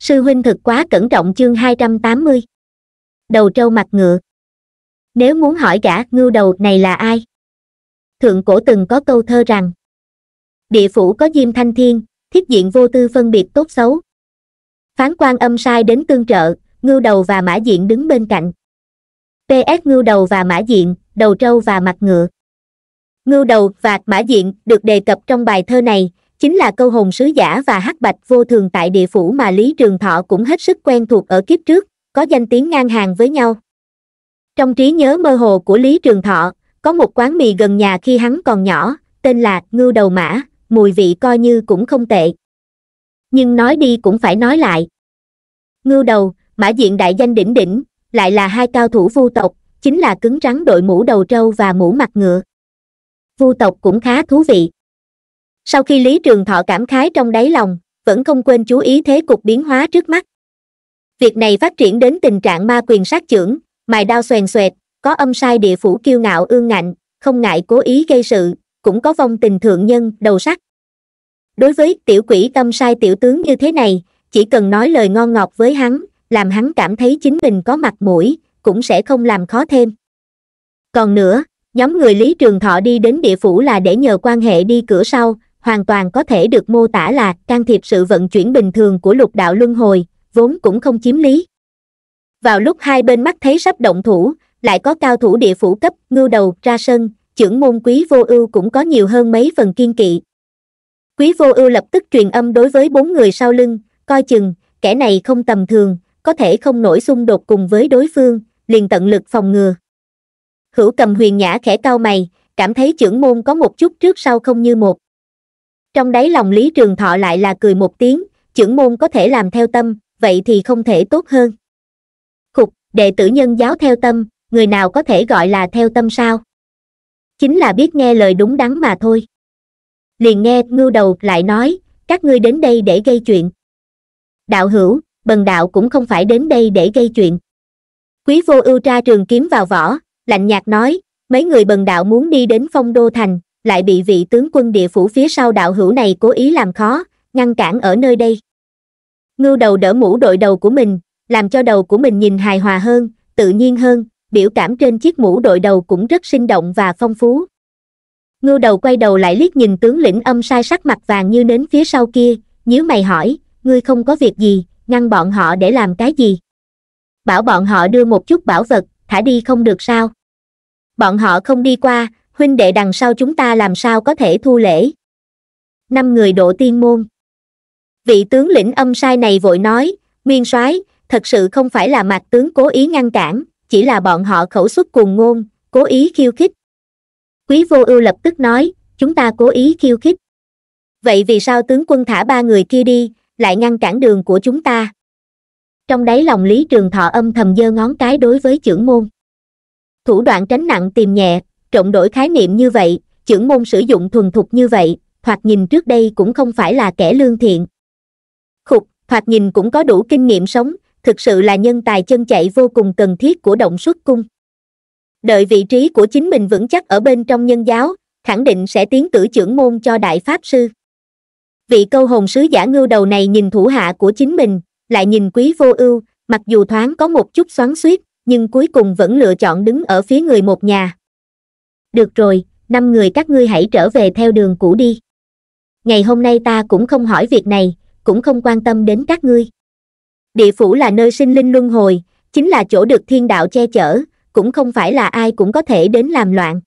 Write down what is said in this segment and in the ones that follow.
sư huynh thực quá cẩn trọng chương 280. Đầu trâu mặt ngựa. Nếu muốn hỏi gã ngưu đầu này là ai? Thượng cổ từng có câu thơ rằng Địa phủ có diêm thanh thiên, thiết diện vô tư phân biệt tốt xấu. Phán quan âm sai đến tương trợ, ngưu đầu và mã diện đứng bên cạnh. PS ngưu đầu và mã diện, đầu trâu và mặt ngựa. Ngưu đầu và mã diện được đề cập trong bài thơ này, chính là câu hồn sứ giả và hắc bạch vô thường tại địa phủ mà lý trường thọ cũng hết sức quen thuộc ở kiếp trước có danh tiếng ngang hàng với nhau trong trí nhớ mơ hồ của lý trường thọ có một quán mì gần nhà khi hắn còn nhỏ tên là ngưu đầu mã mùi vị coi như cũng không tệ nhưng nói đi cũng phải nói lại ngưu đầu mã diện đại danh đỉnh đỉnh lại là hai cao thủ vu tộc chính là cứng rắn đội mũ đầu trâu và mũ mặt ngựa vu tộc cũng khá thú vị sau khi lý trường thọ cảm khái trong đáy lòng vẫn không quên chú ý thế cục biến hóa trước mắt việc này phát triển đến tình trạng ma quyền sát trưởng mài đao xoèn xoẹt có âm sai địa phủ kiêu ngạo ương ngạnh không ngại cố ý gây sự cũng có vong tình thượng nhân đầu sắc đối với tiểu quỷ tâm sai tiểu tướng như thế này chỉ cần nói lời ngon ngọt với hắn làm hắn cảm thấy chính mình có mặt mũi cũng sẽ không làm khó thêm còn nữa nhóm người lý trường thọ đi đến địa phủ là để nhờ quan hệ đi cửa sau hoàn toàn có thể được mô tả là can thiệp sự vận chuyển bình thường của lục đạo luân hồi, vốn cũng không chiếm lý. Vào lúc hai bên mắt thấy sắp động thủ, lại có cao thủ địa phủ cấp, ngưu đầu, ra sân, trưởng môn quý vô ưu cũng có nhiều hơn mấy phần kiên kỵ. Quý vô ưu lập tức truyền âm đối với bốn người sau lưng, coi chừng, kẻ này không tầm thường, có thể không nổi xung đột cùng với đối phương, liền tận lực phòng ngừa. Hữu cầm huyền nhã khẽ cau mày, cảm thấy trưởng môn có một chút trước sau không như một trong đáy lòng lý trường thọ lại là cười một tiếng trưởng môn có thể làm theo tâm vậy thì không thể tốt hơn khục đệ tử nhân giáo theo tâm người nào có thể gọi là theo tâm sao chính là biết nghe lời đúng đắn mà thôi liền nghe ngưu đầu lại nói các ngươi đến đây để gây chuyện đạo hữu bần đạo cũng không phải đến đây để gây chuyện quý vô ưu tra trường kiếm vào vỏ lạnh nhạt nói mấy người bần đạo muốn đi đến phong đô thành lại bị vị tướng quân địa phủ phía sau đạo hữu này cố ý làm khó, ngăn cản ở nơi đây. Ngưu đầu đỡ mũ đội đầu của mình, làm cho đầu của mình nhìn hài hòa hơn, tự nhiên hơn, biểu cảm trên chiếc mũ đội đầu cũng rất sinh động và phong phú. Ngưu đầu quay đầu lại liếc nhìn tướng lĩnh âm sai sắc mặt vàng như nến phía sau kia, nhíu mày hỏi, ngươi không có việc gì, ngăn bọn họ để làm cái gì? Bảo bọn họ đưa một chút bảo vật, thả đi không được sao? Bọn họ không đi qua, huynh đệ đằng sau chúng ta làm sao có thể thu lễ năm người độ tiên môn vị tướng lĩnh âm sai này vội nói nguyên soái thật sự không phải là mặt tướng cố ý ngăn cản chỉ là bọn họ khẩu xuất cùng ngôn cố ý khiêu khích quý vô ưu lập tức nói chúng ta cố ý khiêu khích vậy vì sao tướng quân thả ba người kia đi lại ngăn cản đường của chúng ta trong đáy lòng lý trường thọ âm thầm giơ ngón cái đối với trưởng môn thủ đoạn tránh nặng tìm nhẹ trộn đổi khái niệm như vậy, trưởng môn sử dụng thuần thục như vậy, thoạt nhìn trước đây cũng không phải là kẻ lương thiện. Khục, thoạt nhìn cũng có đủ kinh nghiệm sống, thực sự là nhân tài chân chạy vô cùng cần thiết của động xuất cung. Đợi vị trí của chính mình vững chắc ở bên trong nhân giáo, khẳng định sẽ tiến cử trưởng môn cho đại pháp sư. Vị câu hồn sứ giả ngưu đầu này nhìn thủ hạ của chính mình, lại nhìn quý vô ưu, mặc dù thoáng có một chút xoắn xuýt, nhưng cuối cùng vẫn lựa chọn đứng ở phía người một nhà được rồi năm người các ngươi hãy trở về theo đường cũ đi ngày hôm nay ta cũng không hỏi việc này cũng không quan tâm đến các ngươi địa phủ là nơi sinh linh luân hồi chính là chỗ được thiên đạo che chở cũng không phải là ai cũng có thể đến làm loạn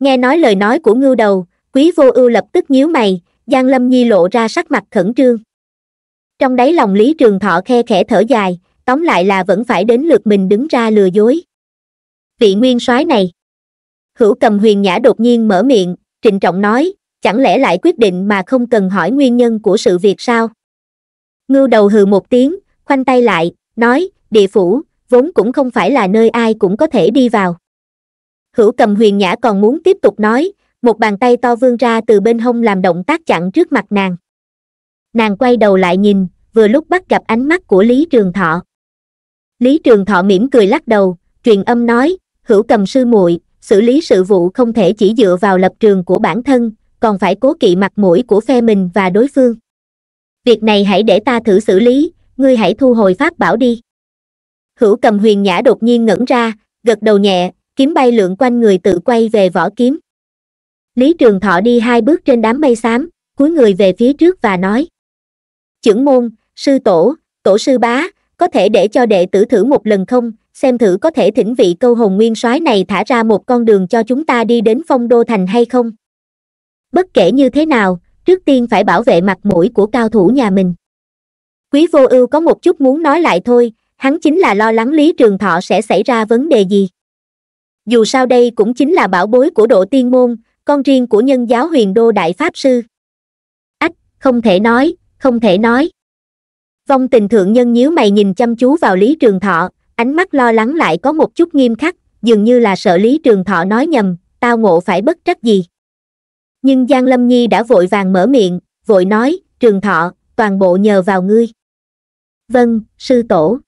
nghe nói lời nói của ngưu đầu quý vô ưu lập tức nhíu mày giang lâm nhi lộ ra sắc mặt khẩn trương trong đáy lòng lý trường thọ khe khẽ thở dài tóm lại là vẫn phải đến lượt mình đứng ra lừa dối vị nguyên soái này hữu cầm huyền nhã đột nhiên mở miệng trịnh trọng nói chẳng lẽ lại quyết định mà không cần hỏi nguyên nhân của sự việc sao ngưu đầu hừ một tiếng khoanh tay lại nói địa phủ vốn cũng không phải là nơi ai cũng có thể đi vào hữu cầm huyền nhã còn muốn tiếp tục nói một bàn tay to vươn ra từ bên hông làm động tác chặn trước mặt nàng nàng quay đầu lại nhìn vừa lúc bắt gặp ánh mắt của lý trường thọ lý trường thọ mỉm cười lắc đầu truyền âm nói hữu cầm sư muội xử lý sự vụ không thể chỉ dựa vào lập trường của bản thân còn phải cố kỵ mặt mũi của phe mình và đối phương việc này hãy để ta thử xử lý ngươi hãy thu hồi pháp bảo đi hữu cầm huyền nhã đột nhiên ngẩn ra gật đầu nhẹ kiếm bay lượn quanh người tự quay về vỏ kiếm lý trường thọ đi hai bước trên đám mây xám cúi người về phía trước và nói chưởng môn sư tổ tổ sư bá có thể để cho đệ tử thử một lần không xem thử có thể thỉnh vị câu hồn nguyên soái này thả ra một con đường cho chúng ta đi đến phong đô thành hay không. Bất kể như thế nào, trước tiên phải bảo vệ mặt mũi của cao thủ nhà mình. Quý vô ưu có một chút muốn nói lại thôi, hắn chính là lo lắng Lý Trường Thọ sẽ xảy ra vấn đề gì. Dù sao đây cũng chính là bảo bối của độ tiên môn, con riêng của nhân giáo huyền đô đại pháp sư. Ách, không thể nói, không thể nói. Vong tình thượng nhân nhíu mày nhìn chăm chú vào Lý Trường Thọ, ánh mắt lo lắng lại có một chút nghiêm khắc dường như là sợ lý trường thọ nói nhầm tao ngộ phải bất trách gì nhưng giang lâm nhi đã vội vàng mở miệng vội nói trường thọ toàn bộ nhờ vào ngươi vâng sư tổ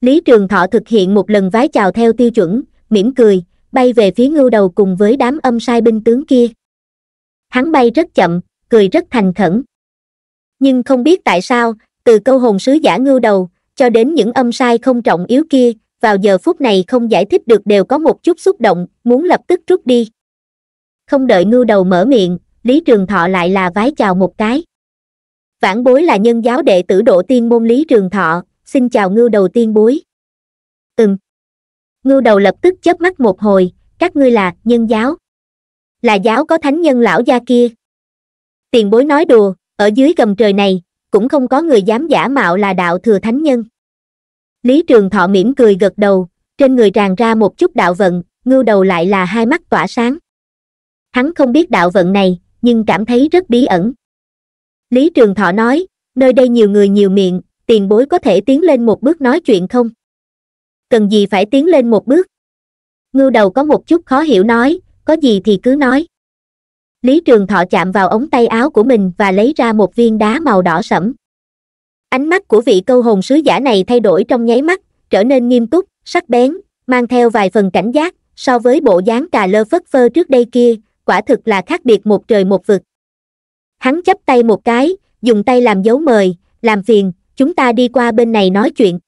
lý trường thọ thực hiện một lần vái chào theo tiêu chuẩn mỉm cười bay về phía ngưu đầu cùng với đám âm sai binh tướng kia hắn bay rất chậm cười rất thành khẩn nhưng không biết tại sao từ câu hồn sứ giả ngưu đầu cho đến những âm sai không trọng yếu kia vào giờ phút này không giải thích được đều có một chút xúc động muốn lập tức rút đi không đợi ngưu đầu mở miệng lý trường thọ lại là vái chào một cái vãn bối là nhân giáo đệ tử độ tiên môn lý trường thọ xin chào ngưu đầu tiên bối ừm ngưu đầu lập tức chớp mắt một hồi các ngươi là nhân giáo là giáo có thánh nhân lão gia kia tiền bối nói đùa ở dưới gầm trời này cũng không có người dám giả mạo là đạo thừa thánh nhân lý trường thọ mỉm cười gật đầu trên người tràn ra một chút đạo vận ngưu đầu lại là hai mắt tỏa sáng hắn không biết đạo vận này nhưng cảm thấy rất bí ẩn lý trường thọ nói nơi đây nhiều người nhiều miệng tiền bối có thể tiến lên một bước nói chuyện không cần gì phải tiến lên một bước ngưu đầu có một chút khó hiểu nói có gì thì cứ nói lý trường thọ chạm vào ống tay áo của mình và lấy ra một viên đá màu đỏ sẫm ánh mắt của vị câu hồn sứ giả này thay đổi trong nháy mắt trở nên nghiêm túc sắc bén mang theo vài phần cảnh giác so với bộ dáng cà lơ phất phơ trước đây kia quả thực là khác biệt một trời một vực hắn chấp tay một cái dùng tay làm dấu mời làm phiền chúng ta đi qua bên này nói chuyện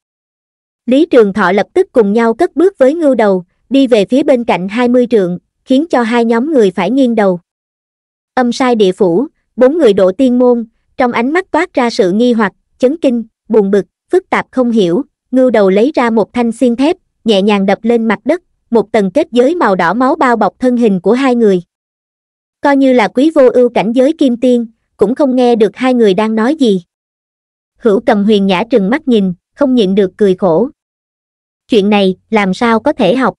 lý trường thọ lập tức cùng nhau cất bước với ngưu đầu đi về phía bên cạnh hai mươi trượng khiến cho hai nhóm người phải nghiêng đầu âm sai địa phủ bốn người độ tiên môn trong ánh mắt toát ra sự nghi hoặc chấn kinh buồn bực phức tạp không hiểu ngưu đầu lấy ra một thanh xiên thép nhẹ nhàng đập lên mặt đất một tầng kết giới màu đỏ máu bao bọc thân hình của hai người coi như là quý vô ưu cảnh giới kim tiên cũng không nghe được hai người đang nói gì hữu cầm huyền nhã trừng mắt nhìn không nhịn được cười khổ chuyện này làm sao có thể học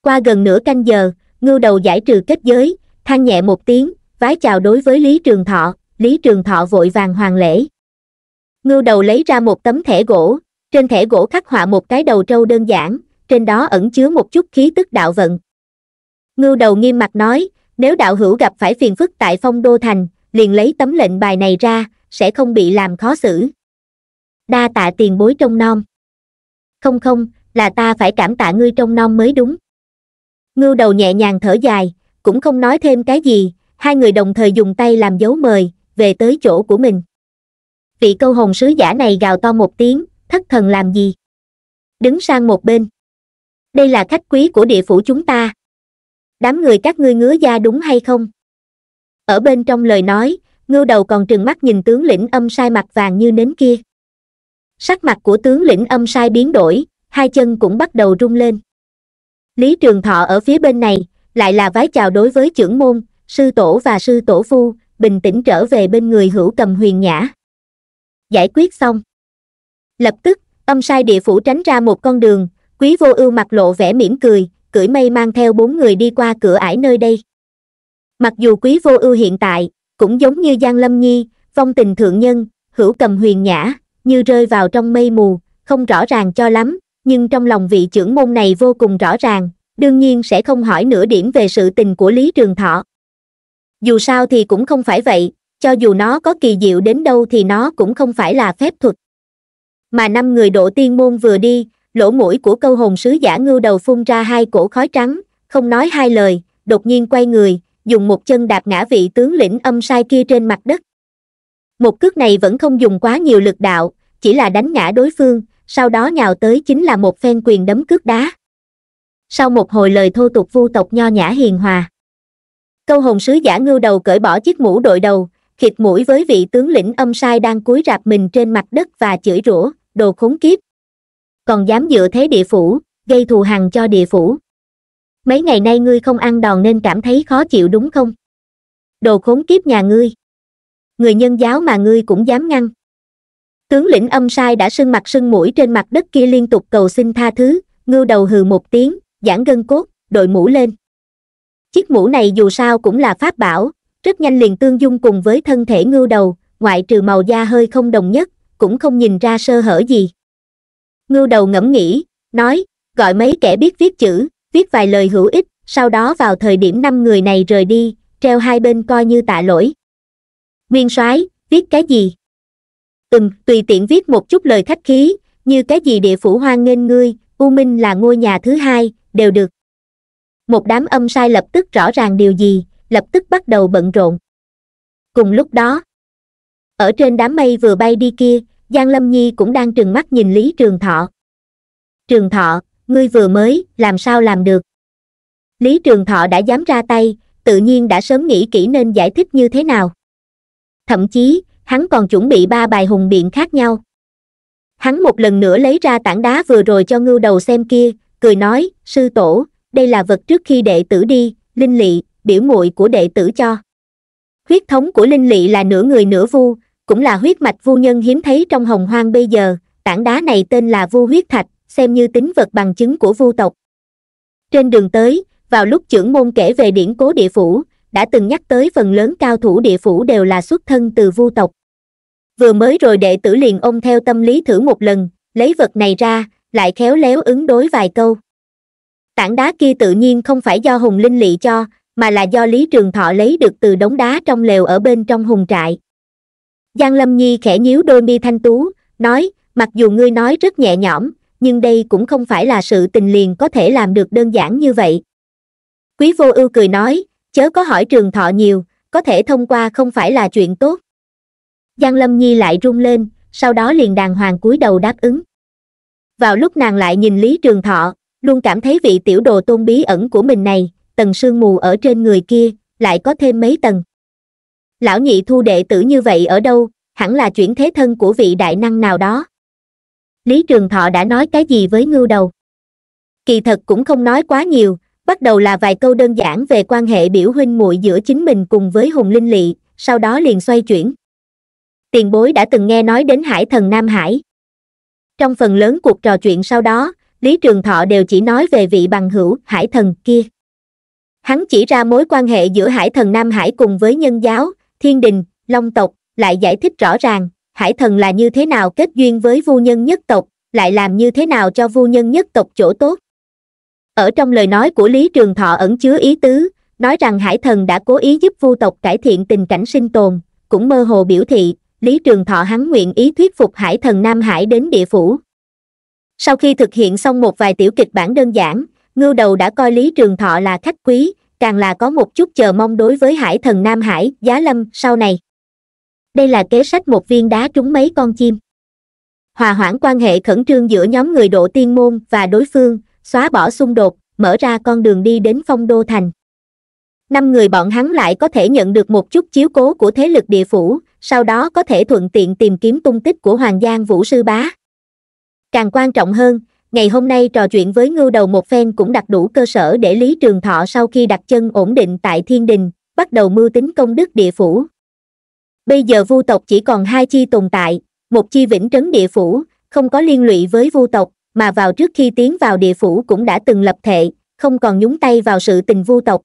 qua gần nửa canh giờ ngưu đầu giải trừ kết giới than nhẹ một tiếng vái chào đối với Lý Trường Thọ, Lý Trường Thọ vội vàng hoàng lễ. Ngưu đầu lấy ra một tấm thẻ gỗ, trên thẻ gỗ khắc họa một cái đầu trâu đơn giản, trên đó ẩn chứa một chút khí tức đạo vận. Ngưu đầu nghiêm mặt nói, nếu đạo hữu gặp phải phiền phức tại phong đô thành, liền lấy tấm lệnh bài này ra, sẽ không bị làm khó xử. Đa tạ tiền bối trong non. Không không, là ta phải cảm tạ ngươi trong non mới đúng. Ngưu đầu nhẹ nhàng thở dài, cũng không nói thêm cái gì, hai người đồng thời dùng tay làm dấu mời về tới chỗ của mình vị câu hồn sứ giả này gào to một tiếng thất thần làm gì đứng sang một bên đây là khách quý của địa phủ chúng ta đám người các ngươi ngứa da đúng hay không ở bên trong lời nói ngưu đầu còn trừng mắt nhìn tướng lĩnh âm sai mặt vàng như nến kia sắc mặt của tướng lĩnh âm sai biến đổi hai chân cũng bắt đầu rung lên lý trường thọ ở phía bên này lại là vái chào đối với trưởng môn sư tổ và sư tổ phu, bình tĩnh trở về bên người hữu cầm huyền nhã. Giải quyết xong. Lập tức, âm sai địa phủ tránh ra một con đường, quý vô ưu mặt lộ vẻ mỉm cười, cưỡi mây mang theo bốn người đi qua cửa ải nơi đây. Mặc dù quý vô ưu hiện tại, cũng giống như Giang Lâm Nhi, vong tình thượng nhân, hữu cầm huyền nhã, như rơi vào trong mây mù, không rõ ràng cho lắm, nhưng trong lòng vị trưởng môn này vô cùng rõ ràng, đương nhiên sẽ không hỏi nửa điểm về sự tình của Lý Trường Thọ dù sao thì cũng không phải vậy cho dù nó có kỳ diệu đến đâu thì nó cũng không phải là phép thuật mà năm người độ tiên môn vừa đi lỗ mũi của câu hồn sứ giả ngưu đầu phun ra hai cổ khói trắng không nói hai lời đột nhiên quay người dùng một chân đạp ngã vị tướng lĩnh âm sai kia trên mặt đất một cước này vẫn không dùng quá nhiều lực đạo chỉ là đánh ngã đối phương sau đó nhào tới chính là một phen quyền đấm cước đá sau một hồi lời thô tục vu tộc nho nhã hiền hòa câu hồn sứ giả ngưu đầu cởi bỏ chiếc mũ đội đầu khịt mũi với vị tướng lĩnh âm sai đang cúi rạp mình trên mặt đất và chửi rủa đồ khốn kiếp còn dám dựa thế địa phủ gây thù hằn cho địa phủ mấy ngày nay ngươi không ăn đòn nên cảm thấy khó chịu đúng không đồ khốn kiếp nhà ngươi người nhân giáo mà ngươi cũng dám ngăn tướng lĩnh âm sai đã sưng mặt sưng mũi trên mặt đất kia liên tục cầu xin tha thứ ngưu đầu hừ một tiếng giãn gân cốt đội mũ lên chiếc mũ này dù sao cũng là pháp bảo rất nhanh liền tương dung cùng với thân thể ngưu đầu ngoại trừ màu da hơi không đồng nhất cũng không nhìn ra sơ hở gì ngưu đầu ngẫm nghĩ nói gọi mấy kẻ biết viết chữ viết vài lời hữu ích sau đó vào thời điểm năm người này rời đi treo hai bên coi như tạ lỗi nguyên soái viết cái gì ừm tùy tiện viết một chút lời khách khí như cái gì địa phủ hoan nghênh ngươi u minh là ngôi nhà thứ hai đều được một đám âm sai lập tức rõ ràng điều gì lập tức bắt đầu bận rộn cùng lúc đó ở trên đám mây vừa bay đi kia giang lâm nhi cũng đang trừng mắt nhìn lý trường thọ trường thọ ngươi vừa mới làm sao làm được lý trường thọ đã dám ra tay tự nhiên đã sớm nghĩ kỹ nên giải thích như thế nào thậm chí hắn còn chuẩn bị ba bài hùng biện khác nhau hắn một lần nữa lấy ra tảng đá vừa rồi cho ngưu đầu xem kia cười nói sư tổ đây là vật trước khi đệ tử đi linh lị biểu muội của đệ tử cho huyết thống của linh lị là nửa người nửa vu cũng là huyết mạch vu nhân hiếm thấy trong hồng hoang bây giờ tảng đá này tên là vu huyết thạch xem như tính vật bằng chứng của vu tộc trên đường tới vào lúc trưởng môn kể về điển cố địa phủ đã từng nhắc tới phần lớn cao thủ địa phủ đều là xuất thân từ vu tộc vừa mới rồi đệ tử liền ôm theo tâm lý thử một lần lấy vật này ra lại khéo léo ứng đối vài câu tảng đá kia tự nhiên không phải do hùng linh lị cho mà là do lý trường thọ lấy được từ đống đá trong lều ở bên trong hùng trại giang lâm nhi khẽ nhíu đôi mi thanh tú nói mặc dù ngươi nói rất nhẹ nhõm nhưng đây cũng không phải là sự tình liền có thể làm được đơn giản như vậy quý vô ưu cười nói chớ có hỏi trường thọ nhiều có thể thông qua không phải là chuyện tốt giang lâm nhi lại rung lên sau đó liền đàng hoàng cúi đầu đáp ứng vào lúc nàng lại nhìn lý trường thọ luôn cảm thấy vị tiểu đồ tôn bí ẩn của mình này tầng sương mù ở trên người kia lại có thêm mấy tầng lão nhị thu đệ tử như vậy ở đâu hẳn là chuyển thế thân của vị đại năng nào đó lý trường thọ đã nói cái gì với ngưu đầu kỳ thật cũng không nói quá nhiều bắt đầu là vài câu đơn giản về quan hệ biểu huynh muội giữa chính mình cùng với hùng linh lỵ sau đó liền xoay chuyển tiền bối đã từng nghe nói đến hải thần nam hải trong phần lớn cuộc trò chuyện sau đó Lý Trường Thọ đều chỉ nói về vị bằng hữu hải thần kia. Hắn chỉ ra mối quan hệ giữa hải thần Nam Hải cùng với nhân giáo, thiên đình, long tộc, lại giải thích rõ ràng, hải thần là như thế nào kết duyên với vu nhân nhất tộc, lại làm như thế nào cho vu nhân nhất tộc chỗ tốt. Ở trong lời nói của Lý Trường Thọ ẩn chứa ý tứ, nói rằng hải thần đã cố ý giúp vu tộc cải thiện tình cảnh sinh tồn, cũng mơ hồ biểu thị, Lý Trường Thọ hắn nguyện ý thuyết phục hải thần Nam Hải đến địa phủ, sau khi thực hiện xong một vài tiểu kịch bản đơn giản ngưu đầu đã coi lý trường thọ là khách quý càng là có một chút chờ mong đối với hải thần nam hải giá lâm sau này đây là kế sách một viên đá trúng mấy con chim hòa hoãn quan hệ khẩn trương giữa nhóm người độ tiên môn và đối phương xóa bỏ xung đột mở ra con đường đi đến phong đô thành năm người bọn hắn lại có thể nhận được một chút chiếu cố của thế lực địa phủ sau đó có thể thuận tiện tìm kiếm tung tích của hoàng giang vũ sư bá Càng quan trọng hơn, ngày hôm nay trò chuyện với ngưu đầu một phen cũng đặt đủ cơ sở để Lý Trường Thọ sau khi đặt chân ổn định tại thiên đình, bắt đầu mưu tính công đức địa phủ. Bây giờ vu tộc chỉ còn hai chi tồn tại, một chi vĩnh trấn địa phủ, không có liên lụy với vu tộc, mà vào trước khi tiến vào địa phủ cũng đã từng lập thệ, không còn nhúng tay vào sự tình vu tộc.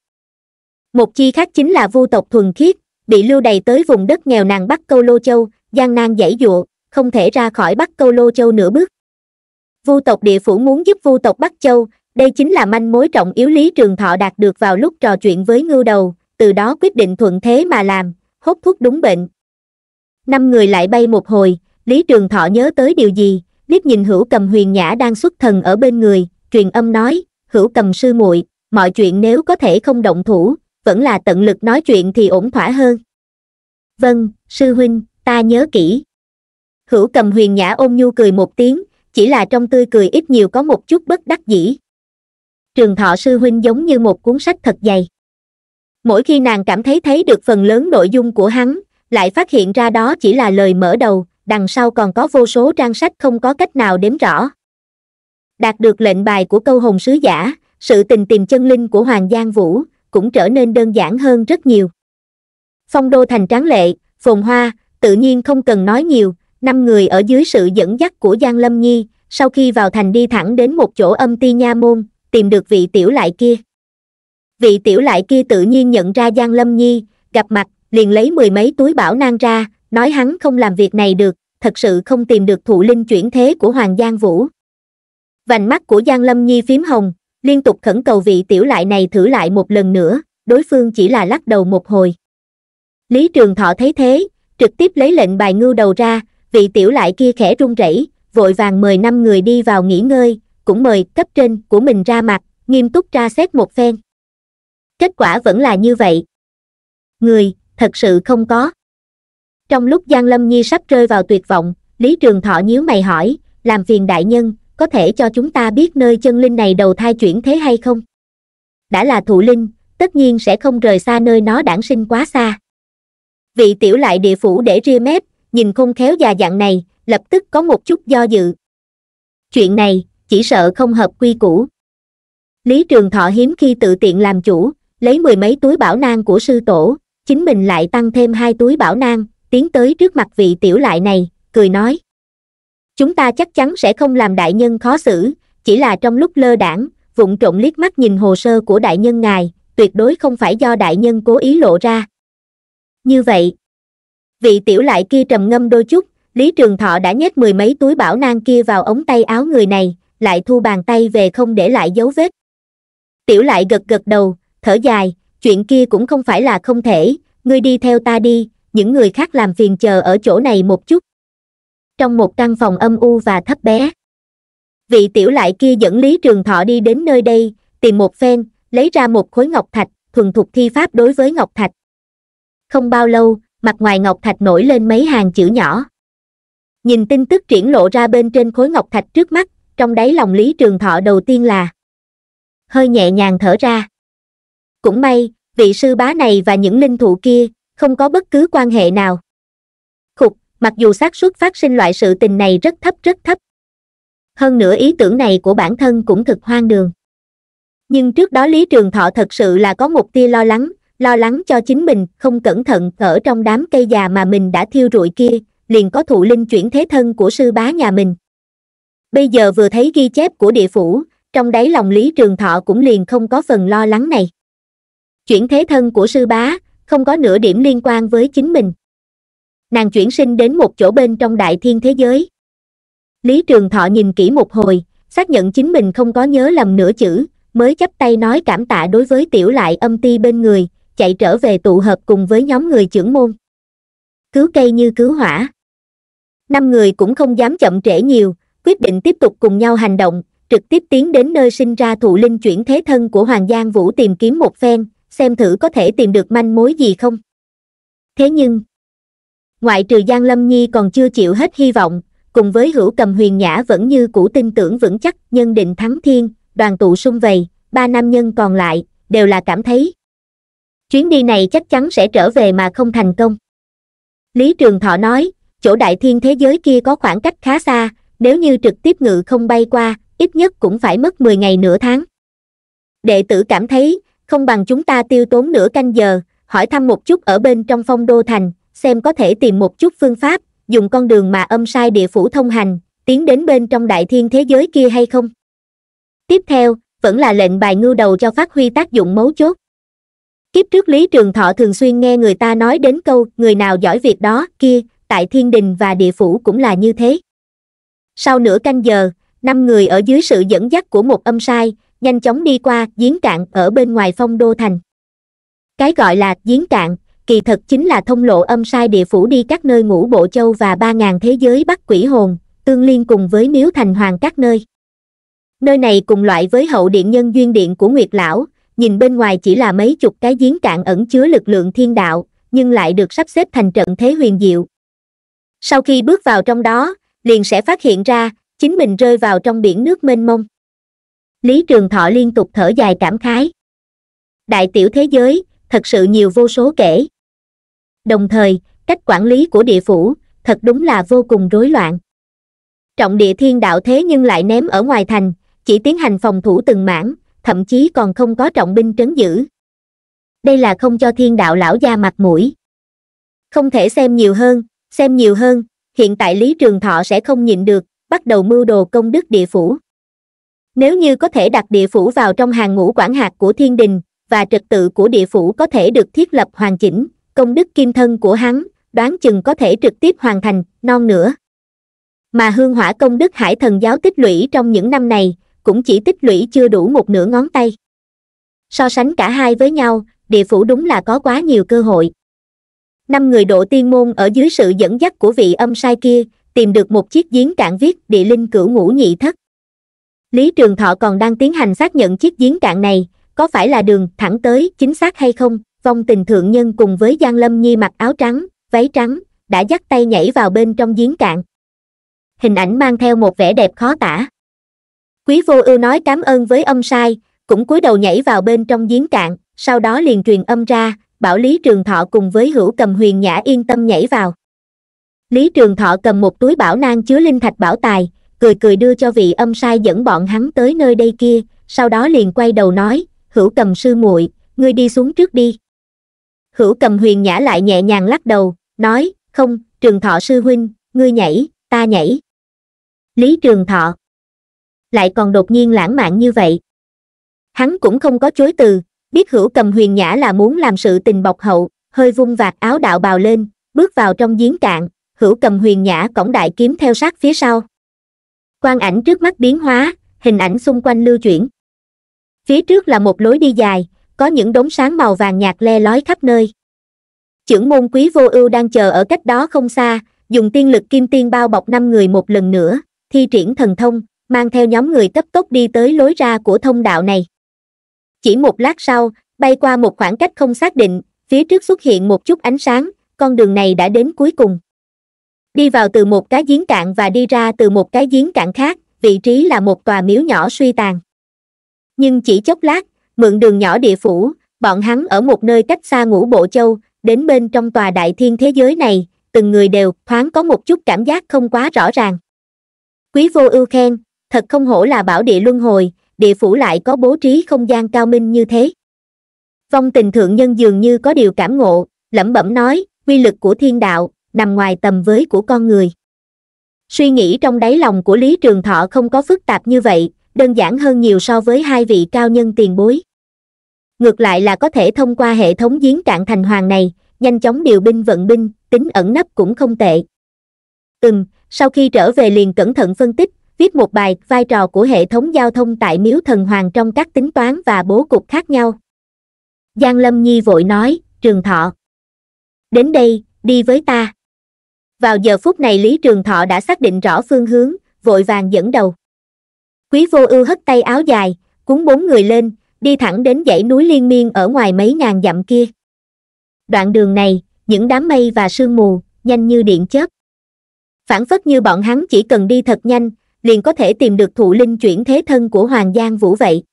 Một chi khác chính là vu tộc thuần khiết, bị lưu đầy tới vùng đất nghèo nàn Bắc Câu Lô Châu, gian nan dãy dụa, không thể ra khỏi Bắc Câu Lô Châu nửa bước vu tộc địa phủ muốn giúp vu tộc bắc châu đây chính là manh mối trọng yếu lý trường thọ đạt được vào lúc trò chuyện với ngưu đầu từ đó quyết định thuận thế mà làm hốt thuốc đúng bệnh năm người lại bay một hồi lý trường thọ nhớ tới điều gì liếc nhìn hữu cầm huyền nhã đang xuất thần ở bên người truyền âm nói hữu cầm sư muội mọi chuyện nếu có thể không động thủ vẫn là tận lực nói chuyện thì ổn thỏa hơn vâng sư huynh ta nhớ kỹ hữu cầm huyền nhã ôm nhu cười một tiếng chỉ là trong tươi cười ít nhiều có một chút bất đắc dĩ trường thọ sư huynh giống như một cuốn sách thật dày mỗi khi nàng cảm thấy thấy được phần lớn nội dung của hắn lại phát hiện ra đó chỉ là lời mở đầu đằng sau còn có vô số trang sách không có cách nào đếm rõ đạt được lệnh bài của câu hồn sứ giả sự tình tìm chân linh của hoàng giang vũ cũng trở nên đơn giản hơn rất nhiều phong đô thành tráng lệ phồn hoa tự nhiên không cần nói nhiều năm người ở dưới sự dẫn dắt của giang lâm nhi sau khi vào thành đi thẳng đến một chỗ âm ti nha môn tìm được vị tiểu lại kia vị tiểu lại kia tự nhiên nhận ra giang lâm nhi gặp mặt liền lấy mười mấy túi bảo nang ra nói hắn không làm việc này được thật sự không tìm được thụ linh chuyển thế của hoàng giang vũ vành mắt của giang lâm nhi phím hồng liên tục khẩn cầu vị tiểu lại này thử lại một lần nữa đối phương chỉ là lắc đầu một hồi lý trường thọ thấy thế trực tiếp lấy lệnh bài ngưu đầu ra vị tiểu lại kia khẽ run rẩy vội vàng mời năm người đi vào nghỉ ngơi cũng mời cấp trên của mình ra mặt nghiêm túc tra xét một phen kết quả vẫn là như vậy người thật sự không có trong lúc giang lâm nhi sắp rơi vào tuyệt vọng lý trường thọ nhíu mày hỏi làm phiền đại nhân có thể cho chúng ta biết nơi chân linh này đầu thai chuyển thế hay không đã là thụ linh tất nhiên sẽ không rời xa nơi nó đản sinh quá xa vị tiểu lại địa phủ để ria mép nhìn khôn khéo già dạng này lập tức có một chút do dự chuyện này chỉ sợ không hợp quy củ lý trường thọ hiếm khi tự tiện làm chủ lấy mười mấy túi bảo nang của sư tổ chính mình lại tăng thêm hai túi bảo nang tiến tới trước mặt vị tiểu lại này cười nói chúng ta chắc chắn sẽ không làm đại nhân khó xử chỉ là trong lúc lơ đảng vụng trộn liếc mắt nhìn hồ sơ của đại nhân ngài tuyệt đối không phải do đại nhân cố ý lộ ra như vậy vị tiểu lại kia trầm ngâm đôi chút lý trường thọ đã nhét mười mấy túi bảo nang kia vào ống tay áo người này lại thu bàn tay về không để lại dấu vết tiểu lại gật gật đầu thở dài chuyện kia cũng không phải là không thể ngươi đi theo ta đi những người khác làm phiền chờ ở chỗ này một chút trong một căn phòng âm u và thấp bé vị tiểu lại kia dẫn lý trường thọ đi đến nơi đây tìm một phen lấy ra một khối ngọc thạch thuần thục thi pháp đối với ngọc thạch không bao lâu mặt ngoài ngọc thạch nổi lên mấy hàng chữ nhỏ nhìn tin tức triển lộ ra bên trên khối ngọc thạch trước mắt trong đáy lòng lý trường thọ đầu tiên là hơi nhẹ nhàng thở ra cũng may vị sư bá này và những linh thụ kia không có bất cứ quan hệ nào khục mặc dù xác suất phát sinh loại sự tình này rất thấp rất thấp hơn nữa ý tưởng này của bản thân cũng thực hoang đường nhưng trước đó lý trường thọ thật sự là có một tia lo lắng lo lắng cho chính mình không cẩn thận ở trong đám cây già mà mình đã thiêu rụi kia liền có thụ linh chuyển thế thân của sư bá nhà mình bây giờ vừa thấy ghi chép của địa phủ trong đáy lòng lý trường thọ cũng liền không có phần lo lắng này chuyển thế thân của sư bá không có nửa điểm liên quan với chính mình nàng chuyển sinh đến một chỗ bên trong đại thiên thế giới lý trường thọ nhìn kỹ một hồi xác nhận chính mình không có nhớ lầm nửa chữ mới chấp tay nói cảm tạ đối với tiểu lại âm ti bên người chạy trở về tụ hợp cùng với nhóm người trưởng môn cứu cây như cứu hỏa năm người cũng không dám chậm trễ nhiều quyết định tiếp tục cùng nhau hành động trực tiếp tiến đến nơi sinh ra thụ linh chuyển thế thân của hoàng giang vũ tìm kiếm một phen xem thử có thể tìm được manh mối gì không thế nhưng ngoại trừ giang lâm nhi còn chưa chịu hết hy vọng cùng với hữu cầm huyền nhã vẫn như cũ tin tưởng vững chắc nhân định thắng thiên đoàn tụ sung vầy ba nam nhân còn lại đều là cảm thấy chuyến đi này chắc chắn sẽ trở về mà không thành công lý trường thọ nói chỗ đại thiên thế giới kia có khoảng cách khá xa nếu như trực tiếp ngự không bay qua ít nhất cũng phải mất mười ngày nửa tháng đệ tử cảm thấy không bằng chúng ta tiêu tốn nửa canh giờ hỏi thăm một chút ở bên trong phong đô thành xem có thể tìm một chút phương pháp dùng con đường mà âm sai địa phủ thông hành tiến đến bên trong đại thiên thế giới kia hay không tiếp theo vẫn là lệnh bài ngưu đầu cho phát huy tác dụng mấu chốt kiếp trước lý trường thọ thường xuyên nghe người ta nói đến câu người nào giỏi việc đó kia tại thiên đình và địa phủ cũng là như thế sau nửa canh giờ năm người ở dưới sự dẫn dắt của một âm sai nhanh chóng đi qua giếng cạn ở bên ngoài phong đô thành cái gọi là giếng cạn kỳ thật chính là thông lộ âm sai địa phủ đi các nơi ngũ bộ châu và ba ngàn thế giới bắt quỷ hồn tương liên cùng với miếu thành hoàng các nơi nơi này cùng loại với hậu điện nhân duyên điện của nguyệt lão nhìn bên ngoài chỉ là mấy chục cái giếng cạn ẩn chứa lực lượng thiên đạo nhưng lại được sắp xếp thành trận thế huyền diệu sau khi bước vào trong đó liền sẽ phát hiện ra chính mình rơi vào trong biển nước mênh mông lý trường thọ liên tục thở dài cảm khái đại tiểu thế giới thật sự nhiều vô số kể đồng thời cách quản lý của địa phủ thật đúng là vô cùng rối loạn trọng địa thiên đạo thế nhưng lại ném ở ngoài thành chỉ tiến hành phòng thủ từng mảng thậm chí còn không có trọng binh trấn giữ đây là không cho thiên đạo lão gia mặt mũi không thể xem nhiều hơn xem nhiều hơn hiện tại lý trường thọ sẽ không nhịn được bắt đầu mưu đồ công đức địa phủ nếu như có thể đặt địa phủ vào trong hàng ngũ quản hạt của thiên đình và trật tự của địa phủ có thể được thiết lập hoàn chỉnh công đức kim thân của hắn đoán chừng có thể trực tiếp hoàn thành non nữa mà hương hỏa công đức hải thần giáo tích lũy trong những năm này cũng chỉ tích lũy chưa đủ một nửa ngón tay so sánh cả hai với nhau địa phủ đúng là có quá nhiều cơ hội năm người độ tiên môn ở dưới sự dẫn dắt của vị âm sai kia tìm được một chiếc giếng cạn viết địa linh cửu ngũ nhị thất lý trường thọ còn đang tiến hành xác nhận chiếc giếng cạn này có phải là đường thẳng tới chính xác hay không vong tình thượng nhân cùng với giang lâm nhi mặc áo trắng váy trắng đã dắt tay nhảy vào bên trong giếng cạn hình ảnh mang theo một vẻ đẹp khó tả Quý vô ưu nói cảm ơn với ông sai, cũng cúi đầu nhảy vào bên trong giếng cạn, sau đó liền truyền âm ra, bảo Lý Trường Thọ cùng với hữu cầm huyền nhã yên tâm nhảy vào. Lý Trường Thọ cầm một túi bảo nang chứa linh thạch bảo tài, cười cười đưa cho vị âm sai dẫn bọn hắn tới nơi đây kia, sau đó liền quay đầu nói, hữu cầm sư muội ngươi đi xuống trước đi. Hữu cầm huyền nhã lại nhẹ nhàng lắc đầu, nói, không, trường thọ sư huynh, ngươi nhảy, ta nhảy. Lý trường thọ, lại còn đột nhiên lãng mạn như vậy hắn cũng không có chối từ biết hữu cầm huyền nhã là muốn làm sự tình bọc hậu hơi vung vạt áo đạo bào lên bước vào trong giếng cạn hữu cầm huyền nhã cổng đại kiếm theo sát phía sau quan ảnh trước mắt biến hóa hình ảnh xung quanh lưu chuyển phía trước là một lối đi dài có những đống sáng màu vàng nhạt le lói khắp nơi trưởng môn quý vô ưu đang chờ ở cách đó không xa dùng tiên lực kim tiên bao bọc năm người một lần nữa thi triển thần thông mang theo nhóm người cấp tốc đi tới lối ra của thông đạo này chỉ một lát sau bay qua một khoảng cách không xác định phía trước xuất hiện một chút ánh sáng con đường này đã đến cuối cùng đi vào từ một cái giếng cạn và đi ra từ một cái giếng cạn khác vị trí là một tòa miếu nhỏ suy tàn nhưng chỉ chốc lát mượn đường nhỏ địa phủ bọn hắn ở một nơi cách xa ngũ bộ châu đến bên trong tòa đại thiên thế giới này từng người đều thoáng có một chút cảm giác không quá rõ ràng quý vô ưu khen thật không hổ là bảo địa luân hồi địa phủ lại có bố trí không gian cao minh như thế vong tình thượng nhân dường như có điều cảm ngộ lẩm bẩm nói quy lực của thiên đạo nằm ngoài tầm với của con người suy nghĩ trong đáy lòng của lý trường thọ không có phức tạp như vậy đơn giản hơn nhiều so với hai vị cao nhân tiền bối ngược lại là có thể thông qua hệ thống giếng cạn thành hoàng này nhanh chóng điều binh vận binh tính ẩn nấp cũng không tệ ừm sau khi trở về liền cẩn thận phân tích Tiếp một bài, vai trò của hệ thống giao thông tại miếu thần hoàng trong các tính toán và bố cục khác nhau. Giang Lâm Nhi vội nói, Trường Thọ. Đến đây, đi với ta. Vào giờ phút này Lý Trường Thọ đã xác định rõ phương hướng, vội vàng dẫn đầu. Quý vô ưu hất tay áo dài, cuốn bốn người lên, đi thẳng đến dãy núi liên miên ở ngoài mấy ngàn dặm kia. Đoạn đường này, những đám mây và sương mù, nhanh như điện chớp. Phản phất như bọn hắn chỉ cần đi thật nhanh, liền có thể tìm được thụ linh chuyển thế thân của Hoàng Giang Vũ vậy.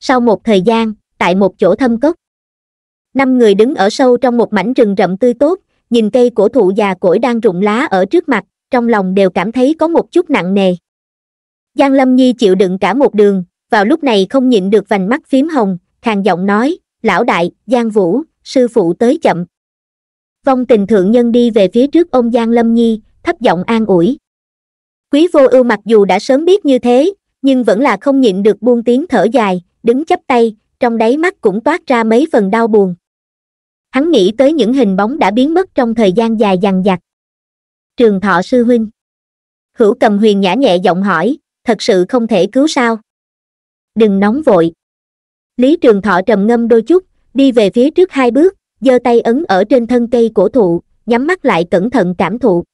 Sau một thời gian, tại một chỗ thâm cốc, năm người đứng ở sâu trong một mảnh rừng rậm tươi tốt, nhìn cây cổ thụ già cỗi đang rụng lá ở trước mặt, trong lòng đều cảm thấy có một chút nặng nề. Giang Lâm Nhi chịu đựng cả một đường, vào lúc này không nhịn được vành mắt phím hồng, khàn giọng nói, lão đại, Giang Vũ, sư phụ tới chậm. Vong tình thượng nhân đi về phía trước ông Giang Lâm Nhi, thấp giọng an ủi quý vô ưu mặc dù đã sớm biết như thế nhưng vẫn là không nhịn được buông tiếng thở dài đứng chắp tay trong đáy mắt cũng toát ra mấy phần đau buồn hắn nghĩ tới những hình bóng đã biến mất trong thời gian dài dằng dặc trường thọ sư huynh hữu cầm huyền nhã nhẹ giọng hỏi thật sự không thể cứu sao đừng nóng vội lý trường thọ trầm ngâm đôi chút đi về phía trước hai bước giơ tay ấn ở trên thân cây cổ thụ nhắm mắt lại cẩn thận cảm thụ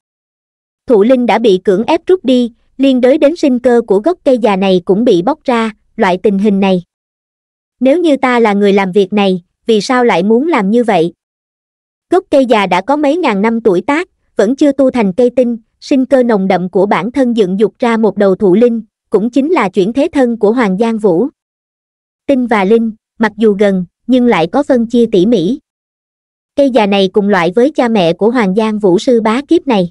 thụ linh đã bị cưỡng ép rút đi, liên đới đến sinh cơ của gốc cây già này cũng bị bóc ra, loại tình hình này. Nếu như ta là người làm việc này, vì sao lại muốn làm như vậy? Gốc cây già đã có mấy ngàn năm tuổi tác, vẫn chưa tu thành cây tinh, sinh cơ nồng đậm của bản thân dựng dục ra một đầu thụ linh, cũng chính là chuyển thế thân của Hoàng Giang Vũ. Tinh và linh, mặc dù gần, nhưng lại có phân chia tỉ mỉ. Cây già này cùng loại với cha mẹ của Hoàng Giang Vũ sư bá kiếp này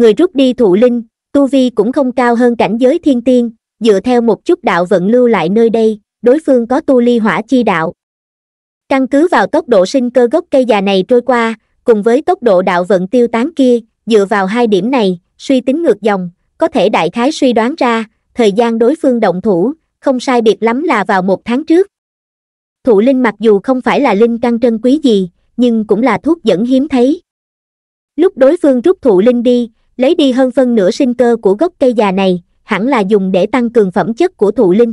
người rút đi thụ linh tu vi cũng không cao hơn cảnh giới thiên tiên dựa theo một chút đạo vận lưu lại nơi đây đối phương có tu ly hỏa chi đạo căn cứ vào tốc độ sinh cơ gốc cây già này trôi qua cùng với tốc độ đạo vận tiêu tán kia dựa vào hai điểm này suy tính ngược dòng có thể đại khái suy đoán ra thời gian đối phương động thủ không sai biệt lắm là vào một tháng trước thụ linh mặc dù không phải là linh căn trân quý gì nhưng cũng là thuốc dẫn hiếm thấy lúc đối phương rút thụ linh đi lấy đi hơn phân nửa sinh cơ của gốc cây già này hẳn là dùng để tăng cường phẩm chất của thụ linh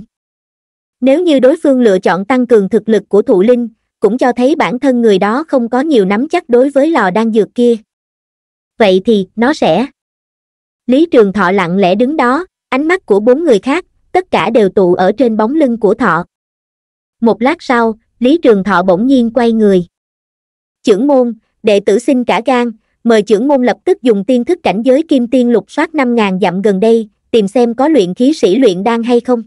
nếu như đối phương lựa chọn tăng cường thực lực của thụ linh cũng cho thấy bản thân người đó không có nhiều nắm chắc đối với lò đang dược kia vậy thì nó sẽ lý trường thọ lặng lẽ đứng đó ánh mắt của bốn người khác tất cả đều tụ ở trên bóng lưng của thọ một lát sau lý trường thọ bỗng nhiên quay người chưởng môn đệ tử xin cả gan mời trưởng môn lập tức dùng tiên thức cảnh giới kim tiên lục soát năm ngàn dặm gần đây tìm xem có luyện khí sĩ luyện đan hay không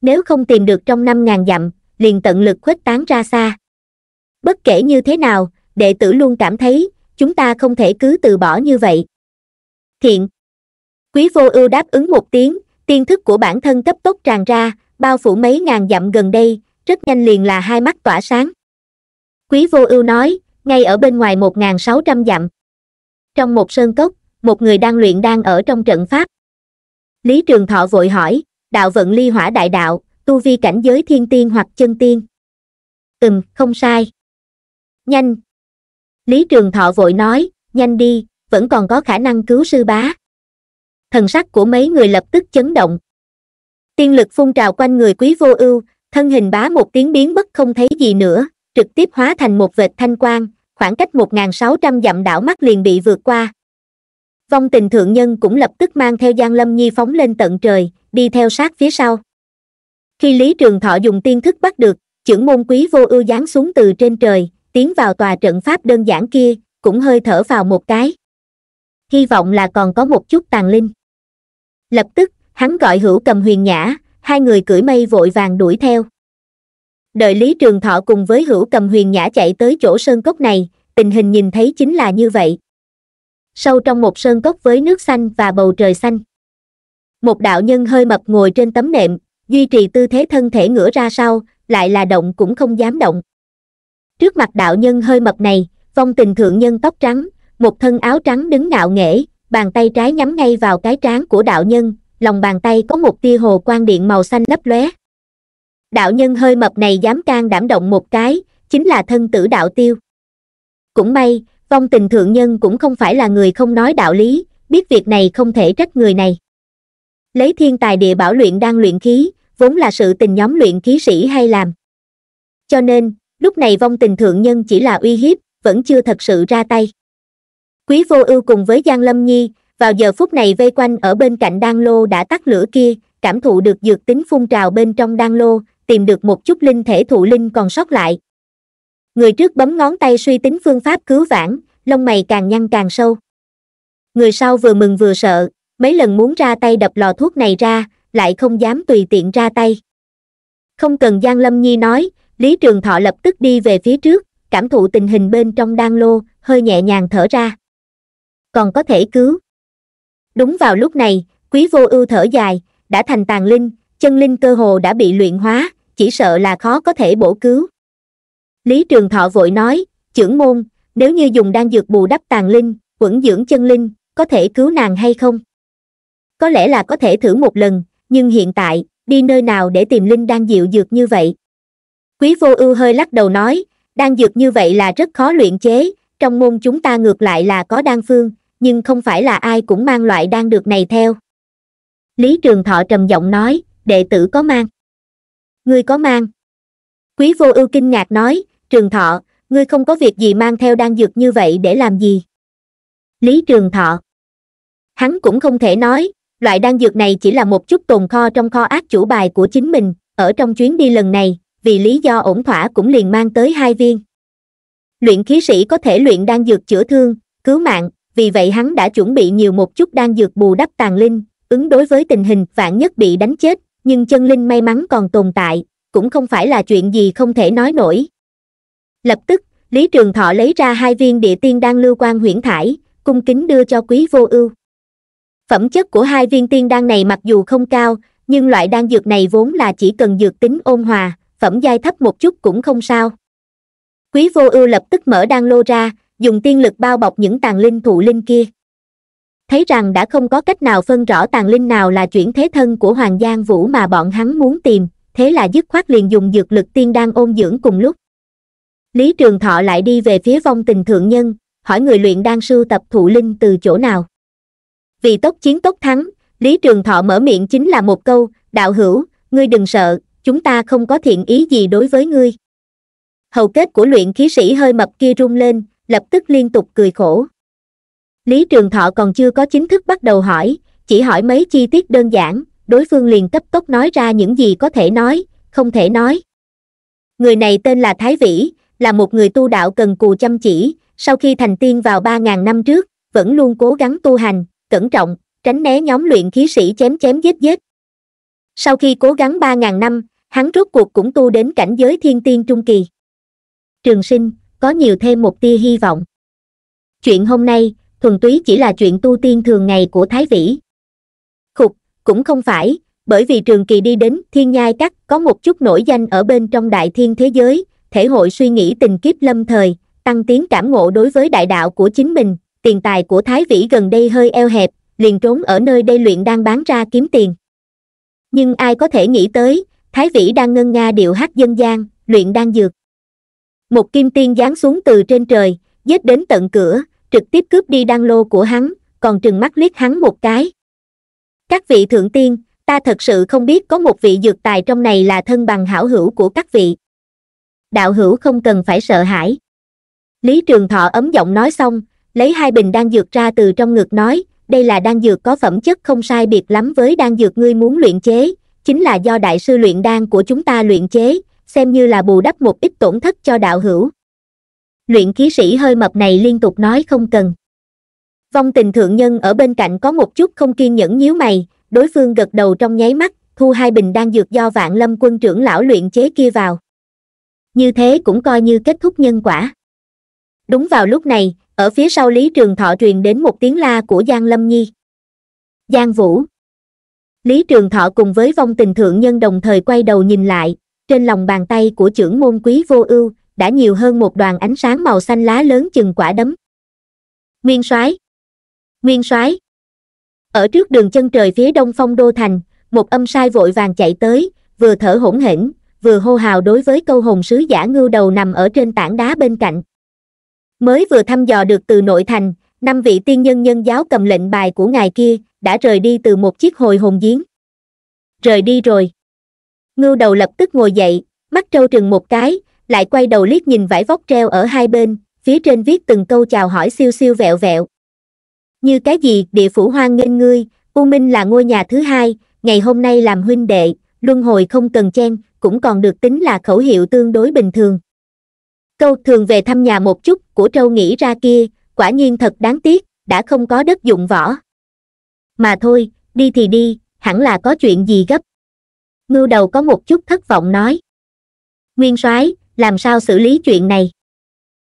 nếu không tìm được trong năm ngàn dặm liền tận lực khuếch tán ra xa bất kể như thế nào đệ tử luôn cảm thấy chúng ta không thể cứ từ bỏ như vậy thiện quý vô ưu đáp ứng một tiếng tiên thức của bản thân cấp tốc tràn ra bao phủ mấy ngàn dặm gần đây rất nhanh liền là hai mắt tỏa sáng quý vô ưu nói ngay ở bên ngoài một ngàn sáu trăm dặm trong một sơn cốc một người đang luyện đang ở trong trận pháp lý trường thọ vội hỏi đạo vận ly hỏa đại đạo tu vi cảnh giới thiên tiên hoặc chân tiên ừm không sai nhanh lý trường thọ vội nói nhanh đi vẫn còn có khả năng cứu sư bá thần sắc của mấy người lập tức chấn động tiên lực phun trào quanh người quý vô ưu thân hình bá một tiếng biến mất không thấy gì nữa trực tiếp hóa thành một vệt thanh quang khoảng cách 1.600 dặm đảo mắt liền bị vượt qua. Vong tình thượng nhân cũng lập tức mang theo Giang Lâm Nhi phóng lên tận trời, đi theo sát phía sau. Khi Lý Trường Thọ dùng tiên thức bắt được, trưởng môn quý vô ưu giáng xuống từ trên trời, tiến vào tòa trận pháp đơn giản kia, cũng hơi thở vào một cái. Hy vọng là còn có một chút tàn linh. Lập tức, hắn gọi hữu cầm huyền nhã, hai người cưỡi mây vội vàng đuổi theo đợi Lý Trường Thọ cùng với hữu cầm huyền nhã chạy tới chỗ sơn cốc này, tình hình nhìn thấy chính là như vậy. Sâu trong một sơn cốc với nước xanh và bầu trời xanh. Một đạo nhân hơi mập ngồi trên tấm nệm, duy trì tư thế thân thể ngửa ra sau, lại là động cũng không dám động. Trước mặt đạo nhân hơi mập này, vong tình thượng nhân tóc trắng, một thân áo trắng đứng ngạo nghễ, bàn tay trái nhắm ngay vào cái trán của đạo nhân, lòng bàn tay có một tia hồ quang điện màu xanh lấp lóe đạo nhân hơi mập này dám can đảm động một cái chính là thân tử đạo tiêu cũng may vong tình thượng nhân cũng không phải là người không nói đạo lý biết việc này không thể trách người này lấy thiên tài địa bảo luyện đang luyện khí vốn là sự tình nhóm luyện khí sĩ hay làm cho nên lúc này vong tình thượng nhân chỉ là uy hiếp vẫn chưa thật sự ra tay quý vô ưu cùng với giang lâm nhi vào giờ phút này vây quanh ở bên cạnh đan lô đã tắt lửa kia cảm thụ được dược tính phun trào bên trong đan lô tìm được một chút linh thể thụ linh còn sót lại người trước bấm ngón tay suy tính phương pháp cứu vãn lông mày càng nhăn càng sâu người sau vừa mừng vừa sợ mấy lần muốn ra tay đập lò thuốc này ra lại không dám tùy tiện ra tay không cần giang lâm nhi nói lý trường thọ lập tức đi về phía trước cảm thụ tình hình bên trong đan lô hơi nhẹ nhàng thở ra còn có thể cứu đúng vào lúc này quý vô ưu thở dài đã thành tàn linh chân linh cơ hồ đã bị luyện hóa chỉ sợ là khó có thể bổ cứu lý trường thọ vội nói trưởng môn nếu như dùng đan dược bù đắp tàn linh quẩn dưỡng chân linh có thể cứu nàng hay không có lẽ là có thể thử một lần nhưng hiện tại đi nơi nào để tìm linh đan dịu dược như vậy quý vô ưu hơi lắc đầu nói đan dược như vậy là rất khó luyện chế trong môn chúng ta ngược lại là có đan phương nhưng không phải là ai cũng mang loại đan được này theo lý trường thọ trầm giọng nói đệ tử có mang ngươi có mang quý vô ưu kinh ngạc nói trường thọ ngươi không có việc gì mang theo đan dược như vậy để làm gì lý trường thọ hắn cũng không thể nói loại đan dược này chỉ là một chút tồn kho trong kho ác chủ bài của chính mình ở trong chuyến đi lần này vì lý do ổn thỏa cũng liền mang tới hai viên luyện khí sĩ có thể luyện đan dược chữa thương cứu mạng vì vậy hắn đã chuẩn bị nhiều một chút đan dược bù đắp tàn linh ứng đối với tình hình vạn nhất bị đánh chết nhưng chân linh may mắn còn tồn tại cũng không phải là chuyện gì không thể nói nổi lập tức lý trường thọ lấy ra hai viên địa tiên đan lưu quan huyễn thải cung kính đưa cho quý vô ưu phẩm chất của hai viên tiên đan này mặc dù không cao nhưng loại đan dược này vốn là chỉ cần dược tính ôn hòa phẩm giai thấp một chút cũng không sao quý vô ưu lập tức mở đan lô ra dùng tiên lực bao bọc những tàn linh thụ linh kia thấy rằng đã không có cách nào phân rõ tàn linh nào là chuyển thế thân của hoàng giang vũ mà bọn hắn muốn tìm thế là dứt khoát liền dùng dược lực tiên đang ôn dưỡng cùng lúc lý trường thọ lại đi về phía vong tình thượng nhân hỏi người luyện đang sưu tập thụ linh từ chỗ nào vì tốc chiến tốc thắng lý trường thọ mở miệng chính là một câu đạo hữu ngươi đừng sợ chúng ta không có thiện ý gì đối với ngươi hầu kết của luyện khí sĩ hơi mập kia rung lên lập tức liên tục cười khổ Lý Trường Thọ còn chưa có chính thức bắt đầu hỏi, chỉ hỏi mấy chi tiết đơn giản, đối phương liền cấp tốc nói ra những gì có thể nói, không thể nói. Người này tên là Thái Vĩ, là một người tu đạo cần cù chăm chỉ, sau khi thành tiên vào 3.000 năm trước, vẫn luôn cố gắng tu hành, cẩn trọng, tránh né nhóm luyện khí sĩ chém chém giết giết. Sau khi cố gắng 3.000 năm, hắn rốt cuộc cũng tu đến cảnh giới thiên tiên trung kỳ. Trường sinh, có nhiều thêm một tia hy vọng. Chuyện hôm nay, thuần túy chỉ là chuyện tu tiên thường ngày của thái vĩ khục cũng không phải bởi vì trường kỳ đi đến thiên nhai cắt có một chút nổi danh ở bên trong đại thiên thế giới thể hội suy nghĩ tình kiếp lâm thời tăng tiến cảm ngộ đối với đại đạo của chính mình tiền tài của thái vĩ gần đây hơi eo hẹp liền trốn ở nơi đây luyện đang bán ra kiếm tiền nhưng ai có thể nghĩ tới thái vĩ đang ngân nga điệu hát dân gian luyện đang dược một kim tiên giáng xuống từ trên trời giết đến tận cửa trực tiếp cướp đi đan lô của hắn còn trừng mắt liếc hắn một cái các vị thượng tiên ta thật sự không biết có một vị dược tài trong này là thân bằng hảo hữu của các vị đạo hữu không cần phải sợ hãi lý trường thọ ấm giọng nói xong lấy hai bình đan dược ra từ trong ngực nói đây là đan dược có phẩm chất không sai biệt lắm với đan dược ngươi muốn luyện chế chính là do đại sư luyện đan của chúng ta luyện chế xem như là bù đắp một ít tổn thất cho đạo hữu luyện khí sĩ hơi mập này liên tục nói không cần vong tình thượng nhân ở bên cạnh có một chút không kiên nhẫn nhíu mày đối phương gật đầu trong nháy mắt thu hai bình đang dược do vạn lâm quân trưởng lão luyện chế kia vào như thế cũng coi như kết thúc nhân quả đúng vào lúc này ở phía sau lý trường thọ truyền đến một tiếng la của giang lâm nhi giang vũ lý trường thọ cùng với vong tình thượng nhân đồng thời quay đầu nhìn lại trên lòng bàn tay của trưởng môn quý vô ưu đã nhiều hơn một đoàn ánh sáng màu xanh lá lớn chừng quả đấm nguyên soái nguyên soái ở trước đường chân trời phía đông phong đô thành một âm sai vội vàng chạy tới vừa thở hổn hển vừa hô hào đối với câu hồn sứ giả ngưu đầu nằm ở trên tảng đá bên cạnh mới vừa thăm dò được từ nội thành năm vị tiên nhân nhân giáo cầm lệnh bài của ngài kia đã rời đi từ một chiếc hồi hồn giếng rời đi rồi ngưu đầu lập tức ngồi dậy mắt trâu trừng một cái lại quay đầu liếc nhìn vải vóc treo ở hai bên phía trên viết từng câu chào hỏi siêu siêu vẹo vẹo như cái gì địa phủ hoan nghênh ngươi u minh là ngôi nhà thứ hai ngày hôm nay làm huynh đệ luân hồi không cần chen cũng còn được tính là khẩu hiệu tương đối bình thường câu thường về thăm nhà một chút của trâu nghĩ ra kia quả nhiên thật đáng tiếc đã không có đất dụng võ mà thôi đi thì đi hẳn là có chuyện gì gấp ngưu đầu có một chút thất vọng nói nguyên soái làm sao xử lý chuyện này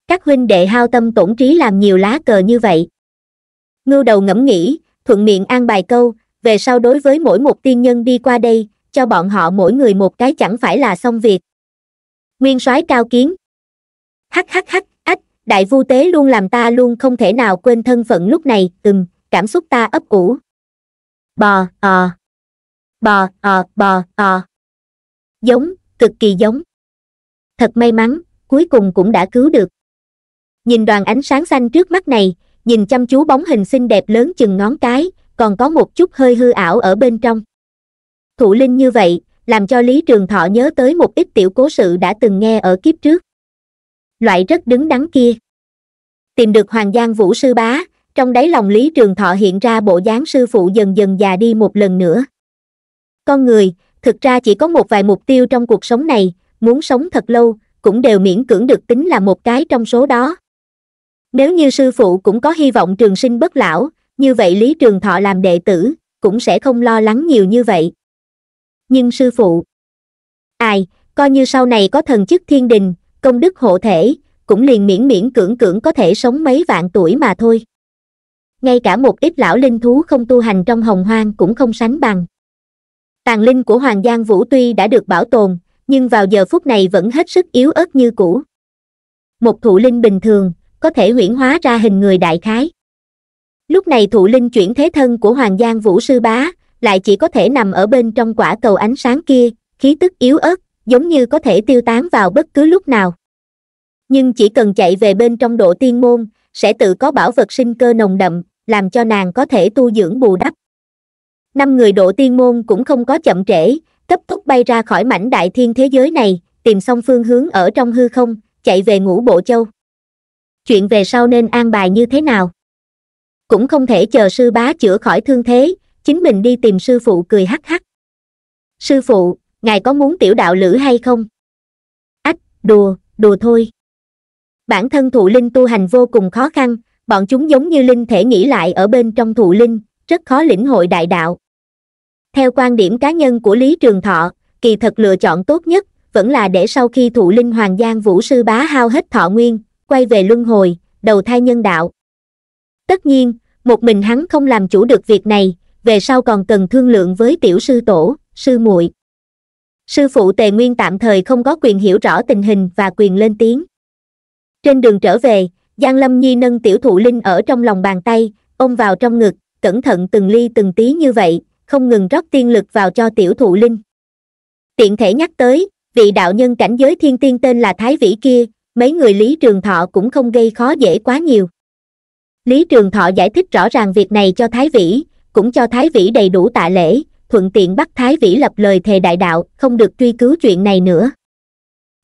các huynh đệ hao tâm tổn trí làm nhiều lá cờ như vậy ngưu đầu ngẫm nghĩ thuận miệng an bài câu về sau đối với mỗi một tiên nhân đi qua đây cho bọn họ mỗi người một cái chẳng phải là xong việc nguyên soái cao kiến hắc hắc hắc ách đại vu tế luôn làm ta luôn không thể nào quên thân phận lúc này ừm cảm xúc ta ấp ủ bò ò ờ. bò ò ờ, bò ò ờ. giống cực kỳ giống thật may mắn cuối cùng cũng đã cứu được nhìn đoàn ánh sáng xanh trước mắt này nhìn chăm chú bóng hình xinh đẹp lớn chừng ngón cái còn có một chút hơi hư ảo ở bên trong thủ linh như vậy làm cho lý trường thọ nhớ tới một ít tiểu cố sự đã từng nghe ở kiếp trước loại rất đứng đắn kia tìm được hoàng giang vũ sư bá trong đáy lòng lý trường thọ hiện ra bộ dáng sư phụ dần dần già đi một lần nữa con người thực ra chỉ có một vài mục tiêu trong cuộc sống này muốn sống thật lâu, cũng đều miễn cưỡng được tính là một cái trong số đó. Nếu như sư phụ cũng có hy vọng trường sinh bất lão, như vậy Lý Trường Thọ làm đệ tử, cũng sẽ không lo lắng nhiều như vậy. Nhưng sư phụ, ai, coi như sau này có thần chức thiên đình, công đức hộ thể, cũng liền miễn miễn cưỡng cưỡng có thể sống mấy vạn tuổi mà thôi. Ngay cả một ít lão linh thú không tu hành trong hồng hoang cũng không sánh bằng. Tàn linh của Hoàng Giang Vũ tuy đã được bảo tồn, nhưng vào giờ phút này vẫn hết sức yếu ớt như cũ một thụ linh bình thường có thể huyễn hóa ra hình người đại khái lúc này thụ linh chuyển thế thân của hoàng giang vũ sư bá lại chỉ có thể nằm ở bên trong quả cầu ánh sáng kia khí tức yếu ớt giống như có thể tiêu tán vào bất cứ lúc nào nhưng chỉ cần chạy về bên trong độ tiên môn sẽ tự có bảo vật sinh cơ nồng đậm làm cho nàng có thể tu dưỡng bù đắp năm người độ tiên môn cũng không có chậm trễ cấp tốc bay ra khỏi mảnh đại thiên thế giới này tìm xong phương hướng ở trong hư không chạy về ngũ bộ châu chuyện về sau nên an bài như thế nào cũng không thể chờ sư bá chữa khỏi thương thế chính mình đi tìm sư phụ cười hắc hắc sư phụ ngài có muốn tiểu đạo lữ hay không ách đùa đùa thôi bản thân thụ linh tu hành vô cùng khó khăn bọn chúng giống như linh thể nghĩ lại ở bên trong thụ linh rất khó lĩnh hội đại đạo theo quan điểm cá nhân của lý trường thọ kỳ thật lựa chọn tốt nhất vẫn là để sau khi thụ linh hoàng giang vũ sư bá hao hết thọ nguyên quay về luân hồi đầu thai nhân đạo tất nhiên một mình hắn không làm chủ được việc này về sau còn cần thương lượng với tiểu sư tổ sư muội sư phụ tề nguyên tạm thời không có quyền hiểu rõ tình hình và quyền lên tiếng trên đường trở về giang lâm nhi nâng tiểu thụ linh ở trong lòng bàn tay ôm vào trong ngực cẩn thận từng ly từng tí như vậy không ngừng rót tiên lực vào cho tiểu thụ linh tiện thể nhắc tới vị đạo nhân cảnh giới thiên tiên tên là thái vĩ kia mấy người lý trường thọ cũng không gây khó dễ quá nhiều lý trường thọ giải thích rõ ràng việc này cho thái vĩ cũng cho thái vĩ đầy đủ tạ lễ thuận tiện bắt thái vĩ lập lời thề đại đạo không được truy cứu chuyện này nữa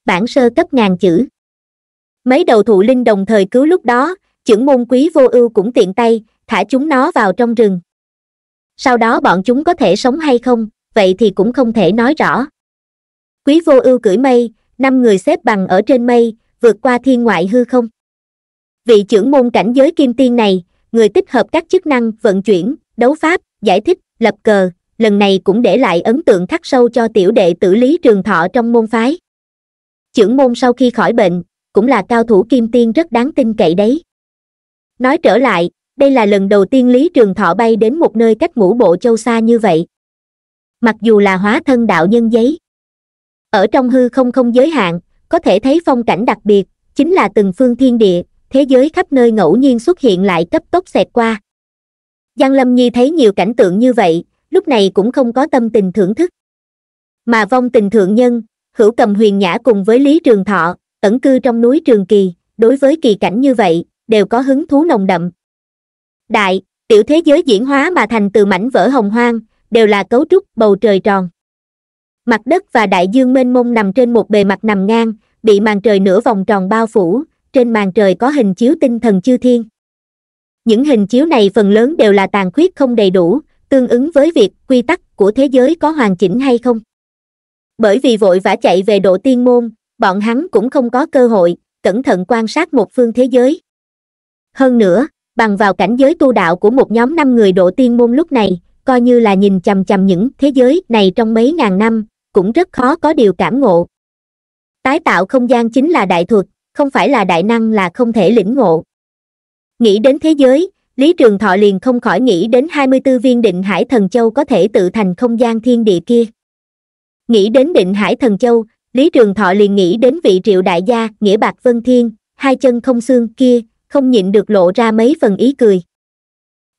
bản sơ cấp ngàn chữ mấy đầu thụ linh đồng thời cứu lúc đó chưởng môn quý vô ưu cũng tiện tay thả chúng nó vào trong rừng sau đó bọn chúng có thể sống hay không vậy thì cũng không thể nói rõ quý vô ưu cưỡi mây năm người xếp bằng ở trên mây vượt qua thiên ngoại hư không vị trưởng môn cảnh giới kim tiên này người tích hợp các chức năng vận chuyển đấu pháp giải thích lập cờ lần này cũng để lại ấn tượng khắc sâu cho tiểu đệ tử lý trường thọ trong môn phái trưởng môn sau khi khỏi bệnh cũng là cao thủ kim tiên rất đáng tin cậy đấy nói trở lại đây là lần đầu tiên lý trường thọ bay đến một nơi cách ngũ bộ châu xa như vậy mặc dù là hóa thân đạo nhân giấy ở trong hư không không giới hạn có thể thấy phong cảnh đặc biệt chính là từng phương thiên địa thế giới khắp nơi ngẫu nhiên xuất hiện lại cấp tốc xẹt qua giang lâm nhi thấy nhiều cảnh tượng như vậy lúc này cũng không có tâm tình thưởng thức mà vong tình thượng nhân hữu cầm huyền nhã cùng với lý trường thọ ẩn cư trong núi trường kỳ đối với kỳ cảnh như vậy đều có hứng thú nồng đậm đại tiểu thế giới diễn hóa mà thành từ mảnh vỡ hồng hoang đều là cấu trúc bầu trời tròn mặt đất và đại dương mênh mông nằm trên một bề mặt nằm ngang bị màn trời nửa vòng tròn bao phủ trên màn trời có hình chiếu tinh thần chư thiên những hình chiếu này phần lớn đều là tàn khuyết không đầy đủ tương ứng với việc quy tắc của thế giới có hoàn chỉnh hay không bởi vì vội vã chạy về độ tiên môn bọn hắn cũng không có cơ hội cẩn thận quan sát một phương thế giới hơn nữa bằng vào cảnh giới tu đạo của một nhóm năm người độ tiên môn lúc này coi như là nhìn chằm chằm những thế giới này trong mấy ngàn năm cũng rất khó có điều cảm ngộ tái tạo không gian chính là đại thuật không phải là đại năng là không thể lĩnh ngộ nghĩ đến thế giới lý trường thọ liền không khỏi nghĩ đến hai mươi b viên định hải thần châu có thể tự thành không gian thiên địa kia nghĩ đến định hải thần châu lý trường thọ liền nghĩ đến vị triệu đại gia nghĩa bạc vân thiên hai chân không xương kia không nhịn được lộ ra mấy phần ý cười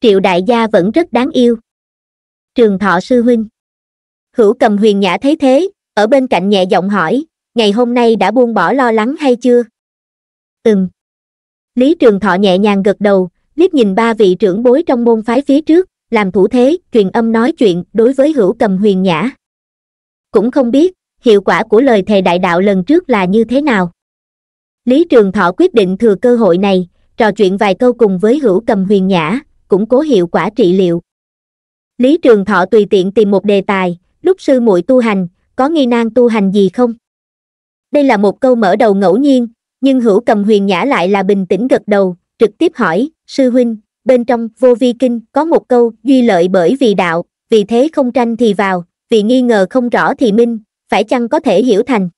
triệu đại gia vẫn rất đáng yêu trường thọ sư huynh hữu cầm huyền nhã thấy thế ở bên cạnh nhẹ giọng hỏi ngày hôm nay đã buông bỏ lo lắng hay chưa ừm lý trường thọ nhẹ nhàng gật đầu liếc nhìn ba vị trưởng bối trong môn phái phía trước làm thủ thế truyền âm nói chuyện đối với hữu cầm huyền nhã cũng không biết hiệu quả của lời thề đại đạo lần trước là như thế nào lý trường thọ quyết định thừa cơ hội này trò chuyện vài câu cùng với hữu cầm huyền nhã cũng cố hiệu quả trị liệu lý trường thọ tùy tiện tìm một đề tài lúc sư muội tu hành có nghi nan tu hành gì không đây là một câu mở đầu ngẫu nhiên nhưng hữu cầm huyền nhã lại là bình tĩnh gật đầu trực tiếp hỏi sư huynh bên trong vô vi kinh có một câu duy lợi bởi vì đạo vì thế không tranh thì vào vì nghi ngờ không rõ thì minh phải chăng có thể hiểu thành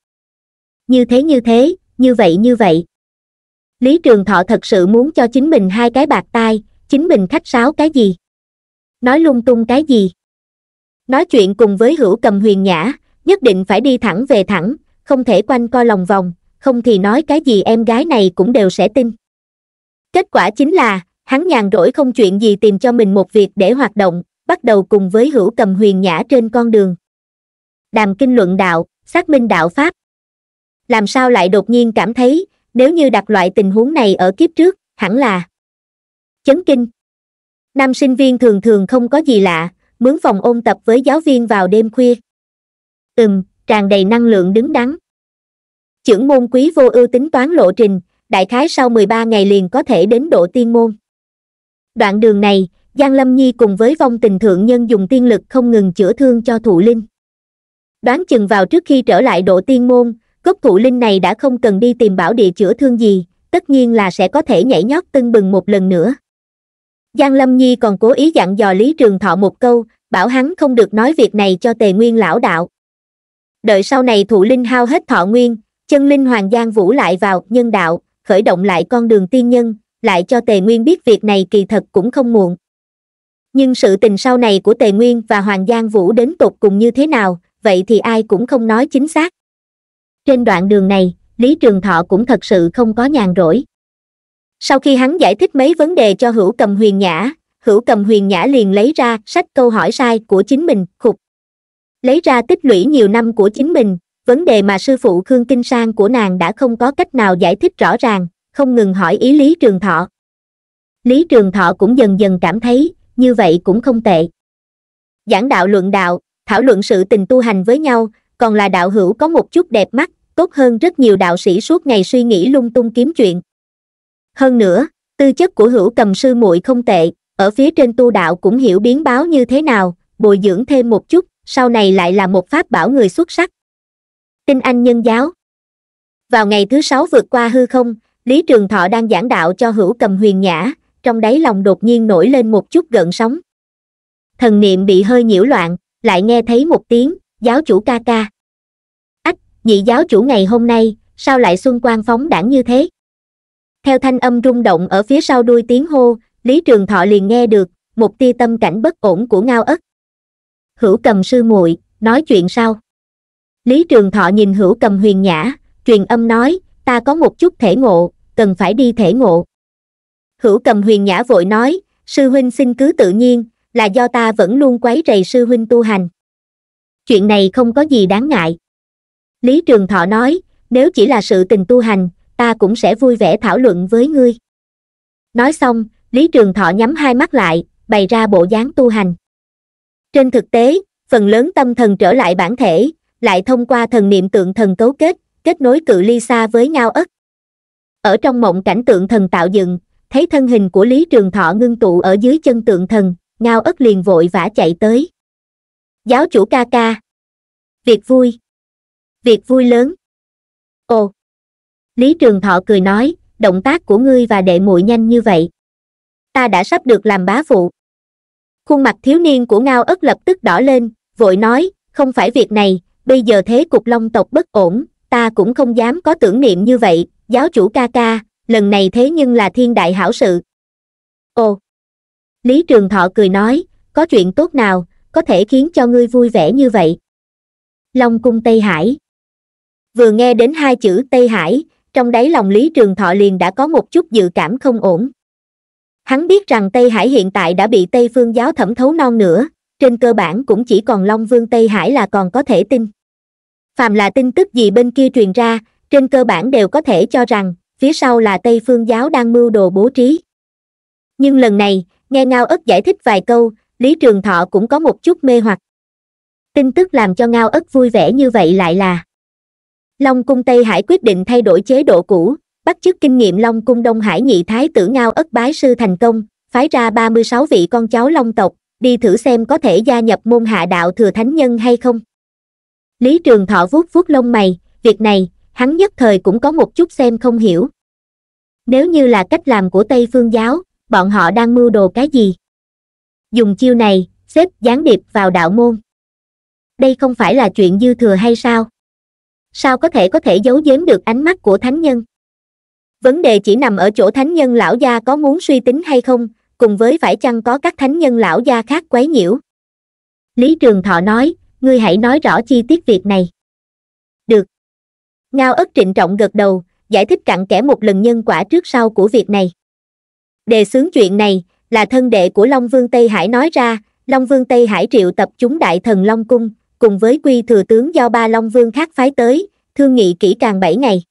như thế như thế như vậy như vậy Lý Trường Thọ thật sự muốn cho chính mình hai cái bạc tai, chính mình khách sáo cái gì? Nói lung tung cái gì? Nói chuyện cùng với hữu cầm huyền nhã, nhất định phải đi thẳng về thẳng, không thể quanh co lòng vòng, không thì nói cái gì em gái này cũng đều sẽ tin. Kết quả chính là, hắn nhàn rỗi không chuyện gì tìm cho mình một việc để hoạt động, bắt đầu cùng với hữu cầm huyền nhã trên con đường. Đàm kinh luận đạo, xác minh đạo Pháp. Làm sao lại đột nhiên cảm thấy, nếu như đặt loại tình huống này ở kiếp trước hẳn là chấn kinh nam sinh viên thường thường không có gì lạ mướn phòng ôn tập với giáo viên vào đêm khuya ừm tràn đầy năng lượng đứng đắn chưởng môn quý vô ưu tính toán lộ trình đại khái sau 13 ngày liền có thể đến độ tiên môn đoạn đường này giang lâm nhi cùng với vong tình thượng nhân dùng tiên lực không ngừng chữa thương cho thụ linh đoán chừng vào trước khi trở lại độ tiên môn cốt thụ linh này đã không cần đi tìm bảo địa chữa thương gì tất nhiên là sẽ có thể nhảy nhót tưng bừng một lần nữa giang lâm nhi còn cố ý dặn dò lý trường thọ một câu bảo hắn không được nói việc này cho tề nguyên lão đạo đợi sau này thụ linh hao hết thọ nguyên chân linh hoàng giang vũ lại vào nhân đạo khởi động lại con đường tiên nhân lại cho tề nguyên biết việc này kỳ thật cũng không muộn nhưng sự tình sau này của tề nguyên và hoàng giang vũ đến tột cùng như thế nào vậy thì ai cũng không nói chính xác trên đoạn đường này lý trường thọ cũng thật sự không có nhàn rỗi sau khi hắn giải thích mấy vấn đề cho hữu cầm huyền nhã hữu cầm huyền nhã liền lấy ra sách câu hỏi sai của chính mình khục lấy ra tích lũy nhiều năm của chính mình vấn đề mà sư phụ khương kinh sang của nàng đã không có cách nào giải thích rõ ràng không ngừng hỏi ý lý trường thọ lý trường thọ cũng dần dần cảm thấy như vậy cũng không tệ giảng đạo luận đạo thảo luận sự tình tu hành với nhau còn là đạo hữu có một chút đẹp mắt tốt hơn rất nhiều đạo sĩ suốt ngày suy nghĩ lung tung kiếm chuyện hơn nữa tư chất của hữu cầm sư muội không tệ ở phía trên tu đạo cũng hiểu biến báo như thế nào bồi dưỡng thêm một chút sau này lại là một pháp bảo người xuất sắc tinh anh nhân giáo vào ngày thứ sáu vượt qua hư không lý trường thọ đang giảng đạo cho hữu cầm huyền nhã trong đáy lòng đột nhiên nổi lên một chút gợn sóng thần niệm bị hơi nhiễu loạn lại nghe thấy một tiếng giáo chủ ca ca ách nhị giáo chủ ngày hôm nay sao lại xuân quan phóng đảng như thế theo thanh âm rung động ở phía sau đuôi tiếng hô lý trường thọ liền nghe được một tia tâm cảnh bất ổn của ngao ất hữu cầm sư muội nói chuyện sau lý trường thọ nhìn hữu cầm huyền nhã truyền âm nói ta có một chút thể ngộ cần phải đi thể ngộ hữu cầm huyền nhã vội nói sư huynh xin cứ tự nhiên là do ta vẫn luôn quấy rầy sư huynh tu hành chuyện này không có gì đáng ngại lý trường thọ nói nếu chỉ là sự tình tu hành ta cũng sẽ vui vẻ thảo luận với ngươi nói xong lý trường thọ nhắm hai mắt lại bày ra bộ dáng tu hành trên thực tế phần lớn tâm thần trở lại bản thể lại thông qua thần niệm tượng thần cấu kết kết nối cự ly xa với nhau ất ở trong mộng cảnh tượng thần tạo dựng thấy thân hình của lý trường thọ ngưng tụ ở dưới chân tượng thần ngao ất liền vội vã chạy tới giáo chủ ca ca việc vui việc vui lớn ồ lý trường thọ cười nói động tác của ngươi và đệ muội nhanh như vậy ta đã sắp được làm bá phụ khuôn mặt thiếu niên của ngao ất lập tức đỏ lên vội nói không phải việc này bây giờ thế cục long tộc bất ổn ta cũng không dám có tưởng niệm như vậy giáo chủ ca ca lần này thế nhưng là thiên đại hảo sự ồ lý trường thọ cười nói có chuyện tốt nào có thể khiến cho ngươi vui vẻ như vậy long cung tây hải vừa nghe đến hai chữ tây hải trong đáy lòng lý trường thọ liền đã có một chút dự cảm không ổn hắn biết rằng tây hải hiện tại đã bị tây phương giáo thẩm thấu non nữa trên cơ bản cũng chỉ còn long vương tây hải là còn có thể tin phàm là tin tức gì bên kia truyền ra trên cơ bản đều có thể cho rằng phía sau là tây phương giáo đang mưu đồ bố trí nhưng lần này nghe ngao ất giải thích vài câu lý trường thọ cũng có một chút mê hoặc tin tức làm cho ngao ất vui vẻ như vậy lại là long cung tây hải quyết định thay đổi chế độ cũ bắt chước kinh nghiệm long cung đông hải nhị thái tử ngao ất bái sư thành công phái ra ba mươi sáu vị con cháu long tộc đi thử xem có thể gia nhập môn hạ đạo thừa thánh nhân hay không lý trường thọ vuốt vuốt lông mày việc này hắn nhất thời cũng có một chút xem không hiểu nếu như là cách làm của tây phương giáo bọn họ đang mưu đồ cái gì dùng chiêu này xếp gián điệp vào đạo môn đây không phải là chuyện dư thừa hay sao sao có thể có thể giấu giếm được ánh mắt của thánh nhân vấn đề chỉ nằm ở chỗ thánh nhân lão gia có muốn suy tính hay không cùng với phải chăng có các thánh nhân lão gia khác quấy nhiễu lý trường thọ nói ngươi hãy nói rõ chi tiết việc này được ngao ất trịnh trọng gật đầu giải thích cặn kẽ một lần nhân quả trước sau của việc này đề xướng chuyện này là thân đệ của Long Vương Tây Hải nói ra, Long Vương Tây Hải triệu tập chúng đại thần Long Cung, cùng với quy thừa tướng do ba Long Vương khác phái tới, thương nghị kỹ càng 7 ngày.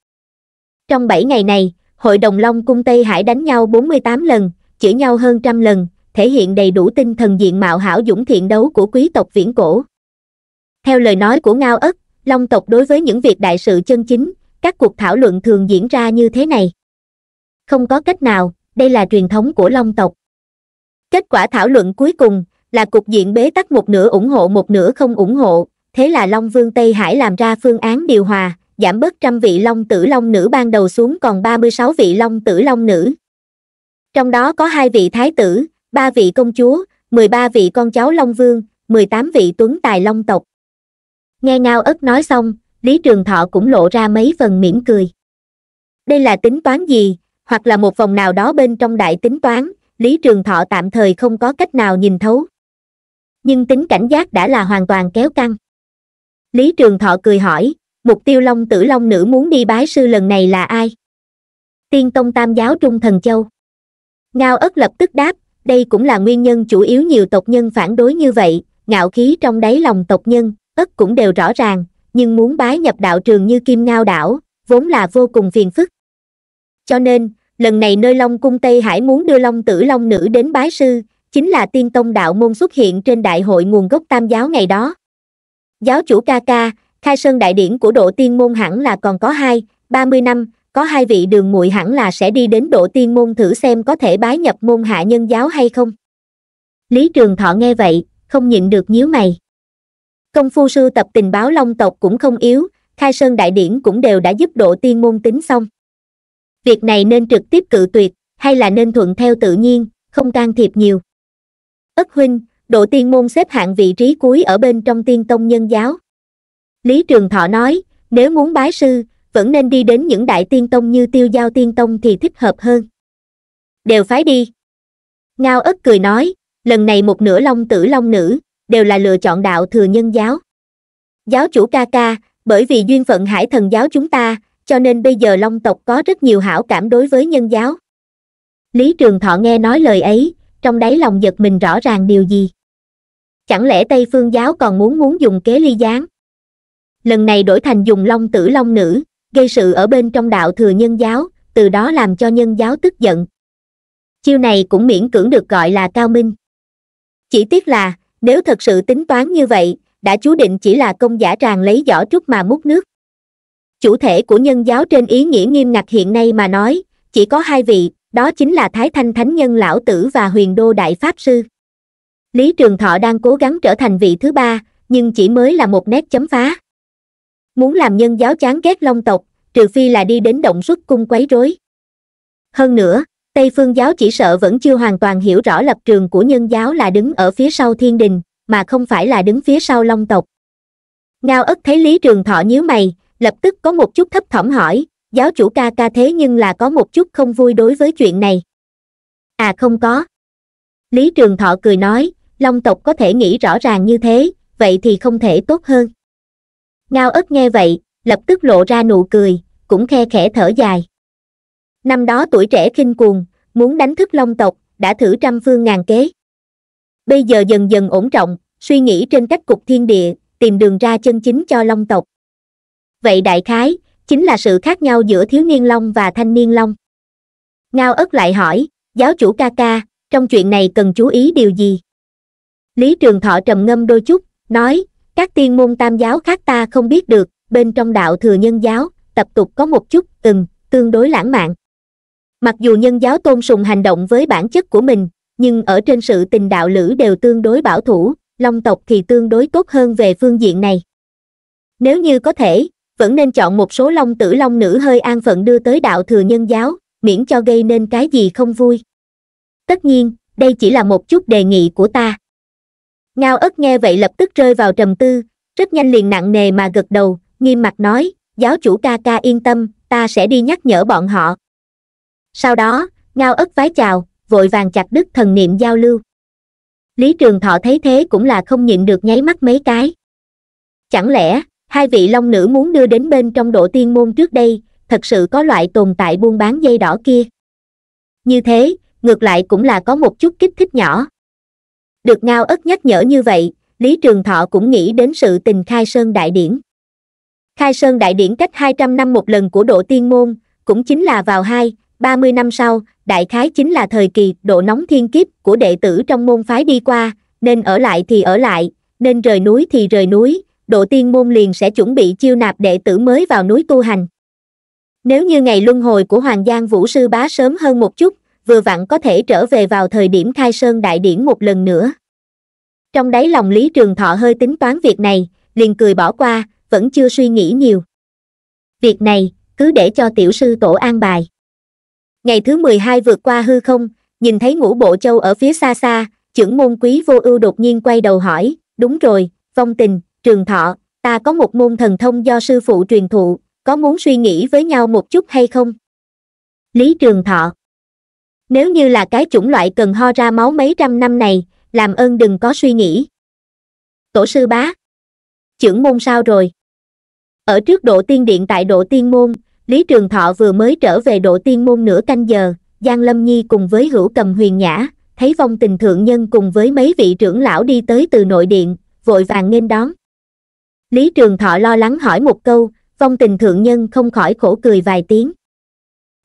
Trong 7 ngày này, Hội đồng Long Cung Tây Hải đánh nhau 48 lần, chửi nhau hơn trăm lần, thể hiện đầy đủ tinh thần diện mạo hảo dũng thiện đấu của quý tộc viễn cổ. Theo lời nói của Ngao Ất, Long tộc đối với những việc đại sự chân chính, các cuộc thảo luận thường diễn ra như thế này. Không có cách nào, đây là truyền thống của Long tộc. Kết quả thảo luận cuối cùng là cục diện bế tắc một nửa ủng hộ một nửa không ủng hộ, thế là Long Vương Tây Hải làm ra phương án điều hòa, giảm bớt trăm vị Long tử Long nữ ban đầu xuống còn 36 vị Long tử Long nữ. Trong đó có hai vị thái tử, ba vị công chúa, 13 vị con cháu Long Vương, 18 vị tuấn tài Long tộc. Nghe Ngao ất nói xong, Lý Trường Thọ cũng lộ ra mấy phần mỉm cười. Đây là tính toán gì, hoặc là một vòng nào đó bên trong đại tính toán, Lý Trường Thọ tạm thời không có cách nào nhìn thấu. Nhưng tính cảnh giác đã là hoàn toàn kéo căng. Lý Trường Thọ cười hỏi, mục tiêu Long Tử Long Nữ muốn đi bái sư lần này là ai? Tiên Tông Tam Giáo Trung Thần Châu. Ngao ất lập tức đáp, đây cũng là nguyên nhân chủ yếu nhiều tộc nhân phản đối như vậy, ngạo khí trong đáy lòng tộc nhân, ất cũng đều rõ ràng, nhưng muốn bái nhập đạo trường như Kim Ngao Đảo, vốn là vô cùng phiền phức. Cho nên, lần này nơi long cung tây hải muốn đưa long tử long nữ đến bái sư chính là tiên tông đạo môn xuất hiện trên đại hội nguồn gốc tam giáo ngày đó giáo chủ ca ca khai sơn đại điển của độ tiên môn hẳn là còn có hai ba mươi năm có hai vị đường muội hẳn là sẽ đi đến độ tiên môn thử xem có thể bái nhập môn hạ nhân giáo hay không lý trường thọ nghe vậy không nhịn được nhíu mày công phu sư tập tình báo long tộc cũng không yếu khai sơn đại điển cũng đều đã giúp độ tiên môn tính xong việc này nên trực tiếp cự tuyệt hay là nên thuận theo tự nhiên không can thiệp nhiều ất huynh độ tiên môn xếp hạng vị trí cuối ở bên trong tiên tông nhân giáo lý trường thọ nói nếu muốn bái sư vẫn nên đi đến những đại tiên tông như tiêu giao tiên tông thì thích hợp hơn đều phái đi ngao ất cười nói lần này một nửa long tử long nữ đều là lựa chọn đạo thừa nhân giáo giáo chủ ca ca bởi vì duyên phận hải thần giáo chúng ta cho nên bây giờ long tộc có rất nhiều hảo cảm đối với nhân giáo lý trường thọ nghe nói lời ấy trong đáy lòng giật mình rõ ràng điều gì chẳng lẽ tây phương giáo còn muốn muốn dùng kế ly gián lần này đổi thành dùng long tử long nữ gây sự ở bên trong đạo thừa nhân giáo từ đó làm cho nhân giáo tức giận chiêu này cũng miễn cưỡng được gọi là cao minh chỉ tiếc là nếu thật sự tính toán như vậy đã chú định chỉ là công giả tràng lấy giỏ trúc mà múc nước chủ thể của nhân giáo trên ý nghĩa nghiêm ngặt hiện nay mà nói chỉ có hai vị đó chính là thái thanh thánh nhân lão tử và huyền đô đại pháp sư lý trường thọ đang cố gắng trở thành vị thứ ba nhưng chỉ mới là một nét chấm phá muốn làm nhân giáo chán ghét long tộc trừ phi là đi đến động xuất cung quấy rối hơn nữa tây phương giáo chỉ sợ vẫn chưa hoàn toàn hiểu rõ lập trường của nhân giáo là đứng ở phía sau thiên đình mà không phải là đứng phía sau long tộc ngao ất thấy lý trường thọ nhíu mày lập tức có một chút thấp thỏm hỏi giáo chủ ca ca thế nhưng là có một chút không vui đối với chuyện này à không có lý trường thọ cười nói long tộc có thể nghĩ rõ ràng như thế vậy thì không thể tốt hơn ngao ất nghe vậy lập tức lộ ra nụ cười cũng khe khẽ thở dài năm đó tuổi trẻ khinh cuồng muốn đánh thức long tộc đã thử trăm phương ngàn kế bây giờ dần dần ổn trọng suy nghĩ trên cách cục thiên địa tìm đường ra chân chính cho long tộc vậy đại khái chính là sự khác nhau giữa thiếu niên long và thanh niên long ngao ất lại hỏi giáo chủ ca ca trong chuyện này cần chú ý điều gì lý trường thọ trầm ngâm đôi chút nói các tiên môn tam giáo khác ta không biết được bên trong đạo thừa nhân giáo tập tục có một chút ừng tương đối lãng mạn mặc dù nhân giáo tôn sùng hành động với bản chất của mình nhưng ở trên sự tình đạo lữ đều tương đối bảo thủ long tộc thì tương đối tốt hơn về phương diện này nếu như có thể vẫn nên chọn một số long tử long nữ hơi an phận đưa tới đạo thừa nhân giáo miễn cho gây nên cái gì không vui tất nhiên đây chỉ là một chút đề nghị của ta ngao ất nghe vậy lập tức rơi vào trầm tư rất nhanh liền nặng nề mà gật đầu nghiêm mặt nói giáo chủ ca ca yên tâm ta sẽ đi nhắc nhở bọn họ sau đó ngao ất vái chào vội vàng chặt đứt thần niệm giao lưu lý trường thọ thấy thế cũng là không nhịn được nháy mắt mấy cái chẳng lẽ hai vị long nữ muốn đưa đến bên trong độ tiên môn trước đây thật sự có loại tồn tại buôn bán dây đỏ kia như thế ngược lại cũng là có một chút kích thích nhỏ được ngao ất nhắc nhở như vậy lý trường thọ cũng nghĩ đến sự tình khai sơn đại điển khai sơn đại điển cách hai trăm năm một lần của độ tiên môn cũng chính là vào hai ba mươi năm sau đại khái chính là thời kỳ độ nóng thiên kiếp của đệ tử trong môn phái đi qua nên ở lại thì ở lại nên rời núi thì rời núi độ tiên môn liền sẽ chuẩn bị chiêu nạp đệ tử mới vào núi tu hành nếu như ngày luân hồi của hoàng giang vũ sư bá sớm hơn một chút vừa vặn có thể trở về vào thời điểm khai sơn đại điển một lần nữa trong đáy lòng lý trường thọ hơi tính toán việc này liền cười bỏ qua vẫn chưa suy nghĩ nhiều việc này cứ để cho tiểu sư tổ an bài ngày thứ mười hai vượt qua hư không nhìn thấy ngũ bộ châu ở phía xa xa trưởng môn quý vô ưu đột nhiên quay đầu hỏi đúng rồi vong tình trường thọ, ta có một môn thần thông do sư phụ truyền thụ, có muốn suy nghĩ với nhau một chút hay không? Lý trường thọ Nếu như là cái chủng loại cần ho ra máu mấy trăm năm này, làm ơn đừng có suy nghĩ. Tổ sư bá Chưởng môn sao rồi? Ở trước độ tiên điện tại độ tiên môn, Lý Trường Thọ vừa mới trở về độ tiên môn nửa canh giờ, Giang Lâm Nhi cùng với hữu cầm huyền nhã, thấy vong tình thượng nhân cùng với mấy vị trưởng lão đi tới từ nội điện, vội vàng nghênh đón. Lý Trường Thọ lo lắng hỏi một câu, vong tình thượng nhân không khỏi khổ cười vài tiếng.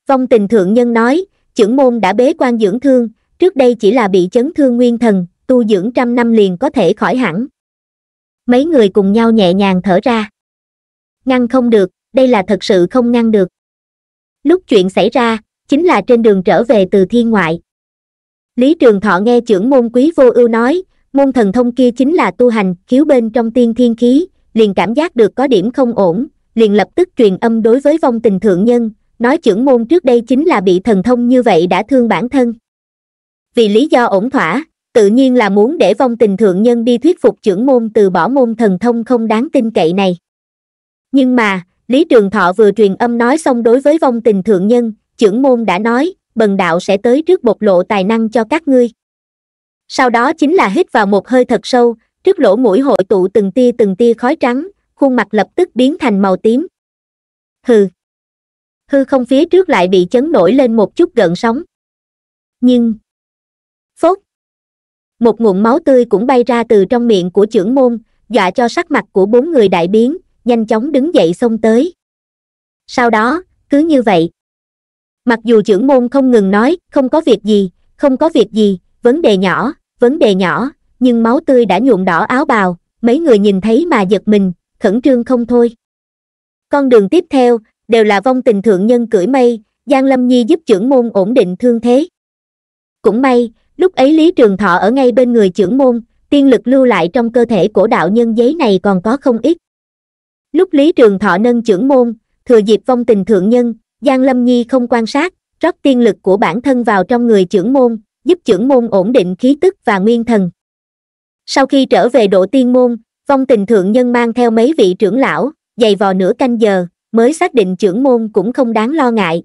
Vong tình thượng nhân nói, trưởng môn đã bế quan dưỡng thương, trước đây chỉ là bị chấn thương nguyên thần, tu dưỡng trăm năm liền có thể khỏi hẳn. Mấy người cùng nhau nhẹ nhàng thở ra. Ngăn không được, đây là thật sự không ngăn được. Lúc chuyện xảy ra, chính là trên đường trở về từ thiên ngoại. Lý Trường Thọ nghe trưởng môn quý vô ưu nói, môn thần thông kia chính là tu hành, khiếu bên trong tiên thiên khí, liền cảm giác được có điểm không ổn liền lập tức truyền âm đối với vong tình thượng nhân nói trưởng môn trước đây chính là bị thần thông như vậy đã thương bản thân vì lý do ổn thỏa tự nhiên là muốn để vong tình thượng nhân đi thuyết phục trưởng môn từ bỏ môn thần thông không đáng tin cậy này nhưng mà lý trường thọ vừa truyền âm nói xong đối với vong tình thượng nhân trưởng môn đã nói bần đạo sẽ tới trước bộc lộ tài năng cho các ngươi sau đó chính là hít vào một hơi thật sâu trước lỗ mũi hội tụ từng tia từng tia khói trắng khuôn mặt lập tức biến thành màu tím hừ hư không phía trước lại bị chấn nổi lên một chút gợn sóng nhưng phốt một nguồn máu tươi cũng bay ra từ trong miệng của trưởng môn dọa cho sắc mặt của bốn người đại biến nhanh chóng đứng dậy xông tới sau đó cứ như vậy mặc dù trưởng môn không ngừng nói không có việc gì không có việc gì vấn đề nhỏ vấn đề nhỏ nhưng máu tươi đã nhuộm đỏ áo bào mấy người nhìn thấy mà giật mình khẩn trương không thôi con đường tiếp theo đều là vong tình thượng nhân cưỡi mây giang lâm nhi giúp trưởng môn ổn định thương thế cũng may lúc ấy lý trường thọ ở ngay bên người trưởng môn tiên lực lưu lại trong cơ thể của đạo nhân giấy này còn có không ít lúc lý trường thọ nâng trưởng môn thừa dịp vong tình thượng nhân giang lâm nhi không quan sát rót tiên lực của bản thân vào trong người trưởng môn giúp trưởng môn ổn định khí tức và nguyên thần sau khi trở về độ tiên môn vong tình thượng nhân mang theo mấy vị trưởng lão dày vò nửa canh giờ mới xác định trưởng môn cũng không đáng lo ngại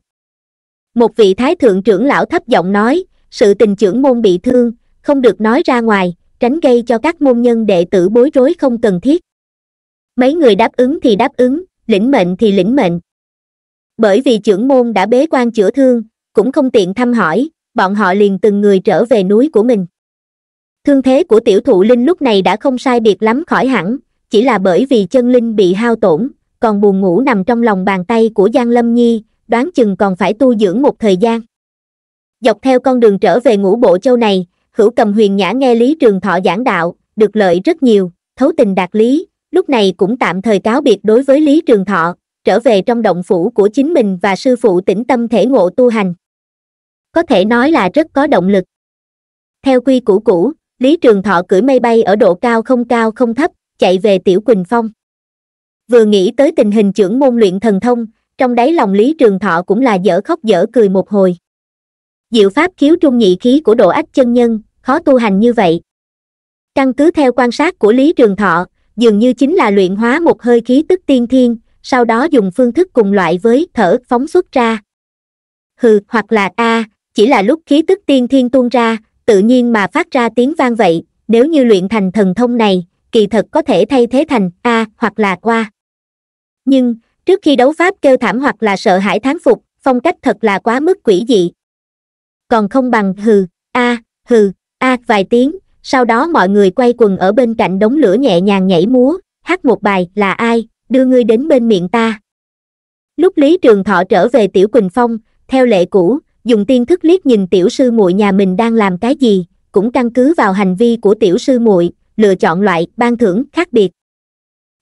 một vị thái thượng trưởng lão thấp giọng nói sự tình trưởng môn bị thương không được nói ra ngoài tránh gây cho các môn nhân đệ tử bối rối không cần thiết mấy người đáp ứng thì đáp ứng lĩnh mệnh thì lĩnh mệnh bởi vì trưởng môn đã bế quan chữa thương cũng không tiện thăm hỏi bọn họ liền từng người trở về núi của mình thương thế của tiểu thụ linh lúc này đã không sai biệt lắm khỏi hẳn chỉ là bởi vì chân linh bị hao tổn còn buồn ngủ nằm trong lòng bàn tay của giang lâm nhi đoán chừng còn phải tu dưỡng một thời gian dọc theo con đường trở về ngũ bộ châu này hữu cầm huyền nhã nghe lý trường thọ giảng đạo được lợi rất nhiều thấu tình đạt lý lúc này cũng tạm thời cáo biệt đối với lý trường thọ trở về trong động phủ của chính mình và sư phụ tĩnh tâm thể ngộ tu hành có thể nói là rất có động lực theo quy củ cũ lý trường thọ cưỡi mây bay ở độ cao không cao không thấp chạy về tiểu quỳnh phong vừa nghĩ tới tình hình trưởng môn luyện thần thông trong đáy lòng lý trường thọ cũng là dở khóc dở cười một hồi diệu pháp khiếu trung nhị khí của độ ách chân nhân khó tu hành như vậy căn cứ theo quan sát của lý trường thọ dường như chính là luyện hóa một hơi khí tức tiên thiên sau đó dùng phương thức cùng loại với thở phóng xuất ra hừ hoặc là a à, chỉ là lúc khí tức tiên thiên tuôn ra tự nhiên mà phát ra tiếng vang vậy nếu như luyện thành thần thông này kỳ thật có thể thay thế thành a hoặc là qua nhưng trước khi đấu pháp kêu thảm hoặc là sợ hãi thán phục phong cách thật là quá mức quỷ dị còn không bằng hừ a hừ a vài tiếng sau đó mọi người quay quần ở bên cạnh đống lửa nhẹ nhàng nhảy múa hát một bài là ai đưa ngươi đến bên miệng ta lúc lý trường thọ trở về tiểu quỳnh phong theo lệ cũ dùng tiên thức liếc nhìn tiểu sư muội nhà mình đang làm cái gì, cũng căn cứ vào hành vi của tiểu sư muội, lựa chọn loại ban thưởng khác biệt.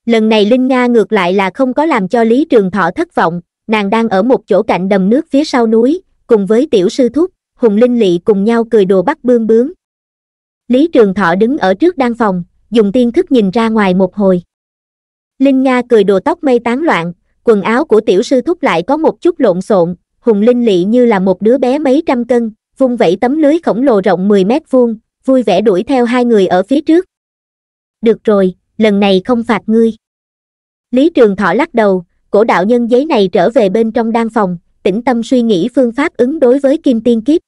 Lần này Linh Nga ngược lại là không có làm cho Lý Trường Thọ thất vọng, nàng đang ở một chỗ cạnh đầm nước phía sau núi, cùng với tiểu sư thúc, Hùng Linh Lị cùng nhau cười đồ bắt bươm bướm. Lý Trường Thọ đứng ở trước đan phòng, dùng tiên thức nhìn ra ngoài một hồi. Linh Nga cười đồ tóc mây tán loạn, quần áo của tiểu sư thúc lại có một chút lộn xộn, hùng linh lị như là một đứa bé mấy trăm cân vung vẩy tấm lưới khổng lồ rộng mười mét vuông vui vẻ đuổi theo hai người ở phía trước được rồi lần này không phạt ngươi lý trường thọ lắc đầu cổ đạo nhân giấy này trở về bên trong đan phòng tĩnh tâm suy nghĩ phương pháp ứng đối với kim tiên kiếp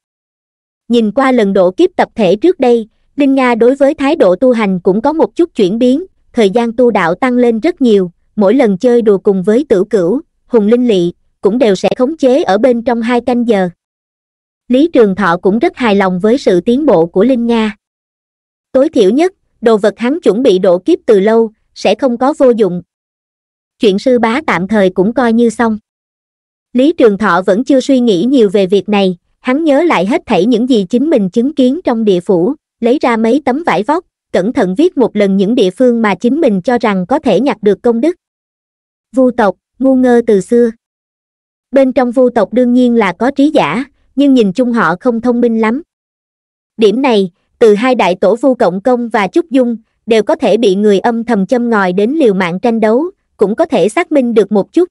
nhìn qua lần độ kiếp tập thể trước đây linh nga đối với thái độ tu hành cũng có một chút chuyển biến thời gian tu đạo tăng lên rất nhiều mỗi lần chơi đùa cùng với tử cửu hùng linh lị cũng đều sẽ khống chế ở bên trong hai canh giờ lý trường thọ cũng rất hài lòng với sự tiến bộ của linh nga tối thiểu nhất đồ vật hắn chuẩn bị độ kiếp từ lâu sẽ không có vô dụng chuyện sư bá tạm thời cũng coi như xong lý trường thọ vẫn chưa suy nghĩ nhiều về việc này hắn nhớ lại hết thảy những gì chính mình chứng kiến trong địa phủ lấy ra mấy tấm vải vóc cẩn thận viết một lần những địa phương mà chính mình cho rằng có thể nhặt được công đức vu tộc ngu ngơ từ xưa bên trong vu tộc đương nhiên là có trí giả nhưng nhìn chung họ không thông minh lắm điểm này từ hai đại tổ vu cộng công và trúc dung đều có thể bị người âm thầm châm ngòi đến liều mạng tranh đấu cũng có thể xác minh được một chút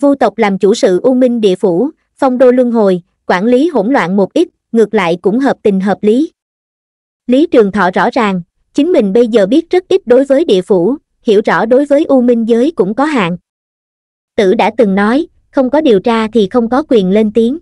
vu tộc làm chủ sự u minh địa phủ phong đô luân hồi quản lý hỗn loạn một ít ngược lại cũng hợp tình hợp lý lý trường thọ rõ ràng chính mình bây giờ biết rất ít đối với địa phủ hiểu rõ đối với u minh giới cũng có hạn tử đã từng nói không có điều tra thì không có quyền lên tiếng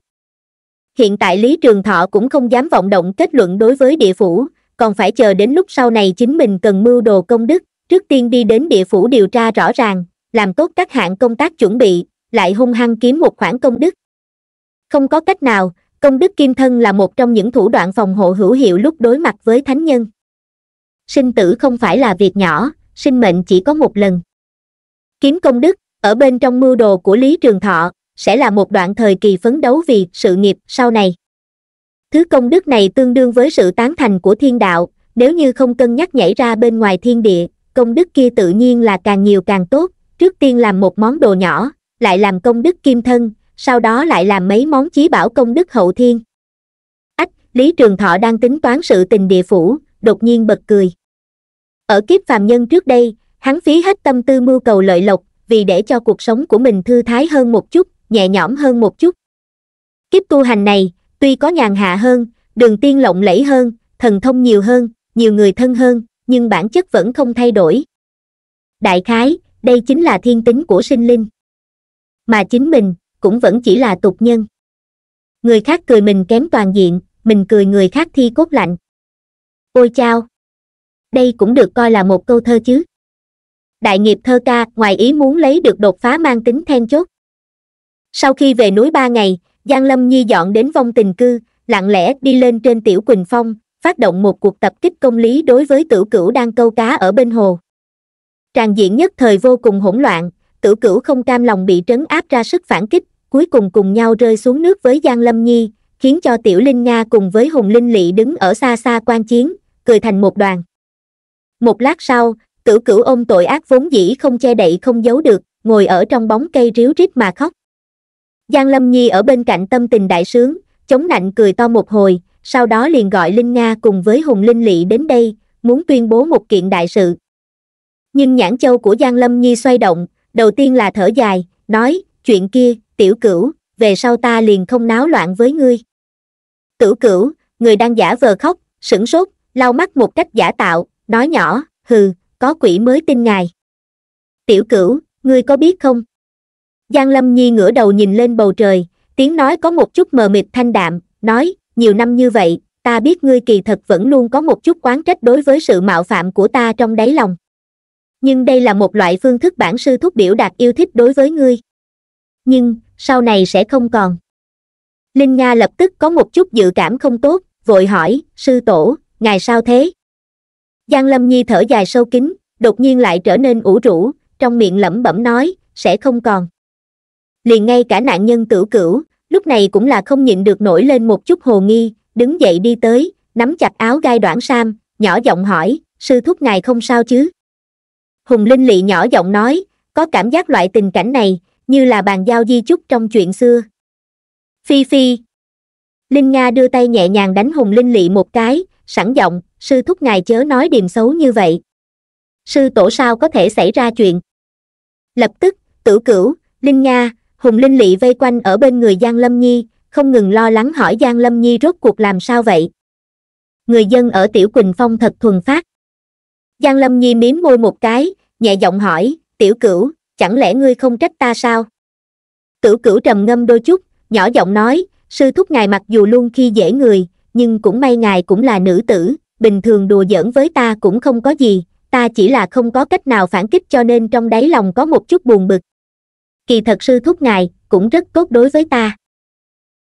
hiện tại lý trường thọ cũng không dám vọng động kết luận đối với địa phủ còn phải chờ đến lúc sau này chính mình cần mưu đồ công đức trước tiên đi đến địa phủ điều tra rõ ràng làm tốt các hạng công tác chuẩn bị lại hung hăng kiếm một khoản công đức không có cách nào công đức kim thân là một trong những thủ đoạn phòng hộ hữu hiệu lúc đối mặt với thánh nhân sinh tử không phải là việc nhỏ sinh mệnh chỉ có một lần kiếm công đức ở bên trong mưu đồ của lý trường thọ sẽ là một đoạn thời kỳ phấn đấu vì sự nghiệp sau này thứ công đức này tương đương với sự tán thành của thiên đạo nếu như không cân nhắc nhảy ra bên ngoài thiên địa công đức kia tự nhiên là càng nhiều càng tốt trước tiên làm một món đồ nhỏ lại làm công đức kim thân sau đó lại làm mấy món chí bảo công đức hậu thiên ách lý trường thọ đang tính toán sự tình địa phủ đột nhiên bật cười ở kiếp phàm nhân trước đây hắn phí hết tâm tư mưu cầu lợi lộc vì để cho cuộc sống của mình thư thái hơn một chút nhẹ nhõm hơn một chút kiếp tu hành này tuy có nhàn hạ hơn đường tiên lộng lẫy hơn thần thông nhiều hơn nhiều người thân hơn nhưng bản chất vẫn không thay đổi đại khái đây chính là thiên tính của sinh linh mà chính mình cũng vẫn chỉ là tục nhân người khác cười mình kém toàn diện mình cười người khác thi cốt lạnh ôi chao đây cũng được coi là một câu thơ chứ đại nghiệp thơ ca ngoài ý muốn lấy được đột phá mang tính then chốt sau khi về núi ba ngày giang lâm nhi dọn đến vong tình cư lặng lẽ đi lên trên tiểu quỳnh phong phát động một cuộc tập kích công lý đối với tử cửu đang câu cá ở bên hồ tràng diện nhất thời vô cùng hỗn loạn tử cửu không cam lòng bị trấn áp ra sức phản kích cuối cùng cùng nhau rơi xuống nước với giang lâm nhi khiến cho tiểu linh nga cùng với hùng linh lỵ đứng ở xa xa quan chiến cười thành một đoàn một lát sau Tử cửu ôm tội ác vốn dĩ không che đậy không giấu được ngồi ở trong bóng cây ríu rít mà khóc giang lâm nhi ở bên cạnh tâm tình đại sướng chống nạnh cười to một hồi sau đó liền gọi linh nga cùng với hùng linh lỵ đến đây muốn tuyên bố một kiện đại sự nhưng nhãn châu của giang lâm nhi xoay động đầu tiên là thở dài nói chuyện kia tiểu cửu về sau ta liền không náo loạn với ngươi cửu cửu người đang giả vờ khóc sửng sốt lau mắt một cách giả tạo nói nhỏ hừ có quỷ mới tin ngài tiểu cửu ngươi có biết không giang lâm nhi ngửa đầu nhìn lên bầu trời tiếng nói có một chút mờ mịt thanh đạm nói nhiều năm như vậy ta biết ngươi kỳ thật vẫn luôn có một chút quán trách đối với sự mạo phạm của ta trong đáy lòng nhưng đây là một loại phương thức bản sư thúc biểu đạt yêu thích đối với ngươi nhưng sau này sẽ không còn linh nga lập tức có một chút dự cảm không tốt vội hỏi sư tổ ngài sao thế giang lâm nhi thở dài sâu kín đột nhiên lại trở nên ủ rũ trong miệng lẩm bẩm nói sẽ không còn liền ngay cả nạn nhân tử cửu lúc này cũng là không nhịn được nổi lên một chút hồ nghi đứng dậy đi tới nắm chặt áo gai đoạn sam nhỏ giọng hỏi sư thúc ngài không sao chứ hùng linh lị nhỏ giọng nói có cảm giác loại tình cảnh này như là bàn giao di chúc trong chuyện xưa phi phi Linh Nga đưa tay nhẹ nhàng đánh Hùng Linh Lị một cái, sẵn giọng, sư thúc ngài chớ nói điềm xấu như vậy. Sư tổ sao có thể xảy ra chuyện? Lập tức, tử cửu, Linh Nga, Hùng Linh Lị vây quanh ở bên người Giang Lâm Nhi, không ngừng lo lắng hỏi Giang Lâm Nhi rốt cuộc làm sao vậy. Người dân ở Tiểu Quỳnh Phong thật thuần phát. Giang Lâm Nhi miếm môi một cái, nhẹ giọng hỏi, tiểu cửu, chẳng lẽ ngươi không trách ta sao? Tiểu cửu trầm ngâm đôi chút, nhỏ giọng nói, sư thúc ngài mặc dù luôn khi dễ người nhưng cũng may ngài cũng là nữ tử bình thường đùa giỡn với ta cũng không có gì ta chỉ là không có cách nào phản kích cho nên trong đáy lòng có một chút buồn bực kỳ thật sư thúc ngài cũng rất tốt đối với ta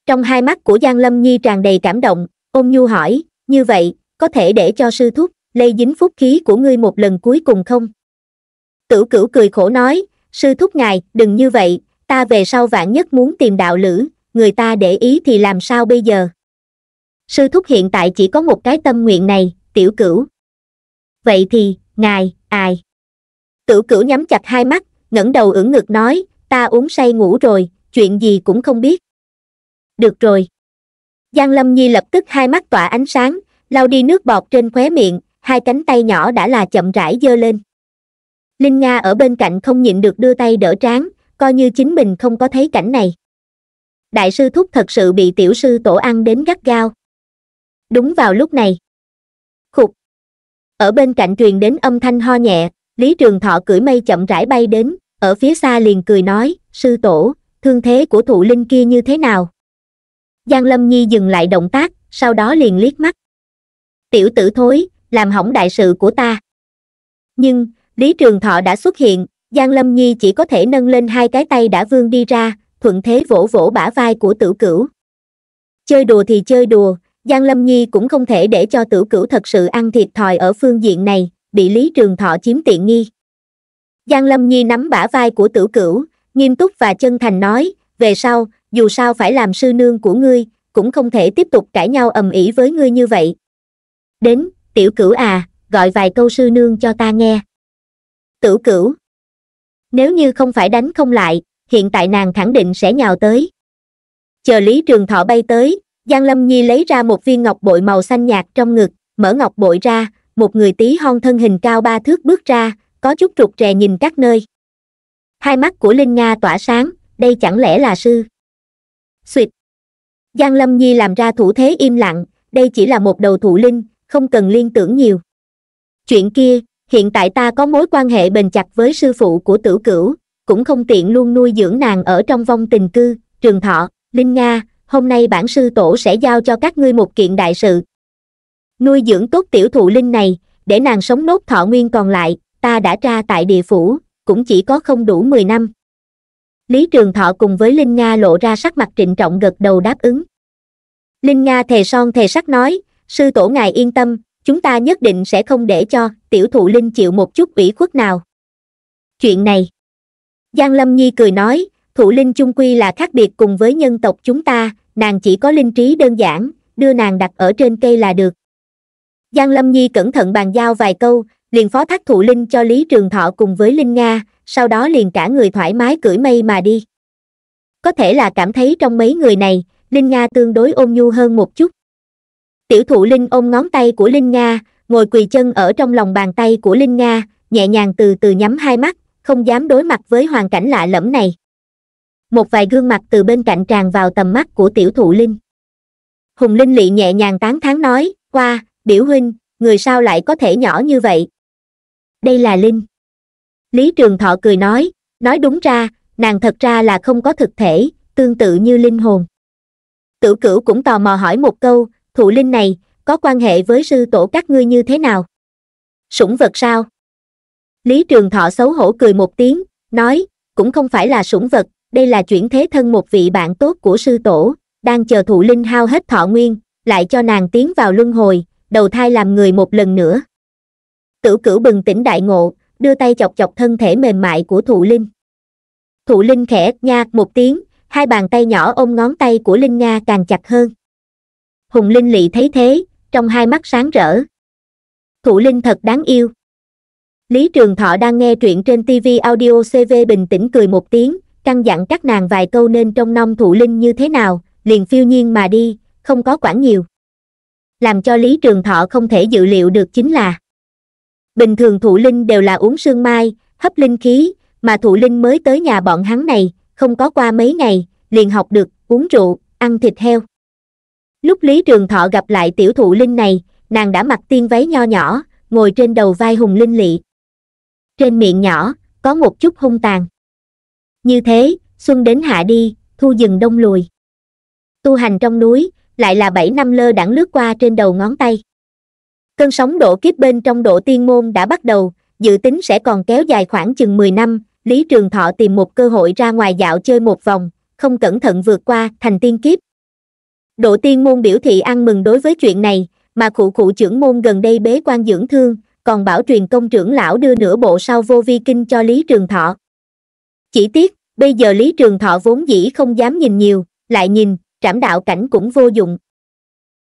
trong hai mắt của giang lâm nhi tràn đầy cảm động ôm nhu hỏi như vậy có thể để cho sư thúc lây dính phúc khí của ngươi một lần cuối cùng không Tử cửu cười khổ nói sư thúc ngài đừng như vậy ta về sau vạn nhất muốn tìm đạo lữ người ta để ý thì làm sao bây giờ sư thúc hiện tại chỉ có một cái tâm nguyện này tiểu cửu vậy thì ngài ai tiểu cửu nhắm chặt hai mắt ngẩng đầu ưỡn ngực nói ta uống say ngủ rồi chuyện gì cũng không biết được rồi giang lâm nhi lập tức hai mắt tỏa ánh sáng lau đi nước bọt trên khóe miệng hai cánh tay nhỏ đã là chậm rãi dơ lên linh nga ở bên cạnh không nhịn được đưa tay đỡ trán coi như chính mình không có thấy cảnh này đại sư thúc thật sự bị tiểu sư tổ ăn đến gắt gao đúng vào lúc này khục ở bên cạnh truyền đến âm thanh ho nhẹ lý trường thọ cưỡi mây chậm rãi bay đến ở phía xa liền cười nói sư tổ thương thế của thụ linh kia như thế nào giang lâm nhi dừng lại động tác sau đó liền liếc mắt tiểu tử thối làm hỏng đại sự của ta nhưng lý trường thọ đã xuất hiện giang lâm nhi chỉ có thể nâng lên hai cái tay đã vương đi ra thuận thế vỗ vỗ bả vai của tử cửu chơi đùa thì chơi đùa giang lâm nhi cũng không thể để cho tử cửu thật sự ăn thịt thòi ở phương diện này bị lý trường thọ chiếm tiện nghi giang lâm nhi nắm bả vai của tử cửu nghiêm túc và chân thành nói về sau dù sao phải làm sư nương của ngươi cũng không thể tiếp tục cãi nhau ầm ĩ với ngươi như vậy đến tiểu cửu à gọi vài câu sư nương cho ta nghe tử cửu nếu như không phải đánh không lại hiện tại nàng khẳng định sẽ nhào tới chờ lý trường thọ bay tới giang lâm nhi lấy ra một viên ngọc bội màu xanh nhạt trong ngực mở ngọc bội ra một người tí hon thân hình cao ba thước bước ra có chút trục rè nhìn các nơi hai mắt của linh nga tỏa sáng đây chẳng lẽ là sư suỵt giang lâm nhi làm ra thủ thế im lặng đây chỉ là một đầu thụ linh không cần liên tưởng nhiều chuyện kia hiện tại ta có mối quan hệ bền chặt với sư phụ của tử cửu cũng không tiện luôn nuôi dưỡng nàng ở trong vong tình cư, trường thọ, linh nga, hôm nay bản sư tổ sẽ giao cho các ngươi một kiện đại sự. Nuôi dưỡng tốt tiểu thụ linh này, để nàng sống nốt thọ nguyên còn lại, ta đã tra tại địa phủ, cũng chỉ có không đủ 10 năm. Lý Trường Thọ cùng với Linh Nga lộ ra sắc mặt trịnh trọng gật đầu đáp ứng. Linh Nga thề son thề sắc nói, sư tổ ngài yên tâm, chúng ta nhất định sẽ không để cho tiểu thụ Linh chịu một chút ủy khuất nào. Chuyện này Giang Lâm Nhi cười nói, thụ linh chung quy là khác biệt cùng với nhân tộc chúng ta, nàng chỉ có linh trí đơn giản, đưa nàng đặt ở trên cây là được. Giang Lâm Nhi cẩn thận bàn giao vài câu, liền phó thác thụ linh cho Lý Trường Thọ cùng với Linh Nga, sau đó liền cả người thoải mái cưỡi mây mà đi. Có thể là cảm thấy trong mấy người này, Linh Nga tương đối ôm nhu hơn một chút. Tiểu thụ Linh ôm ngón tay của Linh Nga, ngồi quỳ chân ở trong lòng bàn tay của Linh Nga, nhẹ nhàng từ từ nhắm hai mắt, không dám đối mặt với hoàn cảnh lạ lẫm này một vài gương mặt từ bên cạnh tràn vào tầm mắt của tiểu thụ linh hùng linh lị nhẹ nhàng tán thán nói qua biểu huynh người sao lại có thể nhỏ như vậy đây là linh lý trường thọ cười nói nói đúng ra nàng thật ra là không có thực thể tương tự như linh hồn tử cửu cũng tò mò hỏi một câu thụ linh này có quan hệ với sư tổ các ngươi như thế nào sủng vật sao lý trường thọ xấu hổ cười một tiếng nói cũng không phải là sủng vật đây là chuyển thế thân một vị bạn tốt của sư tổ đang chờ thụ linh hao hết thọ nguyên lại cho nàng tiến vào luân hồi đầu thai làm người một lần nữa cửu cửu bừng tỉnh đại ngộ đưa tay chọc chọc thân thể mềm mại của thụ linh thụ linh khẽ nha một tiếng hai bàn tay nhỏ ôm ngón tay của linh nga càng chặt hơn hùng linh lỵ thấy thế trong hai mắt sáng rỡ thụ linh thật đáng yêu Lý Trường Thọ đang nghe truyện trên TV audio CV bình tĩnh cười một tiếng, căn dặn các nàng vài câu nên trong nông thụ linh như thế nào, liền phiêu nhiên mà đi, không có quản nhiều. Làm cho Lý Trường Thọ không thể dự liệu được chính là Bình thường thụ linh đều là uống sương mai, hấp linh khí, mà thụ linh mới tới nhà bọn hắn này, không có qua mấy ngày, liền học được uống rượu, ăn thịt heo. Lúc Lý Trường Thọ gặp lại tiểu thụ linh này, nàng đã mặc tiên váy nho nhỏ, ngồi trên đầu vai hùng linh lị trên miệng nhỏ có một chút hung tàn như thế xuân đến hạ đi thu dừng đông lùi tu hành trong núi lại là bảy năm lơ đãng lướt qua trên đầu ngón tay cơn sóng đổ kiếp bên trong độ tiên môn đã bắt đầu dự tính sẽ còn kéo dài khoảng chừng mười năm lý trường thọ tìm một cơ hội ra ngoài dạo chơi một vòng không cẩn thận vượt qua thành tiên kiếp độ tiên môn biểu thị ăn mừng đối với chuyện này mà khụ khụ trưởng môn gần đây bế quan dưỡng thương còn bảo truyền công trưởng lão đưa nửa bộ sau vô vi kinh cho Lý Trường Thọ. Chỉ tiếc, bây giờ Lý Trường Thọ vốn dĩ không dám nhìn nhiều, lại nhìn, trảm đạo cảnh cũng vô dụng.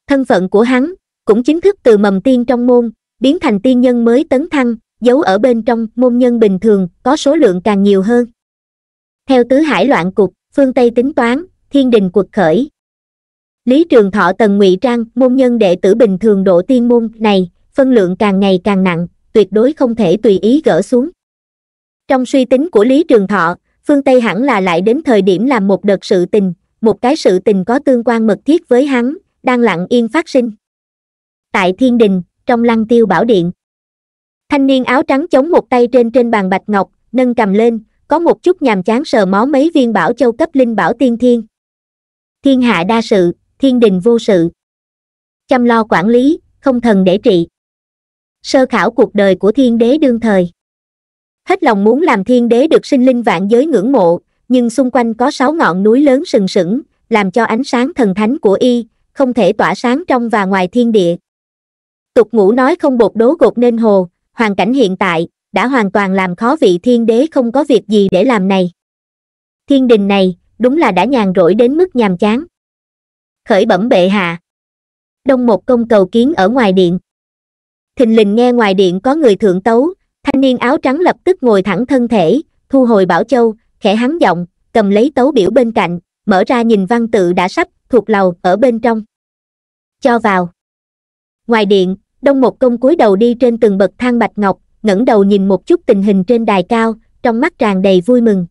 Thân phận của hắn, cũng chính thức từ mầm tiên trong môn, biến thành tiên nhân mới tấn thăng, giấu ở bên trong môn nhân bình thường, có số lượng càng nhiều hơn. Theo tứ hải loạn cục, phương Tây tính toán, thiên đình cuộc khởi. Lý Trường Thọ tần ngụy trang, môn nhân đệ tử bình thường độ tiên môn này, phân lượng càng ngày càng nặng tuyệt đối không thể tùy ý gỡ xuống trong suy tính của lý trường thọ phương tây hẳn là lại đến thời điểm làm một đợt sự tình một cái sự tình có tương quan mật thiết với hắn đang lặng yên phát sinh tại thiên đình trong lăng tiêu bảo điện thanh niên áo trắng chống một tay trên trên bàn bạch ngọc nâng cầm lên có một chút nhàm chán sờ mó mấy viên bảo châu cấp linh bảo tiên thiên thiên hạ đa sự thiên đình vô sự chăm lo quản lý không thần để trị sơ khảo cuộc đời của thiên đế đương thời hết lòng muốn làm thiên đế được sinh linh vạn giới ngưỡng mộ nhưng xung quanh có sáu ngọn núi lớn sừng sững làm cho ánh sáng thần thánh của y không thể tỏa sáng trong và ngoài thiên địa tục ngũ nói không bột đố gột nên hồ hoàn cảnh hiện tại đã hoàn toàn làm khó vị thiên đế không có việc gì để làm này thiên đình này đúng là đã nhàn rỗi đến mức nhàm chán khởi bẩm bệ hạ đông một công cầu kiến ở ngoài điện thình lình nghe ngoài điện có người thượng tấu thanh niên áo trắng lập tức ngồi thẳng thân thể thu hồi bảo châu khẽ hắn giọng cầm lấy tấu biểu bên cạnh mở ra nhìn văn tự đã sắp thuộc lầu ở bên trong cho vào ngoài điện đông một công cúi đầu đi trên từng bậc thang bạch ngọc ngẩng đầu nhìn một chút tình hình trên đài cao trong mắt tràn đầy vui mừng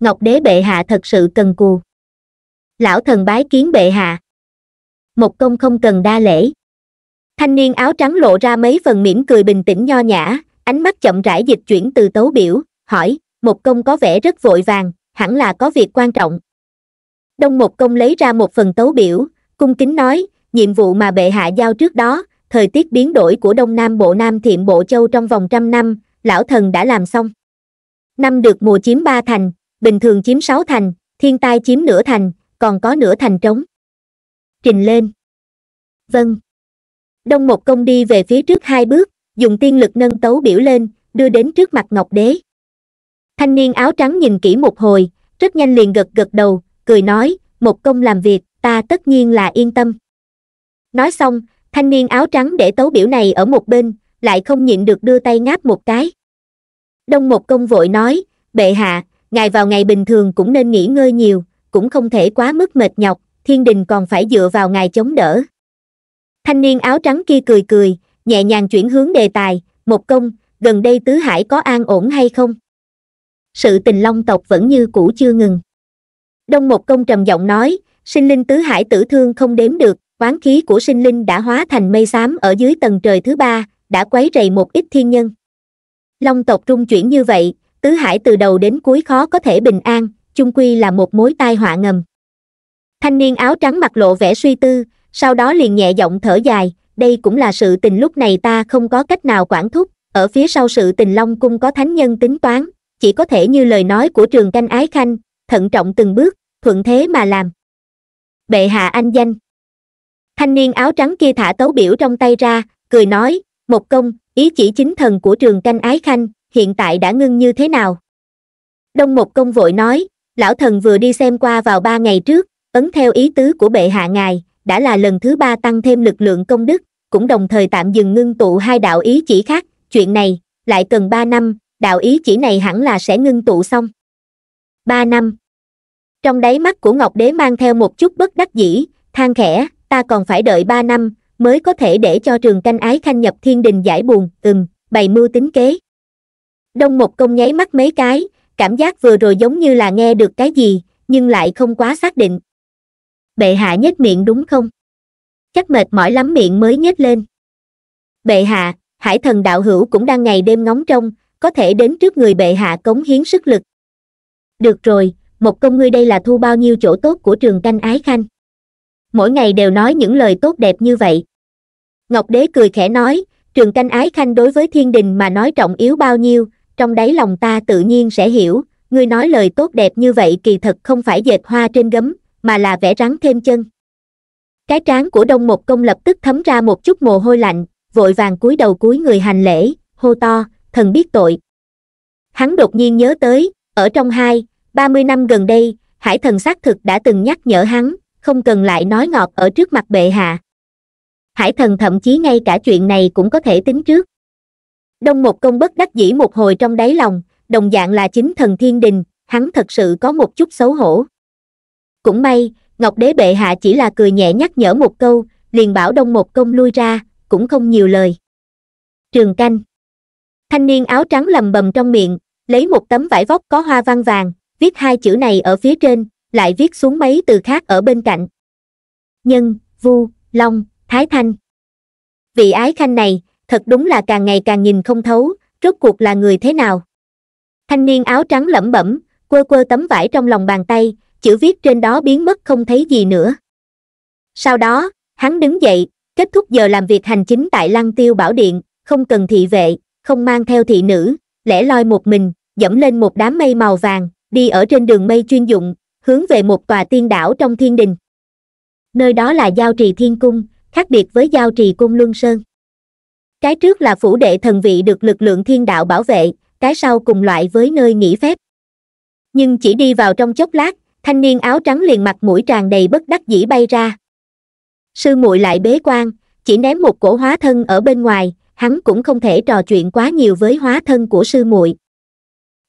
ngọc đế bệ hạ thật sự cần cù lão thần bái kiến bệ hạ một công không cần đa lễ thanh niên áo trắng lộ ra mấy phần mỉm cười bình tĩnh nho nhã ánh mắt chậm rãi dịch chuyển từ tấu biểu hỏi một công có vẻ rất vội vàng hẳn là có việc quan trọng đông một công lấy ra một phần tấu biểu cung kính nói nhiệm vụ mà bệ hạ giao trước đó thời tiết biến đổi của đông nam bộ nam thiệm bộ châu trong vòng trăm năm lão thần đã làm xong năm được mùa chiếm ba thành bình thường chiếm sáu thành thiên tai chiếm nửa thành còn có nửa thành trống trình lên vâng đông một công đi về phía trước hai bước dùng tiên lực nâng tấu biểu lên đưa đến trước mặt ngọc đế thanh niên áo trắng nhìn kỹ một hồi rất nhanh liền gật gật đầu cười nói một công làm việc ta tất nhiên là yên tâm nói xong thanh niên áo trắng để tấu biểu này ở một bên lại không nhịn được đưa tay ngáp một cái đông một công vội nói bệ hạ ngài vào ngày bình thường cũng nên nghỉ ngơi nhiều cũng không thể quá mức mệt nhọc thiên đình còn phải dựa vào ngài chống đỡ thanh niên áo trắng kia cười cười nhẹ nhàng chuyển hướng đề tài một công gần đây tứ hải có an ổn hay không sự tình long tộc vẫn như cũ chưa ngừng đông một công trầm giọng nói sinh linh tứ hải tử thương không đếm được quán khí của sinh linh đã hóa thành mây xám ở dưới tầng trời thứ ba đã quấy rầy một ít thiên nhân long tộc trung chuyển như vậy tứ hải từ đầu đến cuối khó có thể bình an chung quy là một mối tai họa ngầm thanh niên áo trắng mặt lộ vẻ suy tư sau đó liền nhẹ giọng thở dài đây cũng là sự tình lúc này ta không có cách nào quản thúc ở phía sau sự tình long cung có thánh nhân tính toán chỉ có thể như lời nói của trường canh ái khanh thận trọng từng bước thuận thế mà làm bệ hạ anh danh thanh niên áo trắng kia thả tấu biểu trong tay ra cười nói một công ý chỉ chính thần của trường canh ái khanh hiện tại đã ngưng như thế nào đông một công vội nói lão thần vừa đi xem qua vào ba ngày trước ấn theo ý tứ của bệ hạ ngài đã là lần thứ ba tăng thêm lực lượng công đức cũng đồng thời tạm dừng ngưng tụ hai đạo ý chỉ khác chuyện này lại cần ba năm đạo ý chỉ này hẳn là sẽ ngưng tụ xong ba năm trong đáy mắt của ngọc đế mang theo một chút bất đắc dĩ than khẽ ta còn phải đợi ba năm mới có thể để cho trường canh ái khanh nhập thiên đình giải buồn ừm bày mưu tính kế đông một công nháy mắt mấy cái cảm giác vừa rồi giống như là nghe được cái gì nhưng lại không quá xác định bệ hạ nhếch miệng đúng không chắc mệt mỏi lắm miệng mới nhếch lên bệ hạ hải thần đạo hữu cũng đang ngày đêm ngóng trông có thể đến trước người bệ hạ cống hiến sức lực được rồi một công ngươi đây là thu bao nhiêu chỗ tốt của trường canh ái khanh mỗi ngày đều nói những lời tốt đẹp như vậy ngọc đế cười khẽ nói trường canh ái khanh đối với thiên đình mà nói trọng yếu bao nhiêu trong đáy lòng ta tự nhiên sẽ hiểu ngươi nói lời tốt đẹp như vậy kỳ thật không phải dệt hoa trên gấm mà là vẽ rắn thêm chân cái trán của đông một công lập tức thấm ra một chút mồ hôi lạnh vội vàng cúi đầu cúi người hành lễ hô to thần biết tội hắn đột nhiên nhớ tới ở trong hai ba mươi năm gần đây hải thần xác thực đã từng nhắc nhở hắn không cần lại nói ngọt ở trước mặt bệ hạ hải thần thậm chí ngay cả chuyện này cũng có thể tính trước đông một công bất đắc dĩ một hồi trong đáy lòng đồng dạng là chính thần thiên đình hắn thật sự có một chút xấu hổ cũng may ngọc đế bệ hạ chỉ là cười nhẹ nhắc nhở một câu liền bảo đông một công lui ra cũng không nhiều lời trường canh thanh niên áo trắng lầm bầm trong miệng lấy một tấm vải vóc có hoa văn vàng viết hai chữ này ở phía trên lại viết xuống mấy từ khác ở bên cạnh nhân vu long thái thanh vị ái khanh này thật đúng là càng ngày càng nhìn không thấu rốt cuộc là người thế nào thanh niên áo trắng lẩm bẩm quơ quơ tấm vải trong lòng bàn tay chữ viết trên đó biến mất không thấy gì nữa sau đó hắn đứng dậy kết thúc giờ làm việc hành chính tại lăng tiêu bảo điện không cần thị vệ không mang theo thị nữ lẻ loi một mình dẫm lên một đám mây màu vàng đi ở trên đường mây chuyên dụng hướng về một tòa tiên đảo trong thiên đình nơi đó là giao trì thiên cung khác biệt với giao trì cung luân sơn cái trước là phủ đệ thần vị được lực lượng thiên đạo bảo vệ cái sau cùng loại với nơi nghỉ phép nhưng chỉ đi vào trong chốc lát thanh niên áo trắng liền mặt mũi tràn đầy bất đắc dĩ bay ra sư muội lại bế quan chỉ ném một cổ hóa thân ở bên ngoài hắn cũng không thể trò chuyện quá nhiều với hóa thân của sư muội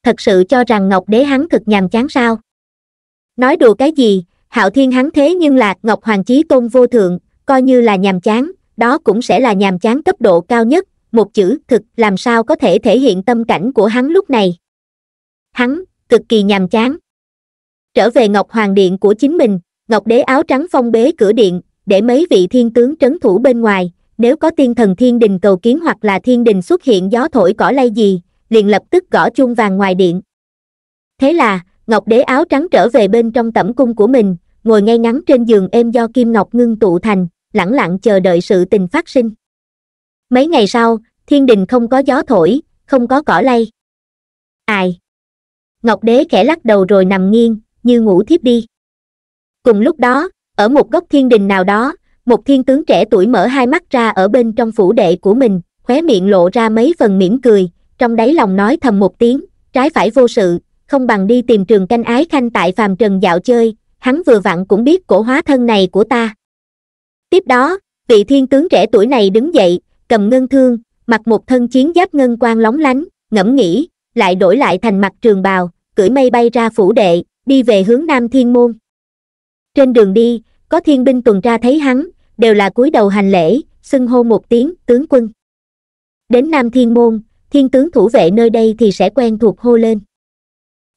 thật sự cho rằng ngọc đế hắn thực nhàm chán sao nói đùa cái gì hạo thiên hắn thế nhưng là ngọc hoàng chí tôn vô thượng coi như là nhàm chán đó cũng sẽ là nhàm chán cấp độ cao nhất một chữ thực làm sao có thể thể hiện tâm cảnh của hắn lúc này hắn cực kỳ nhàm chán Trở về Ngọc Hoàng Điện của chính mình, Ngọc Đế áo trắng phong bế cửa điện, để mấy vị thiên tướng trấn thủ bên ngoài, nếu có tiên thần thiên đình cầu kiến hoặc là thiên đình xuất hiện gió thổi cỏ lay gì, liền lập tức gõ chuông vàng ngoài điện. Thế là, Ngọc Đế áo trắng trở về bên trong tẩm cung của mình, ngồi ngay ngắn trên giường êm do Kim Ngọc ngưng tụ thành, lẳng lặng chờ đợi sự tình phát sinh. Mấy ngày sau, thiên đình không có gió thổi, không có cỏ lay. Ai? Ngọc Đế khẽ lắc đầu rồi nằm nghiêng, như ngủ thiếp đi cùng lúc đó ở một góc thiên đình nào đó một thiên tướng trẻ tuổi mở hai mắt ra ở bên trong phủ đệ của mình khóe miệng lộ ra mấy phần mỉm cười trong đáy lòng nói thầm một tiếng trái phải vô sự không bằng đi tìm trường canh ái khanh tại phàm trần dạo chơi hắn vừa vặn cũng biết cổ hóa thân này của ta tiếp đó vị thiên tướng trẻ tuổi này đứng dậy cầm ngân thương mặc một thân chiến giáp ngân quang lóng lánh ngẫm nghĩ lại đổi lại thành mặt trường bào cưỡi mây bay ra phủ đệ đi về hướng nam thiên môn trên đường đi có thiên binh tuần tra thấy hắn đều là cúi đầu hành lễ xưng hô một tiếng tướng quân đến nam thiên môn thiên tướng thủ vệ nơi đây thì sẽ quen thuộc hô lên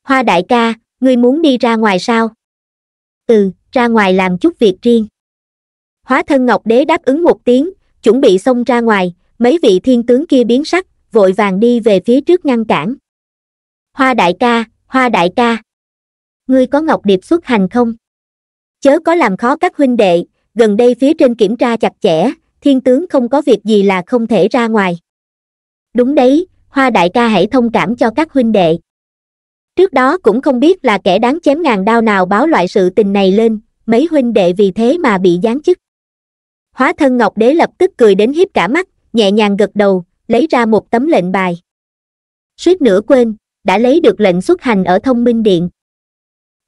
hoa đại ca ngươi muốn đi ra ngoài sao ừ ra ngoài làm chút việc riêng hóa thân ngọc đế đáp ứng một tiếng chuẩn bị xông ra ngoài mấy vị thiên tướng kia biến sắc vội vàng đi về phía trước ngăn cản hoa đại ca hoa đại ca ngươi có ngọc điệp xuất hành không chớ có làm khó các huynh đệ gần đây phía trên kiểm tra chặt chẽ thiên tướng không có việc gì là không thể ra ngoài đúng đấy hoa đại ca hãy thông cảm cho các huynh đệ trước đó cũng không biết là kẻ đáng chém ngàn đao nào báo loại sự tình này lên mấy huynh đệ vì thế mà bị giáng chức hóa thân ngọc đế lập tức cười đến hiếp cả mắt nhẹ nhàng gật đầu lấy ra một tấm lệnh bài suýt nữa quên đã lấy được lệnh xuất hành ở thông minh điện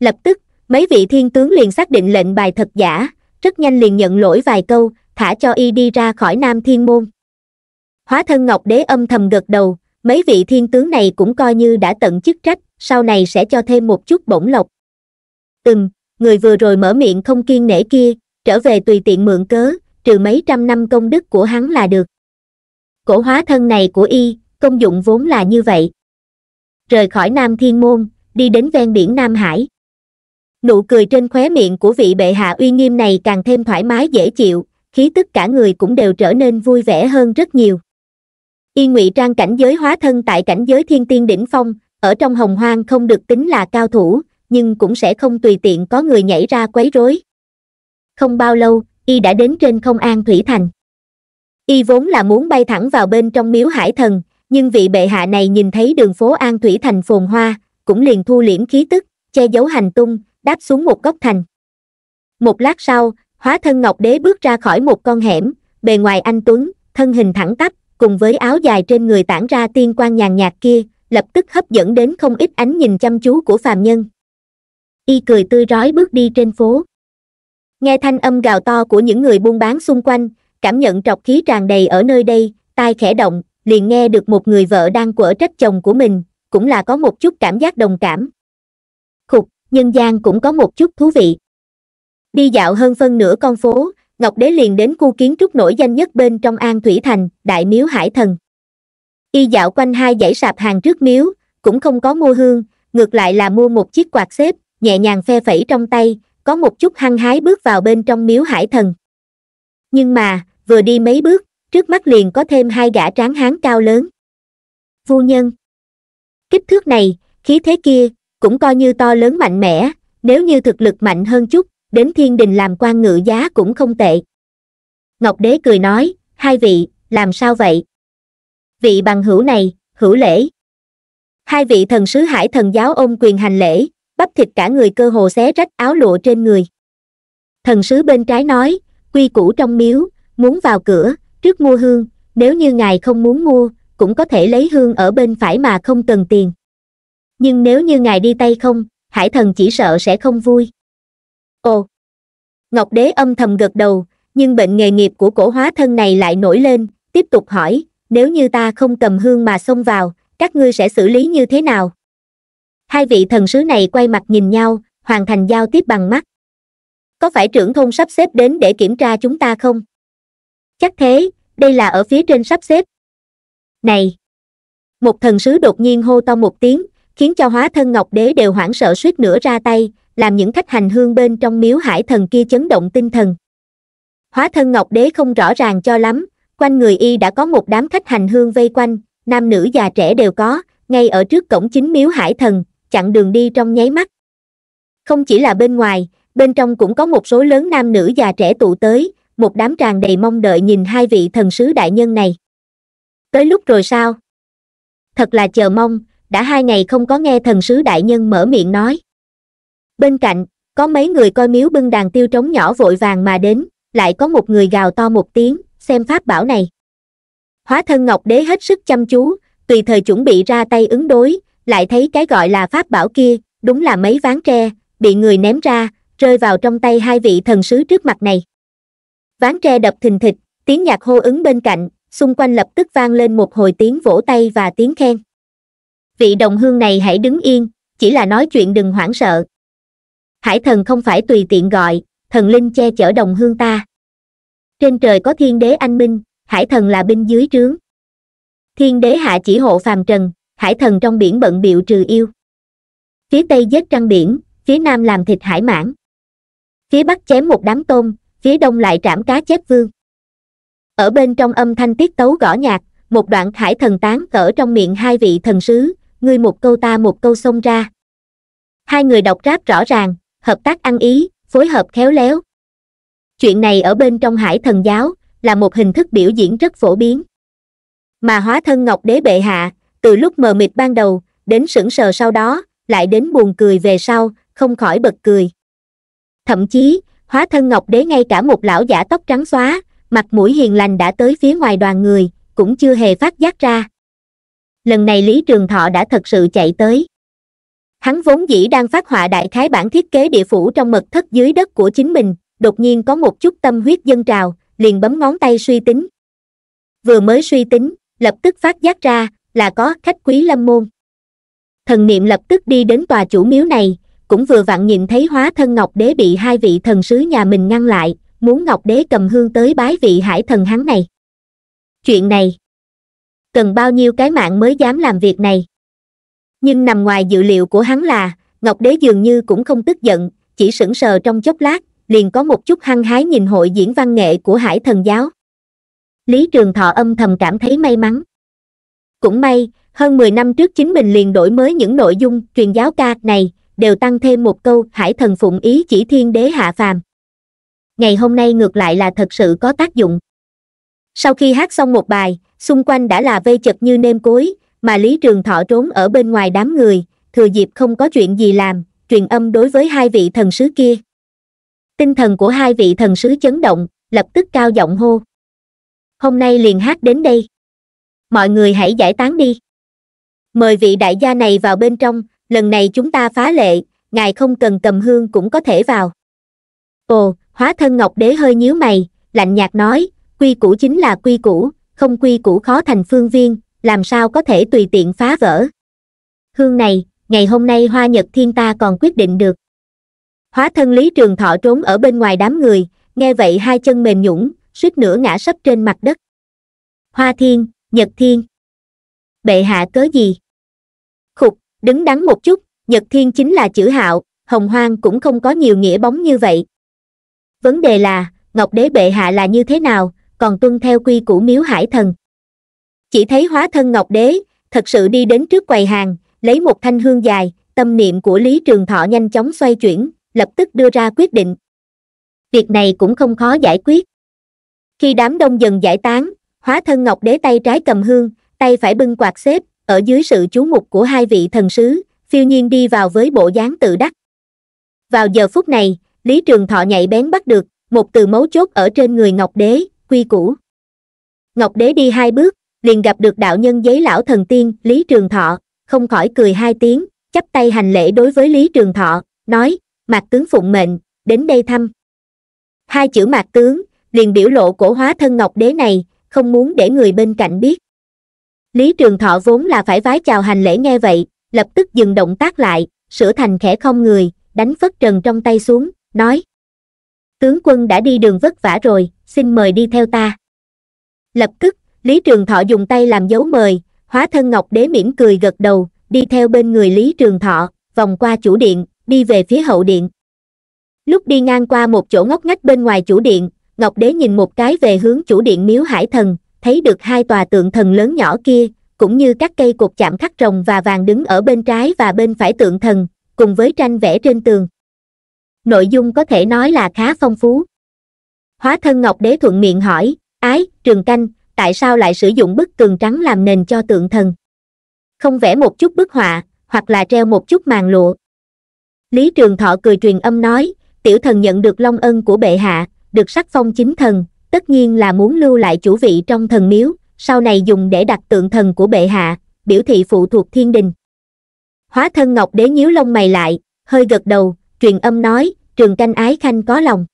lập tức mấy vị thiên tướng liền xác định lệnh bài thật giả rất nhanh liền nhận lỗi vài câu thả cho y đi ra khỏi nam thiên môn hóa thân ngọc đế âm thầm gật đầu mấy vị thiên tướng này cũng coi như đã tận chức trách sau này sẽ cho thêm một chút bổng lộc từng người vừa rồi mở miệng không kiên nể kia trở về tùy tiện mượn cớ trừ mấy trăm năm công đức của hắn là được cổ hóa thân này của y công dụng vốn là như vậy rời khỏi nam thiên môn đi đến ven biển nam hải nụ cười trên khóe miệng của vị bệ hạ uy nghiêm này càng thêm thoải mái dễ chịu khí tức cả người cũng đều trở nên vui vẻ hơn rất nhiều y ngụy trang cảnh giới hóa thân tại cảnh giới thiên tiên đỉnh phong ở trong hồng hoang không được tính là cao thủ nhưng cũng sẽ không tùy tiện có người nhảy ra quấy rối không bao lâu y đã đến trên không an thủy thành y vốn là muốn bay thẳng vào bên trong miếu hải thần nhưng vị bệ hạ này nhìn thấy đường phố an thủy thành phồn hoa cũng liền thu liễm khí tức che giấu hành tung đáp xuống một góc thành một lát sau hóa thân ngọc đế bước ra khỏi một con hẻm bề ngoài anh tuấn thân hình thẳng tắp cùng với áo dài trên người tản ra tiên quan nhàn nhạt kia lập tức hấp dẫn đến không ít ánh nhìn chăm chú của phàm nhân y cười tươi rói bước đi trên phố nghe thanh âm gào to của những người buôn bán xung quanh cảm nhận trọc khí tràn đầy ở nơi đây tai khẽ động liền nghe được một người vợ đang quở trách chồng của mình cũng là có một chút cảm giác đồng cảm khục nhân gian cũng có một chút thú vị đi dạo hơn phân nửa con phố ngọc đế liền đến khu kiến trúc nổi danh nhất bên trong an thủy thành đại miếu hải thần y dạo quanh hai dãy sạp hàng trước miếu cũng không có mua hương ngược lại là mua một chiếc quạt xếp nhẹ nhàng phe phẩy trong tay có một chút hăng hái bước vào bên trong miếu hải thần nhưng mà vừa đi mấy bước trước mắt liền có thêm hai gã tráng hán cao lớn phu nhân kích thước này khí thế kia cũng coi như to lớn mạnh mẽ nếu như thực lực mạnh hơn chút đến thiên đình làm quan ngự giá cũng không tệ ngọc đế cười nói hai vị làm sao vậy vị bằng hữu này hữu lễ hai vị thần sứ hải thần giáo ôm quyền hành lễ bắp thịt cả người cơ hồ xé rách áo lụa trên người thần sứ bên trái nói quy củ trong miếu muốn vào cửa trước mua hương nếu như ngài không muốn mua cũng có thể lấy hương ở bên phải mà không cần tiền nhưng nếu như ngài đi tay không hải thần chỉ sợ sẽ không vui ồ ngọc đế âm thầm gật đầu nhưng bệnh nghề nghiệp của cổ hóa thân này lại nổi lên tiếp tục hỏi nếu như ta không cầm hương mà xông vào các ngươi sẽ xử lý như thế nào hai vị thần sứ này quay mặt nhìn nhau hoàn thành giao tiếp bằng mắt có phải trưởng thôn sắp xếp đến để kiểm tra chúng ta không chắc thế đây là ở phía trên sắp xếp này một thần sứ đột nhiên hô to một tiếng khiến cho hóa thân ngọc đế đều hoảng sợ suýt nữa ra tay làm những khách hành hương bên trong miếu hải thần kia chấn động tinh thần hóa thân ngọc đế không rõ ràng cho lắm quanh người y đã có một đám khách hành hương vây quanh nam nữ già trẻ đều có ngay ở trước cổng chính miếu hải thần chặn đường đi trong nháy mắt không chỉ là bên ngoài bên trong cũng có một số lớn nam nữ già trẻ tụ tới một đám tràn đầy mong đợi nhìn hai vị thần sứ đại nhân này tới lúc rồi sao thật là chờ mong đã hai ngày không có nghe thần sứ đại nhân mở miệng nói bên cạnh có mấy người coi miếu bưng đàn tiêu trống nhỏ vội vàng mà đến lại có một người gào to một tiếng xem pháp bảo này hóa thân ngọc đế hết sức chăm chú tùy thời chuẩn bị ra tay ứng đối lại thấy cái gọi là pháp bảo kia đúng là mấy ván tre bị người ném ra rơi vào trong tay hai vị thần sứ trước mặt này ván tre đập thình thịch tiếng nhạc hô ứng bên cạnh xung quanh lập tức vang lên một hồi tiếng vỗ tay và tiếng khen vị đồng hương này hãy đứng yên chỉ là nói chuyện đừng hoảng sợ hải thần không phải tùy tiện gọi thần linh che chở đồng hương ta trên trời có thiên đế anh minh hải thần là binh dưới trướng thiên đế hạ chỉ hộ phàm trần hải thần trong biển bận biệu trừ yêu phía tây giết trăng biển phía nam làm thịt hải mãn phía bắc chém một đám tôm phía đông lại trảm cá chép vương ở bên trong âm thanh tiết tấu gõ nhạc một đoạn hải thần tán cỡ trong miệng hai vị thần sứ ngươi một câu ta một câu xông ra hai người đọc ráp rõ ràng hợp tác ăn ý phối hợp khéo léo chuyện này ở bên trong hải thần giáo là một hình thức biểu diễn rất phổ biến mà hóa thân ngọc đế bệ hạ từ lúc mờ mịt ban đầu đến sững sờ sau đó lại đến buồn cười về sau không khỏi bật cười thậm chí hóa thân ngọc đế ngay cả một lão giả tóc trắng xóa mặt mũi hiền lành đã tới phía ngoài đoàn người cũng chưa hề phát giác ra lần này lý trường thọ đã thật sự chạy tới hắn vốn dĩ đang phát họa đại khái bản thiết kế địa phủ trong mật thất dưới đất của chính mình đột nhiên có một chút tâm huyết dân trào liền bấm ngón tay suy tính vừa mới suy tính lập tức phát giác ra là có khách quý lâm môn thần niệm lập tức đi đến tòa chủ miếu này cũng vừa vặn nhìn thấy hóa thân ngọc đế bị hai vị thần sứ nhà mình ngăn lại muốn ngọc đế cầm hương tới bái vị hải thần hắn này chuyện này cần bao nhiêu cái mạng mới dám làm việc này nhưng nằm ngoài dự liệu của hắn là ngọc đế dường như cũng không tức giận chỉ sững sờ trong chốc lát liền có một chút hăng hái nhìn hội diễn văn nghệ của hải thần giáo lý trường thọ âm thầm cảm thấy may mắn cũng may hơn mười năm trước chính mình liền đổi mới những nội dung truyền giáo ca này đều tăng thêm một câu hải thần phụng ý chỉ thiên đế hạ phàm ngày hôm nay ngược lại là thật sự có tác dụng sau khi hát xong một bài xung quanh đã là vây chật như nêm cối mà lý trường thọ trốn ở bên ngoài đám người thừa dịp không có chuyện gì làm truyền âm đối với hai vị thần sứ kia tinh thần của hai vị thần sứ chấn động lập tức cao giọng hô hôm nay liền hát đến đây mọi người hãy giải tán đi mời vị đại gia này vào bên trong lần này chúng ta phá lệ ngài không cần cầm hương cũng có thể vào ồ hóa thân ngọc đế hơi nhíu mày lạnh nhạt nói quy củ chính là quy củ không quy củ khó thành phương viên làm sao có thể tùy tiện phá vỡ hương này ngày hôm nay hoa nhật thiên ta còn quyết định được hóa thân lý trường thọ trốn ở bên ngoài đám người nghe vậy hai chân mềm nhũng suýt nữa ngã sấp trên mặt đất hoa thiên nhật thiên bệ hạ cớ gì khục đứng đắn một chút nhật thiên chính là chữ hạo hồng hoang cũng không có nhiều nghĩa bóng như vậy vấn đề là ngọc đế bệ hạ là như thế nào còn tuân theo quy củ miếu hải thần chỉ thấy hóa thân ngọc đế thật sự đi đến trước quầy hàng lấy một thanh hương dài tâm niệm của lý trường thọ nhanh chóng xoay chuyển lập tức đưa ra quyết định việc này cũng không khó giải quyết khi đám đông dần giải tán hóa thân ngọc đế tay trái cầm hương tay phải bưng quạt xếp ở dưới sự chú mục của hai vị thần sứ phiêu nhiên đi vào với bộ dáng tự đắc vào giờ phút này lý trường thọ nhạy bén bắt được một từ mấu chốt ở trên người ngọc đế quy củ ngọc đế đi hai bước liền gặp được đạo nhân giấy lão thần tiên lý trường thọ không khỏi cười hai tiếng chắp tay hành lễ đối với lý trường thọ nói mạc tướng phụng mệnh đến đây thăm hai chữ mạc tướng liền biểu lộ cổ hóa thân ngọc đế này không muốn để người bên cạnh biết lý trường thọ vốn là phải vái chào hành lễ nghe vậy lập tức dừng động tác lại sửa thành khẽ không người đánh phất trần trong tay xuống nói tướng quân đã đi đường vất vả rồi xin mời đi theo ta lập tức lý trường thọ dùng tay làm dấu mời hóa thân ngọc đế mỉm cười gật đầu đi theo bên người lý trường thọ vòng qua chủ điện đi về phía hậu điện lúc đi ngang qua một chỗ ngóc ngách bên ngoài chủ điện ngọc đế nhìn một cái về hướng chủ điện miếu hải thần thấy được hai tòa tượng thần lớn nhỏ kia cũng như các cây cột chạm khắc rồng và vàng đứng ở bên trái và bên phải tượng thần cùng với tranh vẽ trên tường nội dung có thể nói là khá phong phú hóa thân ngọc đế thuận miệng hỏi ái trường canh tại sao lại sử dụng bức tường trắng làm nền cho tượng thần không vẽ một chút bức họa hoặc là treo một chút màn lụa lý trường thọ cười truyền âm nói tiểu thần nhận được long ân của bệ hạ được sắc phong chính thần tất nhiên là muốn lưu lại chủ vị trong thần miếu sau này dùng để đặt tượng thần của bệ hạ biểu thị phụ thuộc thiên đình hóa thân ngọc đế nhíu lông mày lại hơi gật đầu truyền âm nói trường canh ái khanh có lòng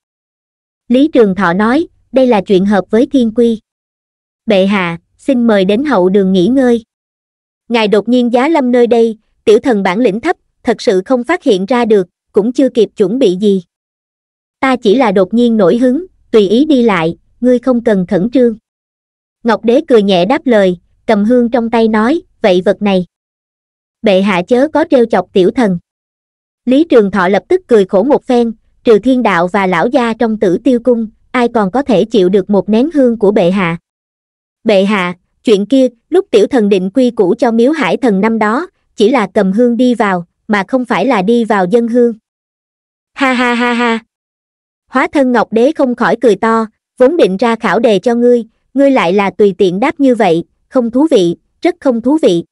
lý trường thọ nói đây là chuyện hợp với thiên quy bệ hạ xin mời đến hậu đường nghỉ ngơi ngài đột nhiên giá lâm nơi đây tiểu thần bản lĩnh thấp thật sự không phát hiện ra được cũng chưa kịp chuẩn bị gì ta chỉ là đột nhiên nổi hứng tùy ý đi lại ngươi không cần khẩn trương ngọc đế cười nhẹ đáp lời cầm hương trong tay nói vậy vật này bệ hạ chớ có treo chọc tiểu thần lý trường thọ lập tức cười khổ một phen trừ thiên đạo và lão gia trong tử tiêu cung ai còn có thể chịu được một nén hương của bệ hạ bệ hạ chuyện kia lúc tiểu thần định quy củ cho miếu hải thần năm đó chỉ là cầm hương đi vào mà không phải là đi vào dân hương ha ha ha ha hóa thân ngọc đế không khỏi cười to vốn định ra khảo đề cho ngươi ngươi lại là tùy tiện đáp như vậy không thú vị rất không thú vị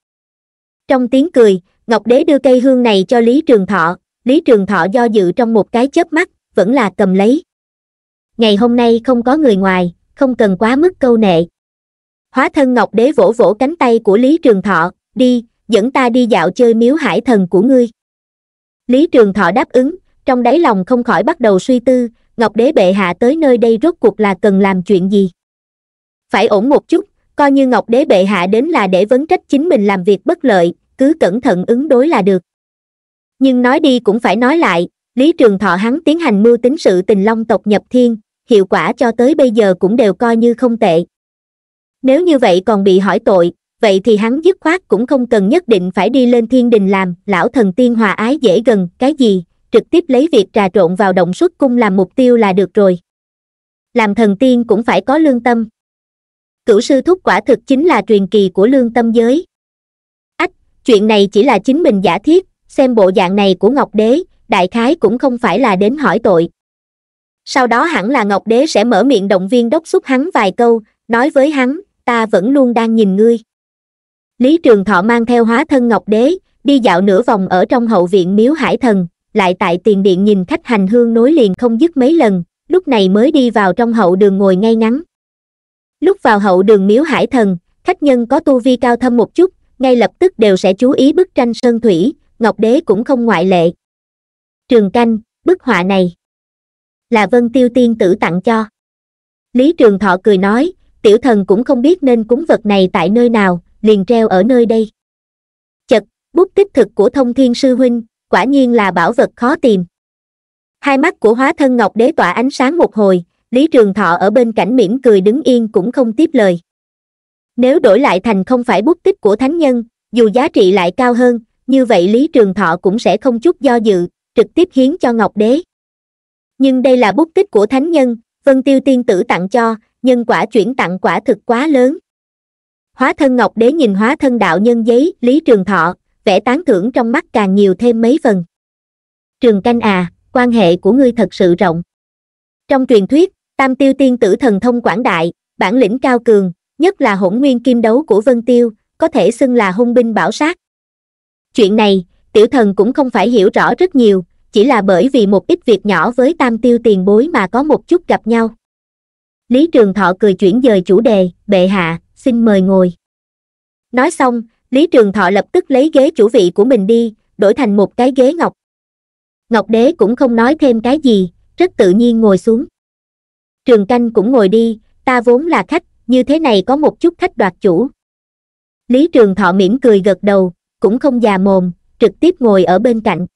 trong tiếng cười ngọc đế đưa cây hương này cho lý trường thọ Lý Trường Thọ do dự trong một cái chớp mắt, vẫn là cầm lấy. Ngày hôm nay không có người ngoài, không cần quá mức câu nệ. Hóa thân Ngọc Đế vỗ vỗ cánh tay của Lý Trường Thọ, đi, dẫn ta đi dạo chơi miếu hải thần của ngươi. Lý Trường Thọ đáp ứng, trong đáy lòng không khỏi bắt đầu suy tư, Ngọc Đế bệ hạ tới nơi đây rốt cuộc là cần làm chuyện gì. Phải ổn một chút, coi như Ngọc Đế bệ hạ đến là để vấn trách chính mình làm việc bất lợi, cứ cẩn thận ứng đối là được nhưng nói đi cũng phải nói lại lý trường thọ hắn tiến hành mưu tính sự tình long tộc nhập thiên hiệu quả cho tới bây giờ cũng đều coi như không tệ nếu như vậy còn bị hỏi tội vậy thì hắn dứt khoát cũng không cần nhất định phải đi lên thiên đình làm lão thần tiên hòa ái dễ gần cái gì trực tiếp lấy việc trà trộn vào động xuất cung làm mục tiêu là được rồi làm thần tiên cũng phải có lương tâm cửu sư thúc quả thực chính là truyền kỳ của lương tâm giới ách chuyện này chỉ là chính mình giả thiết xem bộ dạng này của ngọc đế đại khái cũng không phải là đến hỏi tội sau đó hẳn là ngọc đế sẽ mở miệng động viên đốc xúc hắn vài câu nói với hắn ta vẫn luôn đang nhìn ngươi lý trường thọ mang theo hóa thân ngọc đế đi dạo nửa vòng ở trong hậu viện miếu hải thần lại tại tiền điện nhìn khách hành hương nối liền không dứt mấy lần lúc này mới đi vào trong hậu đường ngồi ngay ngắn lúc vào hậu đường miếu hải thần khách nhân có tu vi cao thâm một chút ngay lập tức đều sẽ chú ý bức tranh sơn thủy ngọc đế cũng không ngoại lệ trường canh bức họa này là vân tiêu tiên tử tặng cho lý trường thọ cười nói tiểu thần cũng không biết nên cúng vật này tại nơi nào liền treo ở nơi đây chật bút tích thực của thông thiên sư huynh quả nhiên là bảo vật khó tìm hai mắt của hóa thân ngọc đế tỏa ánh sáng một hồi lý trường thọ ở bên cạnh mỉm cười đứng yên cũng không tiếp lời nếu đổi lại thành không phải bút tích của thánh nhân dù giá trị lại cao hơn như vậy Lý Trường Thọ cũng sẽ không chút do dự, trực tiếp hiến cho Ngọc Đế. Nhưng đây là bút tích của thánh nhân, Vân Tiêu Tiên Tử tặng cho, nhân quả chuyển tặng quả thực quá lớn. Hóa thân Ngọc Đế nhìn hóa thân đạo nhân giấy Lý Trường Thọ, vẻ tán thưởng trong mắt càng nhiều thêm mấy phần. Trường Canh à, quan hệ của ngươi thật sự rộng. Trong truyền thuyết, Tam Tiêu Tiên Tử thần thông quảng đại, bản lĩnh cao cường, nhất là hỗn nguyên kim đấu của Vân Tiêu, có thể xưng là hung binh bảo sát chuyện này tiểu thần cũng không phải hiểu rõ rất nhiều chỉ là bởi vì một ít việc nhỏ với tam tiêu tiền bối mà có một chút gặp nhau lý trường thọ cười chuyển dời chủ đề bệ hạ xin mời ngồi nói xong lý trường thọ lập tức lấy ghế chủ vị của mình đi đổi thành một cái ghế ngọc ngọc đế cũng không nói thêm cái gì rất tự nhiên ngồi xuống trường canh cũng ngồi đi ta vốn là khách như thế này có một chút khách đoạt chủ lý trường thọ mỉm cười gật đầu cũng không già mồm trực tiếp ngồi ở bên cạnh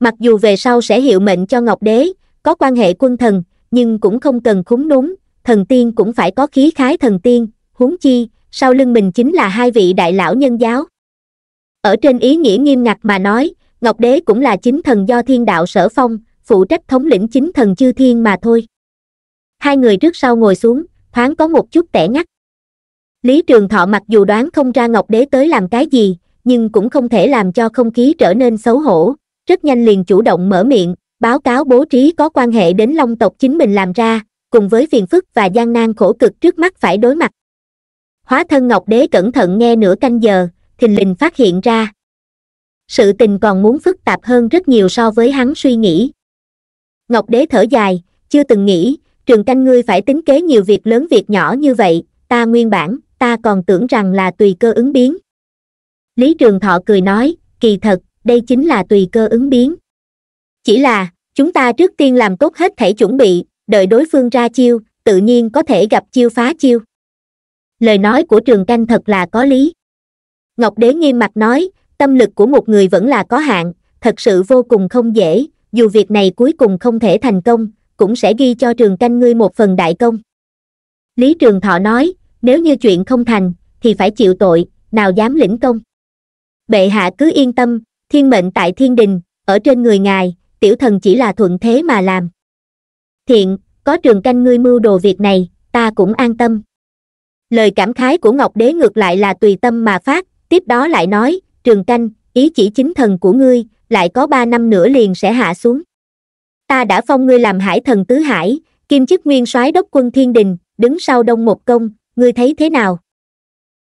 mặc dù về sau sẽ hiệu mệnh cho ngọc đế có quan hệ quân thần nhưng cũng không cần khúng núng, thần tiên cũng phải có khí khái thần tiên huống chi sau lưng mình chính là hai vị đại lão nhân giáo ở trên ý nghĩa nghiêm ngặt mà nói ngọc đế cũng là chính thần do thiên đạo sở phong phụ trách thống lĩnh chính thần chư thiên mà thôi hai người trước sau ngồi xuống thoáng có một chút tẻ ngắt lý trường thọ mặc dù đoán không ra ngọc đế tới làm cái gì nhưng cũng không thể làm cho không khí trở nên xấu hổ rất nhanh liền chủ động mở miệng báo cáo bố trí có quan hệ đến long tộc chính mình làm ra cùng với phiền phức và gian nan khổ cực trước mắt phải đối mặt hóa thân ngọc đế cẩn thận nghe nửa canh giờ thình lình phát hiện ra sự tình còn muốn phức tạp hơn rất nhiều so với hắn suy nghĩ ngọc đế thở dài chưa từng nghĩ trường canh ngươi phải tính kế nhiều việc lớn việc nhỏ như vậy ta nguyên bản ta còn tưởng rằng là tùy cơ ứng biến lý trường thọ cười nói kỳ thật đây chính là tùy cơ ứng biến chỉ là chúng ta trước tiên làm tốt hết thể chuẩn bị đợi đối phương ra chiêu tự nhiên có thể gặp chiêu phá chiêu lời nói của trường canh thật là có lý ngọc đế nghiêm mặt nói tâm lực của một người vẫn là có hạn thật sự vô cùng không dễ dù việc này cuối cùng không thể thành công cũng sẽ ghi cho trường canh ngươi một phần đại công lý trường thọ nói nếu như chuyện không thành thì phải chịu tội nào dám lĩnh công bệ hạ cứ yên tâm thiên mệnh tại thiên đình ở trên người ngài tiểu thần chỉ là thuận thế mà làm thiện có trường canh ngươi mưu đồ việc này ta cũng an tâm lời cảm khái của ngọc đế ngược lại là tùy tâm mà phát tiếp đó lại nói trường canh ý chỉ chính thần của ngươi lại có ba năm nữa liền sẽ hạ xuống ta đã phong ngươi làm hải thần tứ hải kim chức nguyên soái đốc quân thiên đình đứng sau đông một công ngươi thấy thế nào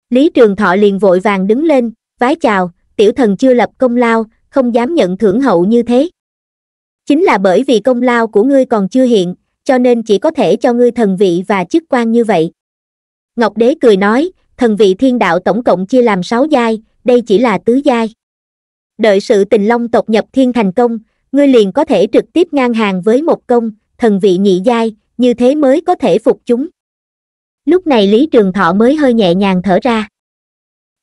lý trường thọ liền vội vàng đứng lên vái chào tiểu thần chưa lập công lao không dám nhận thưởng hậu như thế chính là bởi vì công lao của ngươi còn chưa hiện cho nên chỉ có thể cho ngươi thần vị và chức quan như vậy ngọc đế cười nói thần vị thiên đạo tổng cộng chia làm sáu giai đây chỉ là tứ giai đợi sự tình long tộc nhập thiên thành công ngươi liền có thể trực tiếp ngang hàng với một công thần vị nhị giai như thế mới có thể phục chúng lúc này lý trường thọ mới hơi nhẹ nhàng thở ra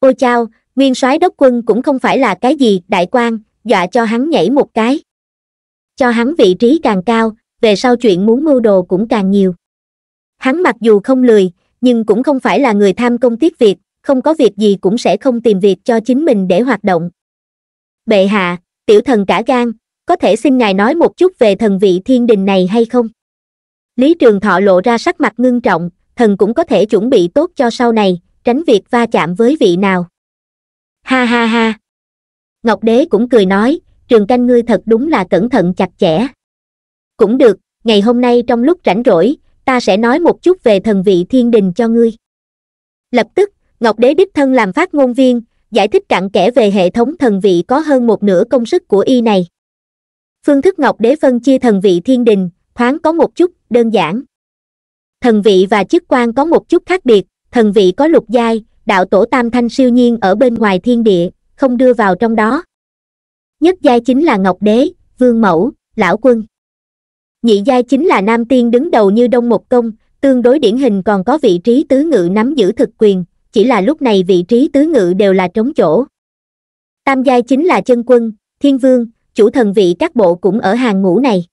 ôi chao nguyên soái đốc quân cũng không phải là cái gì đại quan dọa cho hắn nhảy một cái cho hắn vị trí càng cao về sau chuyện muốn mưu đồ cũng càng nhiều hắn mặc dù không lười nhưng cũng không phải là người tham công tiếc việc không có việc gì cũng sẽ không tìm việc cho chính mình để hoạt động bệ hạ tiểu thần cả gan có thể xin ngài nói một chút về thần vị thiên đình này hay không lý trường thọ lộ ra sắc mặt ngưng trọng thần cũng có thể chuẩn bị tốt cho sau này tránh việc va chạm với vị nào ha ha ha ngọc đế cũng cười nói trường canh ngươi thật đúng là cẩn thận chặt chẽ cũng được ngày hôm nay trong lúc rảnh rỗi ta sẽ nói một chút về thần vị thiên đình cho ngươi lập tức ngọc đế đích thân làm phát ngôn viên giải thích cặn kẽ về hệ thống thần vị có hơn một nửa công sức của y này phương thức ngọc đế phân chia thần vị thiên đình thoáng có một chút đơn giản thần vị và chức quan có một chút khác biệt thần vị có lục giai đạo tổ tam thanh siêu nhiên ở bên ngoài thiên địa không đưa vào trong đó nhất giai chính là ngọc đế vương mẫu lão quân nhị giai chính là nam tiên đứng đầu như đông một công tương đối điển hình còn có vị trí tứ ngự nắm giữ thực quyền chỉ là lúc này vị trí tứ ngự đều là trống chỗ tam giai chính là chân quân thiên vương chủ thần vị các bộ cũng ở hàng ngũ này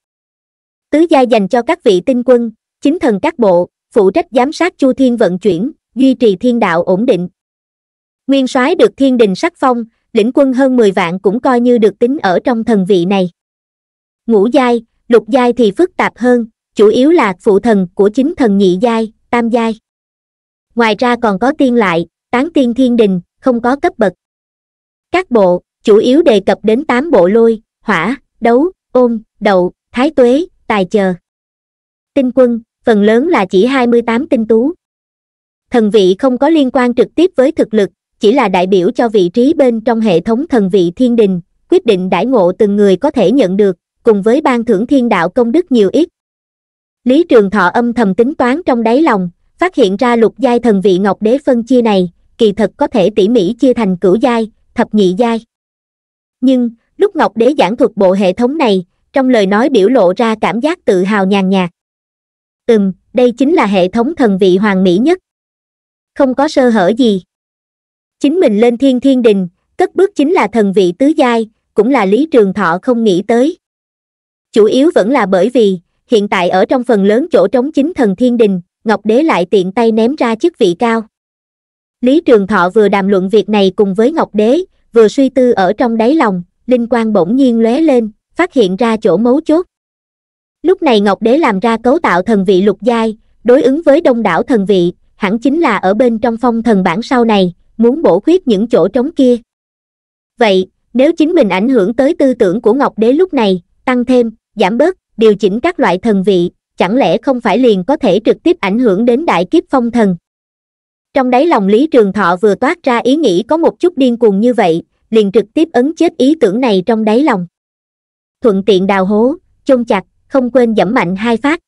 tứ giai dành cho các vị tinh quân chính thần các bộ phụ trách giám sát chu thiên vận chuyển duy trì thiên đạo ổn định. Nguyên soái được thiên đình sắc phong, lĩnh quân hơn 10 vạn cũng coi như được tính ở trong thần vị này. Ngũ giai, lục giai thì phức tạp hơn, chủ yếu là phụ thần của chính thần nhị giai, tam giai. Ngoài ra còn có tiên lại, tán tiên thiên đình, không có cấp bậc. Các bộ, chủ yếu đề cập đến 8 bộ lôi, hỏa, đấu, ôm, đậu, thái tuế, tài chờ. Tinh quân, phần lớn là chỉ 28 tinh tú thần vị không có liên quan trực tiếp với thực lực chỉ là đại biểu cho vị trí bên trong hệ thống thần vị thiên đình quyết định đãi ngộ từng người có thể nhận được cùng với ban thưởng thiên đạo công đức nhiều ít lý trường thọ âm thầm tính toán trong đáy lòng phát hiện ra lục giai thần vị ngọc đế phân chia này kỳ thật có thể tỉ mỉ chia thành cửu giai thập nhị giai nhưng lúc ngọc đế giảng thuật bộ hệ thống này trong lời nói biểu lộ ra cảm giác tự hào nhàn nhạt ừm đây chính là hệ thống thần vị hoàn mỹ nhất không có sơ hở gì chính mình lên thiên thiên đình cất bước chính là thần vị tứ giai cũng là lý trường thọ không nghĩ tới chủ yếu vẫn là bởi vì hiện tại ở trong phần lớn chỗ trống chính thần thiên đình ngọc đế lại tiện tay ném ra chức vị cao lý trường thọ vừa đàm luận việc này cùng với ngọc đế vừa suy tư ở trong đáy lòng linh quan bỗng nhiên lóe lên phát hiện ra chỗ mấu chốt lúc này ngọc đế làm ra cấu tạo thần vị lục giai đối ứng với đông đảo thần vị hẳn chính là ở bên trong phong thần bản sau này, muốn bổ khuyết những chỗ trống kia. Vậy, nếu chính mình ảnh hưởng tới tư tưởng của Ngọc Đế lúc này, tăng thêm, giảm bớt, điều chỉnh các loại thần vị, chẳng lẽ không phải liền có thể trực tiếp ảnh hưởng đến đại kiếp phong thần? Trong đáy lòng Lý Trường Thọ vừa toát ra ý nghĩ có một chút điên cuồng như vậy, liền trực tiếp ấn chết ý tưởng này trong đáy lòng. Thuận tiện đào hố, chôn chặt, không quên dẫm mạnh hai phát.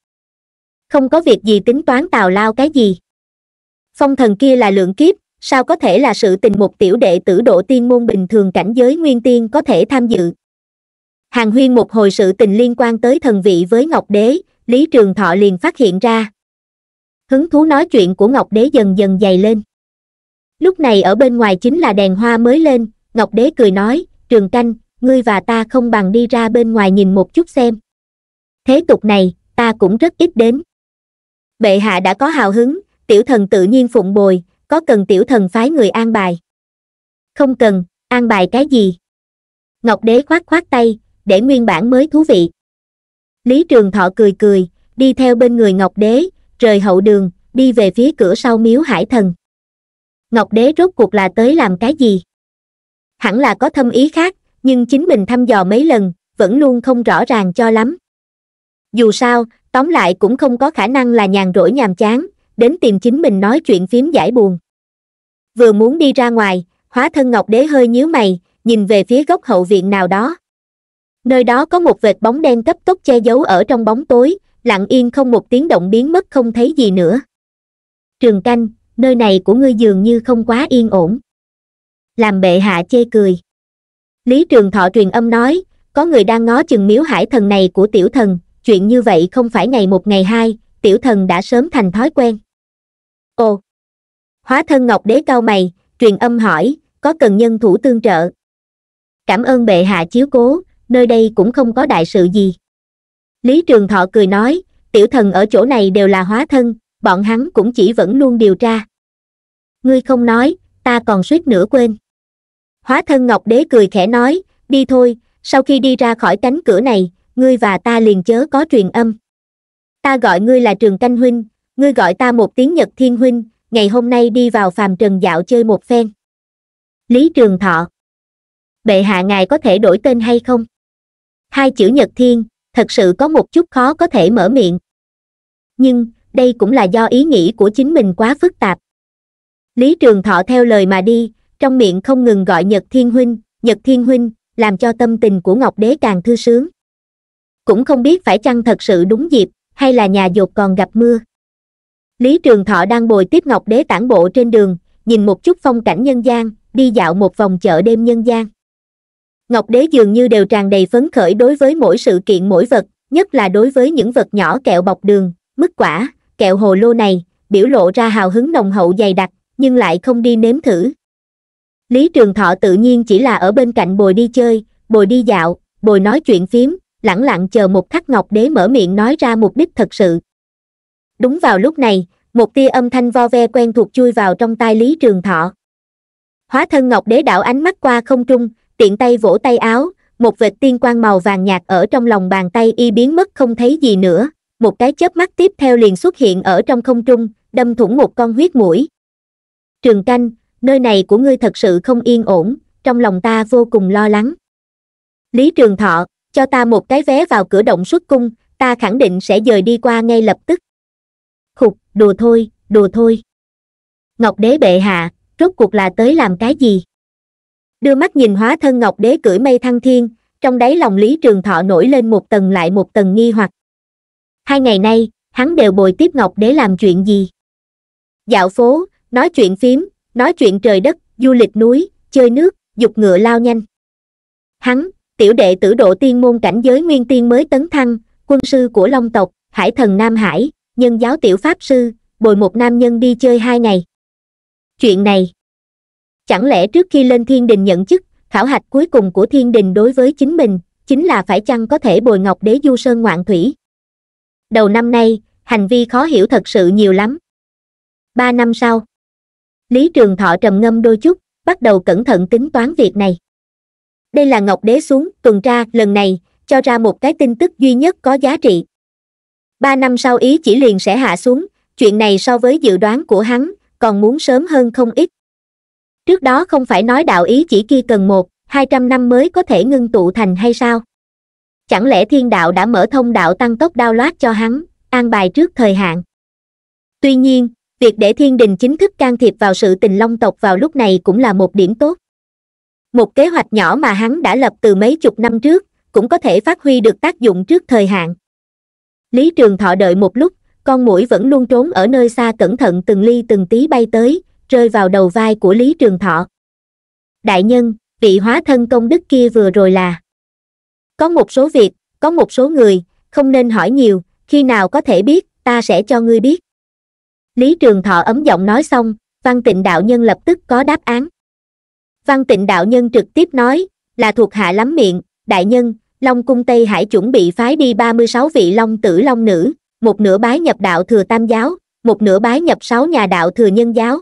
Không có việc gì tính toán tào lao cái gì phong thần kia là lượng kiếp sao có thể là sự tình một tiểu đệ tử độ tiên môn bình thường cảnh giới nguyên tiên có thể tham dự hàng huyên một hồi sự tình liên quan tới thần vị với ngọc đế lý trường thọ liền phát hiện ra hứng thú nói chuyện của ngọc đế dần dần dày lên lúc này ở bên ngoài chính là đèn hoa mới lên ngọc đế cười nói trường canh ngươi và ta không bằng đi ra bên ngoài nhìn một chút xem thế tục này ta cũng rất ít đến bệ hạ đã có hào hứng tiểu thần tự nhiên phụng bồi có cần tiểu thần phái người an bài không cần an bài cái gì ngọc đế khoát khoát tay để nguyên bản mới thú vị lý trường thọ cười cười đi theo bên người ngọc đế rời hậu đường đi về phía cửa sau miếu hải thần ngọc đế rốt cuộc là tới làm cái gì hẳn là có thâm ý khác nhưng chính mình thăm dò mấy lần vẫn luôn không rõ ràng cho lắm dù sao tóm lại cũng không có khả năng là nhàn rỗi nhàm chán đến tìm chính mình nói chuyện phím giải buồn vừa muốn đi ra ngoài hóa thân ngọc đế hơi nhíu mày nhìn về phía góc hậu viện nào đó nơi đó có một vệt bóng đen cấp tốc che giấu ở trong bóng tối lặng yên không một tiếng động biến mất không thấy gì nữa trường canh nơi này của ngươi dường như không quá yên ổn làm bệ hạ chê cười lý trường thọ truyền âm nói có người đang ngó chừng miếu hải thần này của tiểu thần chuyện như vậy không phải ngày một ngày hai tiểu thần đã sớm thành thói quen ồ hóa thân ngọc đế cao mày truyền âm hỏi có cần nhân thủ tương trợ cảm ơn bệ hạ chiếu cố nơi đây cũng không có đại sự gì lý trường thọ cười nói tiểu thần ở chỗ này đều là hóa thân bọn hắn cũng chỉ vẫn luôn điều tra ngươi không nói ta còn suýt nữa quên hóa thân ngọc đế cười khẽ nói đi thôi sau khi đi ra khỏi cánh cửa này ngươi và ta liền chớ có truyền âm ta gọi ngươi là trường canh huynh ngươi gọi ta một tiếng nhật thiên huynh ngày hôm nay đi vào phàm trần dạo chơi một phen lý trường thọ bệ hạ ngài có thể đổi tên hay không hai chữ nhật thiên thật sự có một chút khó có thể mở miệng nhưng đây cũng là do ý nghĩ của chính mình quá phức tạp lý trường thọ theo lời mà đi trong miệng không ngừng gọi nhật thiên huynh nhật thiên huynh làm cho tâm tình của ngọc đế càng thư sướng cũng không biết phải chăng thật sự đúng dịp hay là nhà dột còn gặp mưa lý trường thọ đang bồi tiếp ngọc đế tản bộ trên đường nhìn một chút phong cảnh nhân gian đi dạo một vòng chợ đêm nhân gian ngọc đế dường như đều tràn đầy phấn khởi đối với mỗi sự kiện mỗi vật nhất là đối với những vật nhỏ kẹo bọc đường mứt quả kẹo hồ lô này biểu lộ ra hào hứng nồng hậu dày đặc nhưng lại không đi nếm thử lý trường thọ tự nhiên chỉ là ở bên cạnh bồi đi chơi bồi đi dạo bồi nói chuyện phím lẳng lặng chờ một khắc ngọc đế mở miệng nói ra mục đích thật sự đúng vào lúc này một tia âm thanh vo ve quen thuộc chui vào trong tai lý trường thọ hóa thân ngọc đế đảo ánh mắt qua không trung tiện tay vỗ tay áo một vệt tiên quang màu vàng nhạt ở trong lòng bàn tay y biến mất không thấy gì nữa một cái chớp mắt tiếp theo liền xuất hiện ở trong không trung đâm thủng một con huyết mũi trường canh nơi này của ngươi thật sự không yên ổn trong lòng ta vô cùng lo lắng lý trường thọ cho ta một cái vé vào cửa động xuất cung ta khẳng định sẽ dời đi qua ngay lập tức đùa thôi đùa thôi ngọc đế bệ hạ rốt cuộc là tới làm cái gì đưa mắt nhìn hóa thân ngọc đế cưỡi mây thăng thiên trong đáy lòng lý trường thọ nổi lên một tầng lại một tầng nghi hoặc hai ngày nay hắn đều bồi tiếp ngọc đế làm chuyện gì dạo phố nói chuyện phím nói chuyện trời đất du lịch núi chơi nước dục ngựa lao nhanh hắn tiểu đệ tử độ tiên môn cảnh giới nguyên tiên mới tấn thăng quân sư của long tộc hải thần nam hải nhân giáo tiểu pháp sư bồi một nam nhân đi chơi hai ngày chuyện này chẳng lẽ trước khi lên thiên đình nhận chức khảo hạch cuối cùng của thiên đình đối với chính mình chính là phải chăng có thể bồi ngọc đế du sơn ngoạn thủy đầu năm nay hành vi khó hiểu thật sự nhiều lắm ba năm sau lý trường thọ trầm ngâm đôi chút bắt đầu cẩn thận tính toán việc này đây là ngọc đế xuống tuần tra lần này cho ra một cái tin tức duy nhất có giá trị ba năm sau ý chỉ liền sẽ hạ xuống chuyện này so với dự đoán của hắn còn muốn sớm hơn không ít trước đó không phải nói đạo ý chỉ kia cần một hai trăm năm mới có thể ngưng tụ thành hay sao chẳng lẽ thiên đạo đã mở thông đạo tăng tốc đao loát cho hắn an bài trước thời hạn tuy nhiên việc để thiên đình chính thức can thiệp vào sự tình long tộc vào lúc này cũng là một điểm tốt một kế hoạch nhỏ mà hắn đã lập từ mấy chục năm trước cũng có thể phát huy được tác dụng trước thời hạn lý trường thọ đợi một lúc con mũi vẫn luôn trốn ở nơi xa cẩn thận từng ly từng tí bay tới rơi vào đầu vai của lý trường thọ đại nhân vị hóa thân công đức kia vừa rồi là có một số việc có một số người không nên hỏi nhiều khi nào có thể biết ta sẽ cho ngươi biết lý trường thọ ấm giọng nói xong văn tịnh đạo nhân lập tức có đáp án văn tịnh đạo nhân trực tiếp nói là thuộc hạ lắm miệng đại nhân long cung tây hải chuẩn bị phái đi ba mươi sáu vị long tử long nữ một nửa bái nhập đạo thừa tam giáo một nửa bái nhập sáu nhà đạo thừa nhân giáo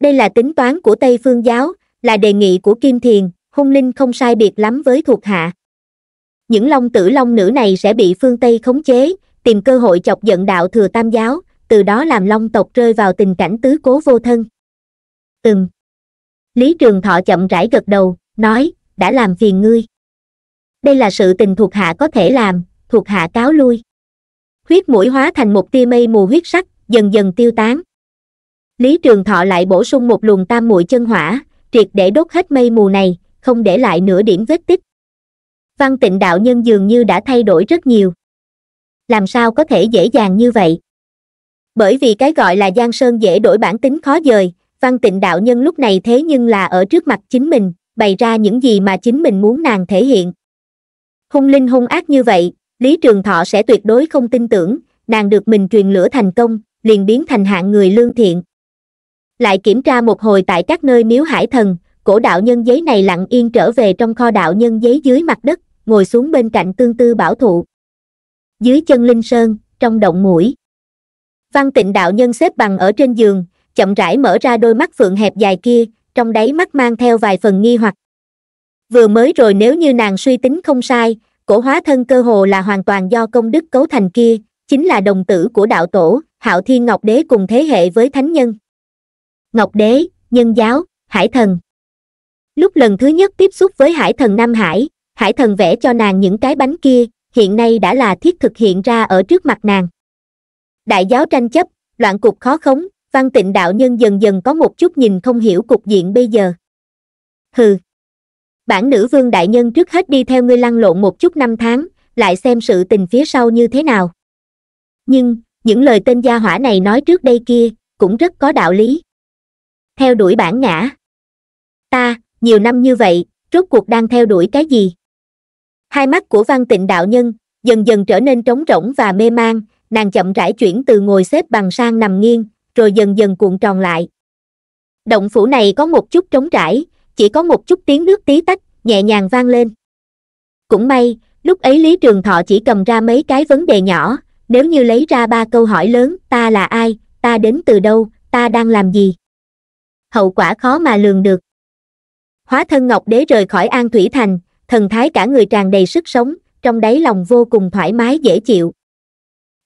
đây là tính toán của tây phương giáo là đề nghị của kim thiền hung linh không sai biệt lắm với thuộc hạ những long tử long nữ này sẽ bị phương tây khống chế tìm cơ hội chọc giận đạo thừa tam giáo từ đó làm long tộc rơi vào tình cảnh tứ cố vô thân ừm lý trường thọ chậm rãi gật đầu nói đã làm phiền ngươi đây là sự tình thuộc hạ có thể làm thuộc hạ cáo lui huyết mũi hóa thành một tia mây mù huyết sắc dần dần tiêu tán lý trường thọ lại bổ sung một luồng tam muội chân hỏa triệt để đốt hết mây mù này không để lại nửa điểm vết tích văn tịnh đạo nhân dường như đã thay đổi rất nhiều làm sao có thể dễ dàng như vậy bởi vì cái gọi là giang sơn dễ đổi bản tính khó dời văn tịnh đạo nhân lúc này thế nhưng là ở trước mặt chính mình bày ra những gì mà chính mình muốn nàng thể hiện hung linh hung ác như vậy lý trường thọ sẽ tuyệt đối không tin tưởng nàng được mình truyền lửa thành công liền biến thành hạng người lương thiện lại kiểm tra một hồi tại các nơi miếu hải thần cổ đạo nhân giấy này lặng yên trở về trong kho đạo nhân giấy dưới mặt đất ngồi xuống bên cạnh tương tư bảo thụ dưới chân linh sơn trong động mũi văn tịnh đạo nhân xếp bằng ở trên giường chậm rãi mở ra đôi mắt phượng hẹp dài kia trong đáy mắt mang theo vài phần nghi hoặc vừa mới rồi nếu như nàng suy tính không sai cổ hóa thân cơ hồ là hoàn toàn do công đức cấu thành kia chính là đồng tử của đạo tổ hạo thiên ngọc đế cùng thế hệ với thánh nhân ngọc đế nhân giáo hải thần lúc lần thứ nhất tiếp xúc với hải thần nam hải hải thần vẽ cho nàng những cái bánh kia hiện nay đã là thiết thực hiện ra ở trước mặt nàng đại giáo tranh chấp loạn cục khó khống văn tịnh đạo nhân dần dần có một chút nhìn không hiểu cục diện bây giờ hừ bản nữ vương đại nhân trước hết đi theo ngươi lăn lộn một chút năm tháng lại xem sự tình phía sau như thế nào nhưng những lời tên gia hỏa này nói trước đây kia cũng rất có đạo lý theo đuổi bản ngã ta nhiều năm như vậy rốt cuộc đang theo đuổi cái gì hai mắt của văn tịnh đạo nhân dần dần trở nên trống rỗng và mê mang nàng chậm rãi chuyển từ ngồi xếp bằng sang nằm nghiêng rồi dần dần cuộn tròn lại động phủ này có một chút trống trải chỉ có một chút tiếng nước tí tách nhẹ nhàng vang lên cũng may lúc ấy lý trường thọ chỉ cầm ra mấy cái vấn đề nhỏ nếu như lấy ra ba câu hỏi lớn ta là ai ta đến từ đâu ta đang làm gì hậu quả khó mà lường được hóa thân ngọc đế rời khỏi an thủy thành thần thái cả người tràn đầy sức sống trong đáy lòng vô cùng thoải mái dễ chịu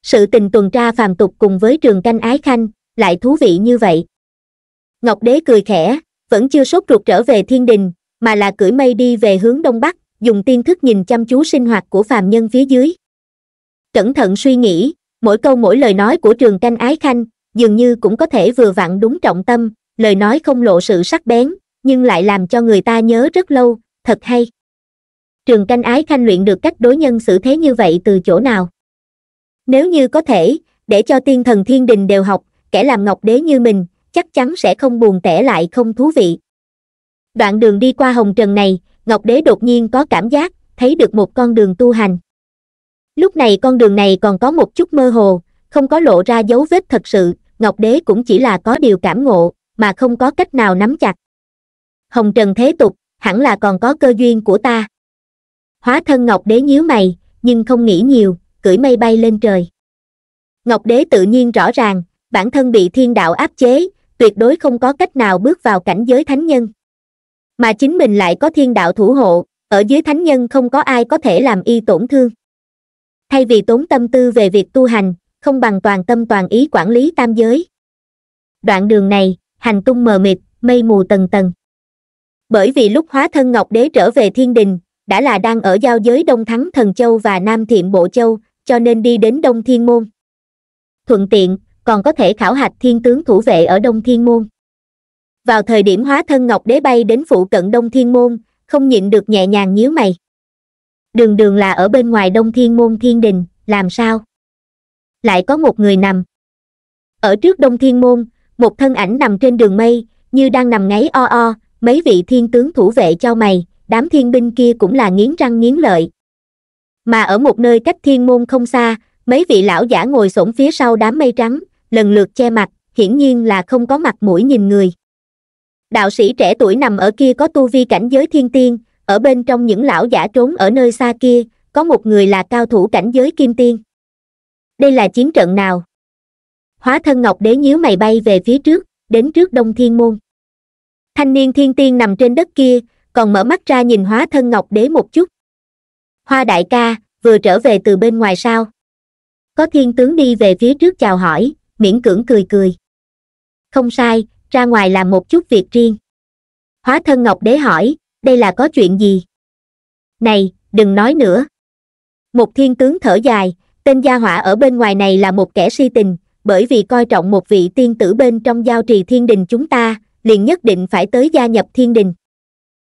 sự tình tuần tra phàm tục cùng với trường canh ái khanh lại thú vị như vậy ngọc đế cười khẽ vẫn chưa sốt ruột trở về thiên đình mà là cưỡi mây đi về hướng đông bắc dùng tiên thức nhìn chăm chú sinh hoạt của phàm nhân phía dưới cẩn thận suy nghĩ mỗi câu mỗi lời nói của trường canh ái khanh dường như cũng có thể vừa vặn đúng trọng tâm lời nói không lộ sự sắc bén nhưng lại làm cho người ta nhớ rất lâu thật hay trường canh ái khanh luyện được cách đối nhân xử thế như vậy từ chỗ nào nếu như có thể để cho tiên thần thiên đình đều học kẻ làm ngọc đế như mình chắc chắn sẽ không buồn tẻ lại không thú vị đoạn đường đi qua hồng trần này ngọc đế đột nhiên có cảm giác thấy được một con đường tu hành lúc này con đường này còn có một chút mơ hồ không có lộ ra dấu vết thật sự ngọc đế cũng chỉ là có điều cảm ngộ mà không có cách nào nắm chặt hồng trần thế tục hẳn là còn có cơ duyên của ta hóa thân ngọc đế nhíu mày nhưng không nghĩ nhiều cưỡi mây bay lên trời ngọc đế tự nhiên rõ ràng bản thân bị thiên đạo áp chế tuyệt đối không có cách nào bước vào cảnh giới thánh nhân mà chính mình lại có thiên đạo thủ hộ ở dưới thánh nhân không có ai có thể làm y tổn thương thay vì tốn tâm tư về việc tu hành không bằng toàn tâm toàn ý quản lý tam giới đoạn đường này hành tung mờ mịt mây mù tầng tầng bởi vì lúc hóa thân ngọc đế trở về thiên đình đã là đang ở giao giới đông thắng thần châu và nam thiện bộ châu cho nên đi đến đông thiên môn thuận tiện còn có thể khảo hạch thiên tướng thủ vệ ở đông thiên môn vào thời điểm hóa thân ngọc đế bay đến phụ cận đông thiên môn không nhịn được nhẹ nhàng nhíu mày đường đường là ở bên ngoài đông thiên môn thiên đình làm sao lại có một người nằm ở trước đông thiên môn một thân ảnh nằm trên đường mây như đang nằm ngáy o o mấy vị thiên tướng thủ vệ cho mày đám thiên binh kia cũng là nghiến răng nghiến lợi mà ở một nơi cách thiên môn không xa mấy vị lão giả ngồi xổm phía sau đám mây trắng lần lượt che mặt hiển nhiên là không có mặt mũi nhìn người đạo sĩ trẻ tuổi nằm ở kia có tu vi cảnh giới thiên tiên ở bên trong những lão giả trốn ở nơi xa kia có một người là cao thủ cảnh giới kim tiên đây là chiến trận nào hóa thân ngọc đế nhíu mày bay về phía trước đến trước đông thiên môn thanh niên thiên tiên nằm trên đất kia còn mở mắt ra nhìn hóa thân ngọc đế một chút hoa đại ca vừa trở về từ bên ngoài sao có thiên tướng đi về phía trước chào hỏi miễn cưỡng cười cười. Không sai, ra ngoài làm một chút việc riêng. Hóa thân Ngọc Đế hỏi, đây là có chuyện gì? Này, đừng nói nữa. Một thiên tướng thở dài, tên gia hỏa ở bên ngoài này là một kẻ si tình, bởi vì coi trọng một vị tiên tử bên trong giao trì thiên đình chúng ta, liền nhất định phải tới gia nhập thiên đình.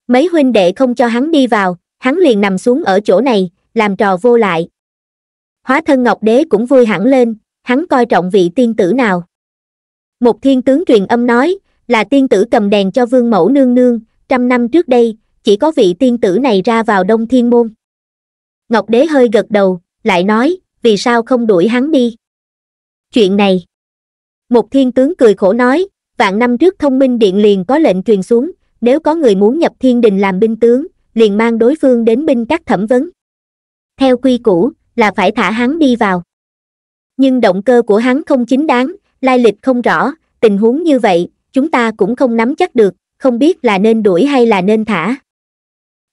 Mấy huynh đệ không cho hắn đi vào, hắn liền nằm xuống ở chỗ này, làm trò vô lại. Hóa thân Ngọc Đế cũng vui hẳn lên, hắn coi trọng vị tiên tử nào một thiên tướng truyền âm nói là tiên tử cầm đèn cho vương mẫu nương nương trăm năm trước đây chỉ có vị tiên tử này ra vào đông thiên môn ngọc đế hơi gật đầu lại nói vì sao không đuổi hắn đi chuyện này một thiên tướng cười khổ nói vạn năm trước thông minh điện liền có lệnh truyền xuống nếu có người muốn nhập thiên đình làm binh tướng liền mang đối phương đến binh các thẩm vấn theo quy củ là phải thả hắn đi vào nhưng động cơ của hắn không chính đáng lai lịch không rõ tình huống như vậy chúng ta cũng không nắm chắc được không biết là nên đuổi hay là nên thả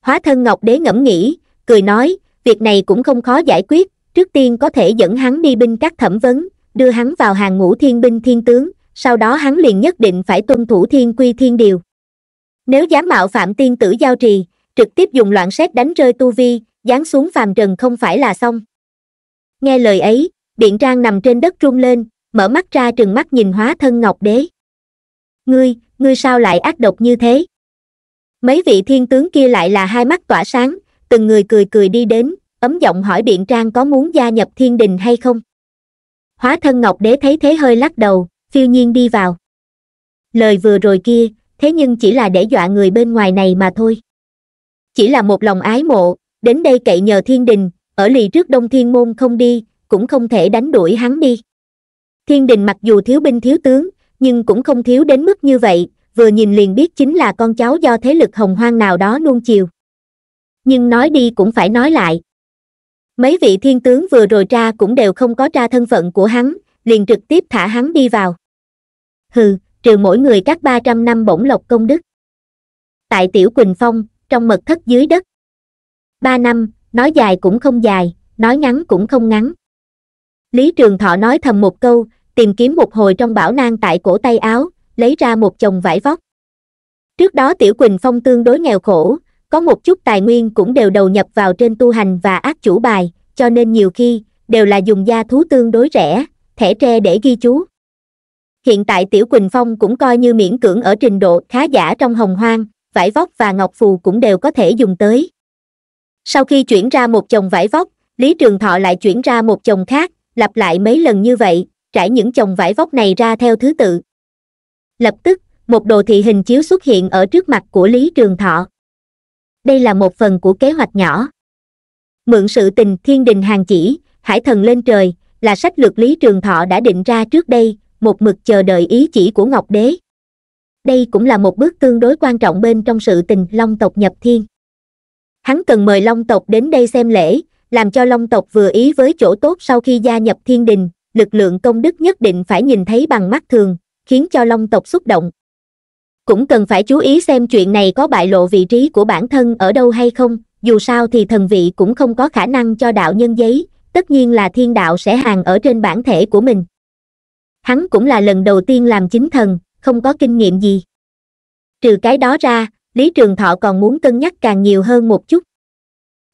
hóa thân ngọc đế ngẫm nghĩ cười nói việc này cũng không khó giải quyết trước tiên có thể dẫn hắn đi binh các thẩm vấn đưa hắn vào hàng ngũ thiên binh thiên tướng sau đó hắn liền nhất định phải tuân thủ thiên quy thiên điều nếu dám mạo phạm tiên tử giao trì trực tiếp dùng loạn xét đánh rơi tu vi giáng xuống phàm trần không phải là xong nghe lời ấy điện trang nằm trên đất rung lên mở mắt ra trừng mắt nhìn hóa thân ngọc đế ngươi ngươi sao lại ác độc như thế mấy vị thiên tướng kia lại là hai mắt tỏa sáng từng người cười cười đi đến ấm giọng hỏi điện trang có muốn gia nhập thiên đình hay không hóa thân ngọc đế thấy thế hơi lắc đầu phiêu nhiên đi vào lời vừa rồi kia thế nhưng chỉ là để dọa người bên ngoài này mà thôi chỉ là một lòng ái mộ đến đây cậy nhờ thiên đình ở lì trước đông thiên môn không đi cũng không thể đánh đuổi hắn đi thiên đình mặc dù thiếu binh thiếu tướng nhưng cũng không thiếu đến mức như vậy vừa nhìn liền biết chính là con cháu do thế lực hồng hoang nào đó nuông chiều nhưng nói đi cũng phải nói lại mấy vị thiên tướng vừa rồi ra cũng đều không có ra thân phận của hắn liền trực tiếp thả hắn đi vào hừ trừ mỗi người các ba trăm năm bổng lộc công đức tại tiểu quỳnh phong trong mật thất dưới đất ba năm nói dài cũng không dài nói ngắn cũng không ngắn lý trường thọ nói thầm một câu tìm kiếm một hồi trong bảo nang tại cổ tay áo lấy ra một chồng vải vóc trước đó tiểu quỳnh phong tương đối nghèo khổ có một chút tài nguyên cũng đều đầu nhập vào trên tu hành và ác chủ bài cho nên nhiều khi đều là dùng da thú tương đối rẻ thẻ tre để ghi chú hiện tại tiểu quỳnh phong cũng coi như miễn cưỡng ở trình độ khá giả trong hồng hoang vải vóc và ngọc phù cũng đều có thể dùng tới sau khi chuyển ra một chồng vải vóc lý trường thọ lại chuyển ra một chồng khác lặp lại mấy lần như vậy trải những chồng vải vóc này ra theo thứ tự lập tức một đồ thị hình chiếu xuất hiện ở trước mặt của lý trường thọ đây là một phần của kế hoạch nhỏ mượn sự tình thiên đình hàng chỉ hải thần lên trời là sách lược lý trường thọ đã định ra trước đây một mực chờ đợi ý chỉ của ngọc đế đây cũng là một bước tương đối quan trọng bên trong sự tình long tộc nhập thiên hắn cần mời long tộc đến đây xem lễ làm cho long tộc vừa ý với chỗ tốt sau khi gia nhập thiên đình lực lượng công đức nhất định phải nhìn thấy bằng mắt thường khiến cho long tộc xúc động cũng cần phải chú ý xem chuyện này có bại lộ vị trí của bản thân ở đâu hay không dù sao thì thần vị cũng không có khả năng cho đạo nhân giấy tất nhiên là thiên đạo sẽ hàng ở trên bản thể của mình hắn cũng là lần đầu tiên làm chính thần không có kinh nghiệm gì trừ cái đó ra lý trường thọ còn muốn cân nhắc càng nhiều hơn một chút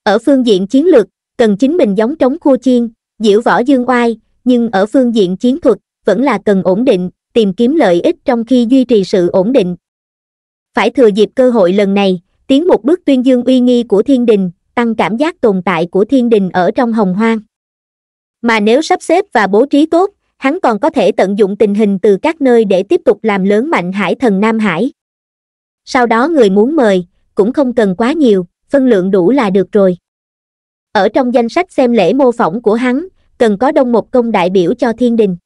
ở phương diện chiến lược cần chính mình giống trống khua chiên, diễu võ dương oai, nhưng ở phương diện chiến thuật, vẫn là cần ổn định, tìm kiếm lợi ích trong khi duy trì sự ổn định. Phải thừa dịp cơ hội lần này, tiến một bước tuyên dương uy nghi của thiên đình, tăng cảm giác tồn tại của thiên đình ở trong hồng hoang. Mà nếu sắp xếp và bố trí tốt, hắn còn có thể tận dụng tình hình từ các nơi để tiếp tục làm lớn mạnh hải thần Nam Hải. Sau đó người muốn mời, cũng không cần quá nhiều, phân lượng đủ là được rồi. Ở trong danh sách xem lễ mô phỏng của hắn, cần có đông một công đại biểu cho thiên đình.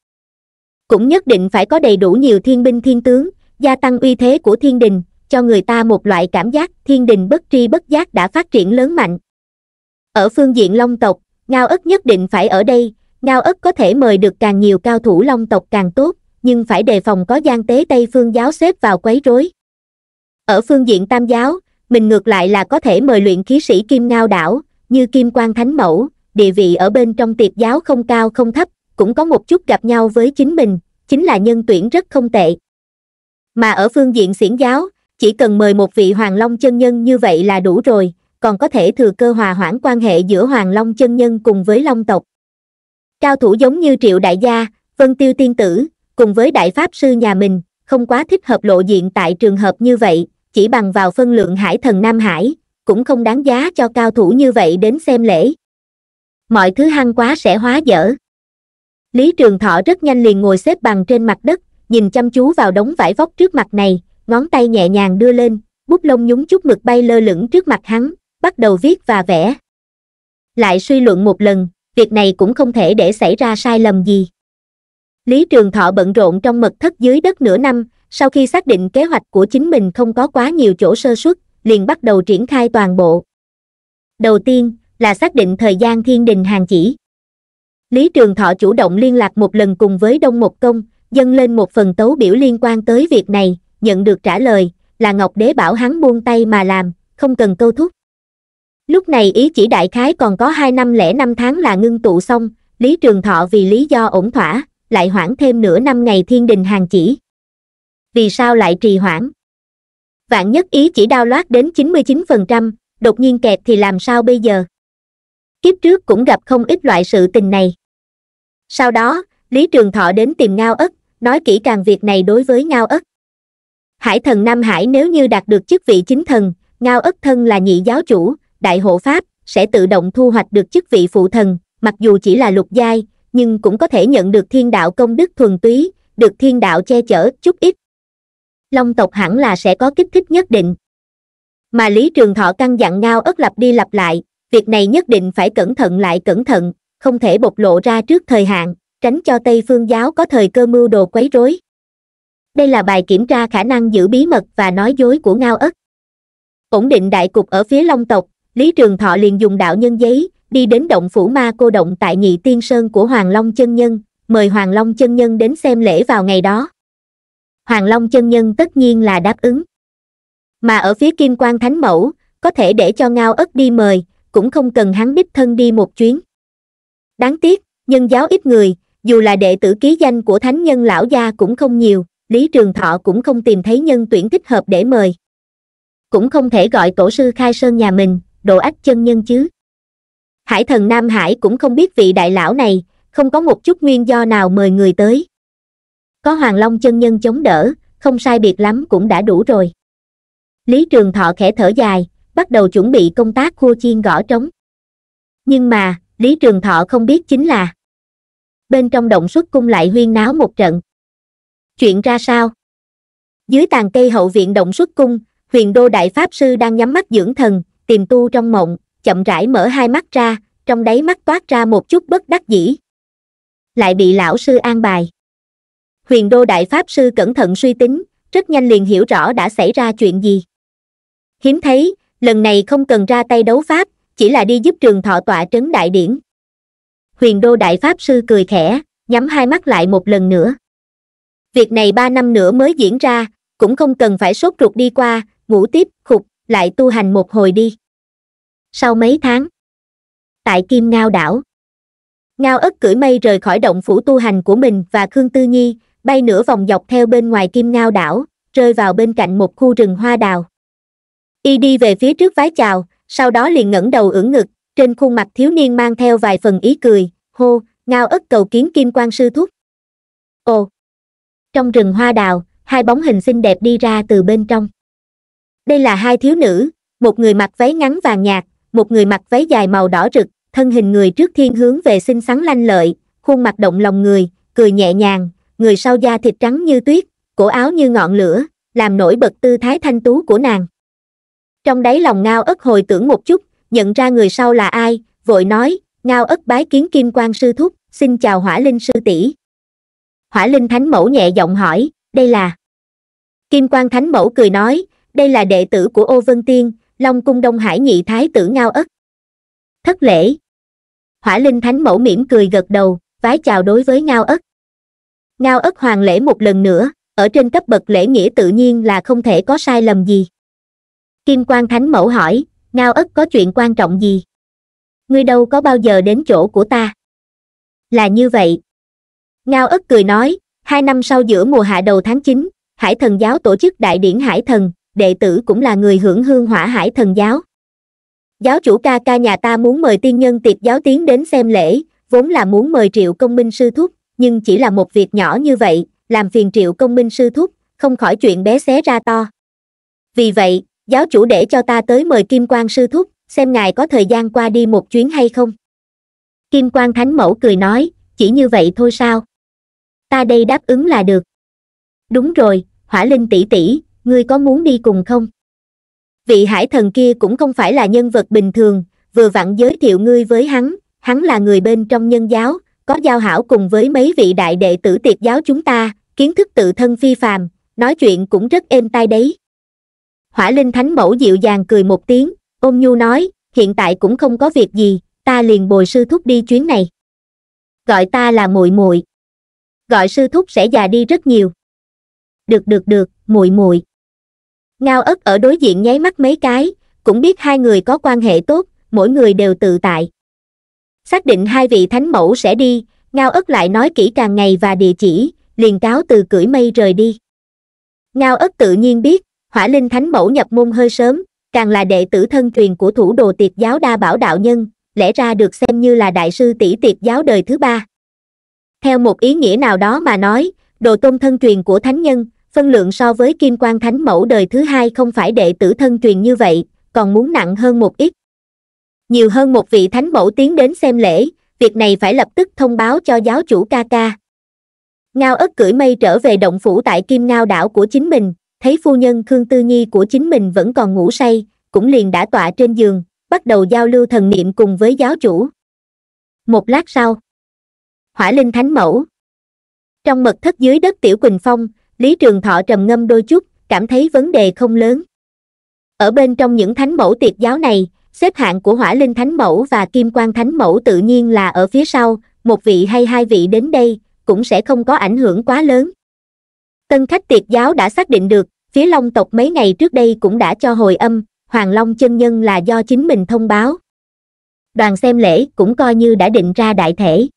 Cũng nhất định phải có đầy đủ nhiều thiên binh thiên tướng, gia tăng uy thế của thiên đình, cho người ta một loại cảm giác thiên đình bất tri bất giác đã phát triển lớn mạnh. Ở phương diện long tộc, Ngao ất nhất định phải ở đây, Ngao ất có thể mời được càng nhiều cao thủ long tộc càng tốt, nhưng phải đề phòng có gian tế Tây phương giáo xếp vào quấy rối. Ở phương diện tam giáo, mình ngược lại là có thể mời luyện khí sĩ Kim Ngao đảo, như kim quan thánh mẫu địa vị ở bên trong tiệp giáo không cao không thấp cũng có một chút gặp nhau với chính mình chính là nhân tuyển rất không tệ mà ở phương diện xiển giáo chỉ cần mời một vị hoàng long chân nhân như vậy là đủ rồi còn có thể thừa cơ hòa hoãn quan hệ giữa hoàng long chân nhân cùng với long tộc cao thủ giống như triệu đại gia vân tiêu tiên tử cùng với đại pháp sư nhà mình không quá thích hợp lộ diện tại trường hợp như vậy chỉ bằng vào phân lượng hải thần nam hải cũng không đáng giá cho cao thủ như vậy đến xem lễ mọi thứ hăng quá sẽ hóa dở lý trường thọ rất nhanh liền ngồi xếp bằng trên mặt đất nhìn chăm chú vào đống vải vóc trước mặt này ngón tay nhẹ nhàng đưa lên bút lông nhúng chút mực bay lơ lửng trước mặt hắn bắt đầu viết và vẽ lại suy luận một lần việc này cũng không thể để xảy ra sai lầm gì lý trường thọ bận rộn trong mật thất dưới đất nửa năm sau khi xác định kế hoạch của chính mình không có quá nhiều chỗ sơ suất liền bắt đầu triển khai toàn bộ đầu tiên là xác định thời gian thiên đình hàng chỉ lý trường thọ chủ động liên lạc một lần cùng với đông một công dâng lên một phần tấu biểu liên quan tới việc này nhận được trả lời là ngọc đế bảo hắn buông tay mà làm không cần câu thúc lúc này ý chỉ đại khái còn có hai năm lẻ năm tháng là ngưng tụ xong lý trường thọ vì lý do ổn thỏa lại hoãn thêm nửa năm ngày thiên đình hàng chỉ vì sao lại trì hoãn vạn nhất ý chỉ đao loát đến 99%, đột nhiên kẹt thì làm sao bây giờ? Kiếp trước cũng gặp không ít loại sự tình này. Sau đó, Lý Trường Thọ đến tìm Ngao Ất, nói kỹ càng việc này đối với Ngao Ất. Hải thần Nam Hải nếu như đạt được chức vị chính thần, Ngao Ất thân là nhị giáo chủ, đại hộ pháp, sẽ tự động thu hoạch được chức vị phụ thần, mặc dù chỉ là lục giai, nhưng cũng có thể nhận được thiên đạo công đức thuần túy, được thiên đạo che chở chút ít long tộc hẳn là sẽ có kích thích nhất định mà lý trường thọ căn dặn ngao ất lặp đi lặp lại việc này nhất định phải cẩn thận lại cẩn thận không thể bộc lộ ra trước thời hạn tránh cho tây phương giáo có thời cơ mưu đồ quấy rối đây là bài kiểm tra khả năng giữ bí mật và nói dối của ngao ất ổn định đại cục ở phía long tộc lý trường thọ liền dùng đạo nhân giấy đi đến động phủ ma cô động tại nhị tiên sơn của hoàng long chân nhân mời hoàng long chân nhân đến xem lễ vào ngày đó hoàng long chân nhân tất nhiên là đáp ứng mà ở phía kim quan thánh mẫu có thể để cho ngao ất đi mời cũng không cần hắn đích thân đi một chuyến đáng tiếc nhân giáo ít người dù là đệ tử ký danh của thánh nhân lão gia cũng không nhiều lý trường thọ cũng không tìm thấy nhân tuyển thích hợp để mời cũng không thể gọi tổ sư khai sơn nhà mình đồ ách chân nhân chứ hải thần nam hải cũng không biết vị đại lão này không có một chút nguyên do nào mời người tới có hoàng long chân nhân chống đỡ không sai biệt lắm cũng đã đủ rồi lý trường thọ khẽ thở dài bắt đầu chuẩn bị công tác khua chiên gõ trống nhưng mà lý trường thọ không biết chính là bên trong động xuất cung lại huyên náo một trận chuyện ra sao dưới tàn cây hậu viện động xuất cung huyền đô đại pháp sư đang nhắm mắt dưỡng thần tìm tu trong mộng chậm rãi mở hai mắt ra trong đáy mắt toát ra một chút bất đắc dĩ lại bị lão sư an bài huyền đô đại pháp sư cẩn thận suy tính rất nhanh liền hiểu rõ đã xảy ra chuyện gì hiếm thấy lần này không cần ra tay đấu pháp chỉ là đi giúp trường thọ tọa trấn đại điển huyền đô đại pháp sư cười khẽ nhắm hai mắt lại một lần nữa việc này ba năm nữa mới diễn ra cũng không cần phải sốt ruột đi qua ngủ tiếp khục lại tu hành một hồi đi sau mấy tháng tại kim ngao đảo ngao ất cưỡi mây rời khỏi động phủ tu hành của mình và khương tư nhi bay nửa vòng dọc theo bên ngoài kim ngao đảo, rơi vào bên cạnh một khu rừng hoa đào. Y đi về phía trước vái chào, sau đó liền ngẩng đầu ưỡn ngực, trên khuôn mặt thiếu niên mang theo vài phần ý cười, hô, ngao ất cầu kiến kim quan sư thúc. Ồ! Trong rừng hoa đào, hai bóng hình xinh đẹp đi ra từ bên trong. Đây là hai thiếu nữ, một người mặc váy ngắn vàng nhạt, một người mặc váy dài màu đỏ rực, thân hình người trước thiên hướng về xinh xắn lanh lợi, khuôn mặt động lòng người, cười nhẹ nhàng, người sau da thịt trắng như tuyết cổ áo như ngọn lửa làm nổi bật tư thái thanh tú của nàng trong đáy lòng ngao ất hồi tưởng một chút nhận ra người sau là ai vội nói ngao ất bái kiến kim quan sư thúc xin chào hỏa linh sư tỷ hỏa linh thánh mẫu nhẹ giọng hỏi đây là kim quan thánh mẫu cười nói đây là đệ tử của ô vân tiên long cung đông hải nhị thái tử ngao ất thất lễ hỏa linh thánh mẫu mỉm cười gật đầu vái chào đối với ngao ất ngao ất hoàng lễ một lần nữa ở trên cấp bậc lễ nghĩa tự nhiên là không thể có sai lầm gì kim quan thánh mẫu hỏi ngao ất có chuyện quan trọng gì ngươi đâu có bao giờ đến chỗ của ta là như vậy ngao ất cười nói hai năm sau giữa mùa hạ đầu tháng chín hải thần giáo tổ chức đại điển hải thần đệ tử cũng là người hưởng hương hỏa hải thần giáo giáo chủ ca ca nhà ta muốn mời tiên nhân tiệc giáo tiến đến xem lễ vốn là muốn mời triệu công minh sư thúc nhưng chỉ là một việc nhỏ như vậy làm phiền triệu công minh sư thúc không khỏi chuyện bé xé ra to vì vậy giáo chủ để cho ta tới mời kim quan sư thúc xem ngài có thời gian qua đi một chuyến hay không kim quan thánh mẫu cười nói chỉ như vậy thôi sao ta đây đáp ứng là được đúng rồi hỏa linh tỷ tỷ ngươi có muốn đi cùng không vị hải thần kia cũng không phải là nhân vật bình thường vừa vặn giới thiệu ngươi với hắn hắn là người bên trong nhân giáo có giao hảo cùng với mấy vị đại đệ tử tiệt giáo chúng ta kiến thức tự thân phi phàm nói chuyện cũng rất êm tai đấy hỏa linh thánh mẫu dịu dàng cười một tiếng ôm nhu nói hiện tại cũng không có việc gì ta liền bồi sư thúc đi chuyến này gọi ta là muội muội gọi sư thúc sẽ già đi rất nhiều được được được muội muội ngao ất ở đối diện nháy mắt mấy cái cũng biết hai người có quan hệ tốt mỗi người đều tự tại xác định hai vị thánh mẫu sẽ đi ngao ất lại nói kỹ càng ngày và địa chỉ liền cáo từ cưỡi mây rời đi ngao ất tự nhiên biết hỏa linh thánh mẫu nhập môn hơi sớm càng là đệ tử thân truyền của thủ đồ tiệt giáo đa bảo đạo nhân lẽ ra được xem như là đại sư tỷ tiệt giáo đời thứ ba theo một ý nghĩa nào đó mà nói đồ tôn thân truyền của thánh nhân phân lượng so với kim quan thánh mẫu đời thứ hai không phải đệ tử thân truyền như vậy còn muốn nặng hơn một ít nhiều hơn một vị thánh mẫu tiến đến xem lễ việc này phải lập tức thông báo cho giáo chủ ca ca ngao ất cưỡi mây trở về động phủ tại kim ngao đảo của chính mình thấy phu nhân khương tư nhi của chính mình vẫn còn ngủ say cũng liền đã tọa trên giường bắt đầu giao lưu thần niệm cùng với giáo chủ một lát sau hỏa linh thánh mẫu trong mật thất dưới đất tiểu quỳnh phong lý trường thọ trầm ngâm đôi chút cảm thấy vấn đề không lớn ở bên trong những thánh mẫu tiệc giáo này xếp hạng của hỏa linh thánh mẫu và kim quan thánh mẫu tự nhiên là ở phía sau, một vị hay hai vị đến đây, cũng sẽ không có ảnh hưởng quá lớn. Tân khách tiệt giáo đã xác định được, phía long tộc mấy ngày trước đây cũng đã cho hồi âm, Hoàng Long chân nhân là do chính mình thông báo. Đoàn xem lễ cũng coi như đã định ra đại thể.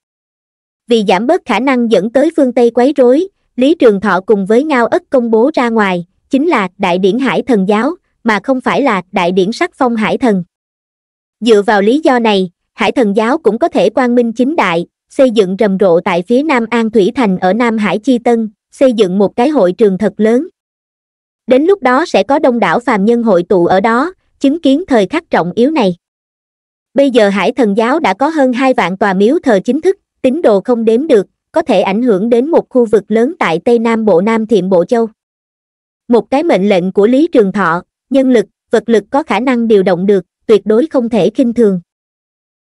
Vì giảm bớt khả năng dẫn tới phương Tây quấy rối, Lý Trường Thọ cùng với Ngao Ất công bố ra ngoài, chính là Đại điển Hải Thần Giáo, mà không phải là Đại điển Sắc Phong Hải Thần dựa vào lý do này hải thần giáo cũng có thể quang minh chính đại xây dựng rầm rộ tại phía nam an thủy thành ở nam hải chi tân xây dựng một cái hội trường thật lớn đến lúc đó sẽ có đông đảo phàm nhân hội tụ ở đó chứng kiến thời khắc trọng yếu này bây giờ hải thần giáo đã có hơn hai vạn tòa miếu thờ chính thức tín đồ không đếm được có thể ảnh hưởng đến một khu vực lớn tại tây nam bộ nam thiệm bộ châu một cái mệnh lệnh của lý trường thọ nhân lực vật lực có khả năng điều động được tuyệt đối không thể khinh thường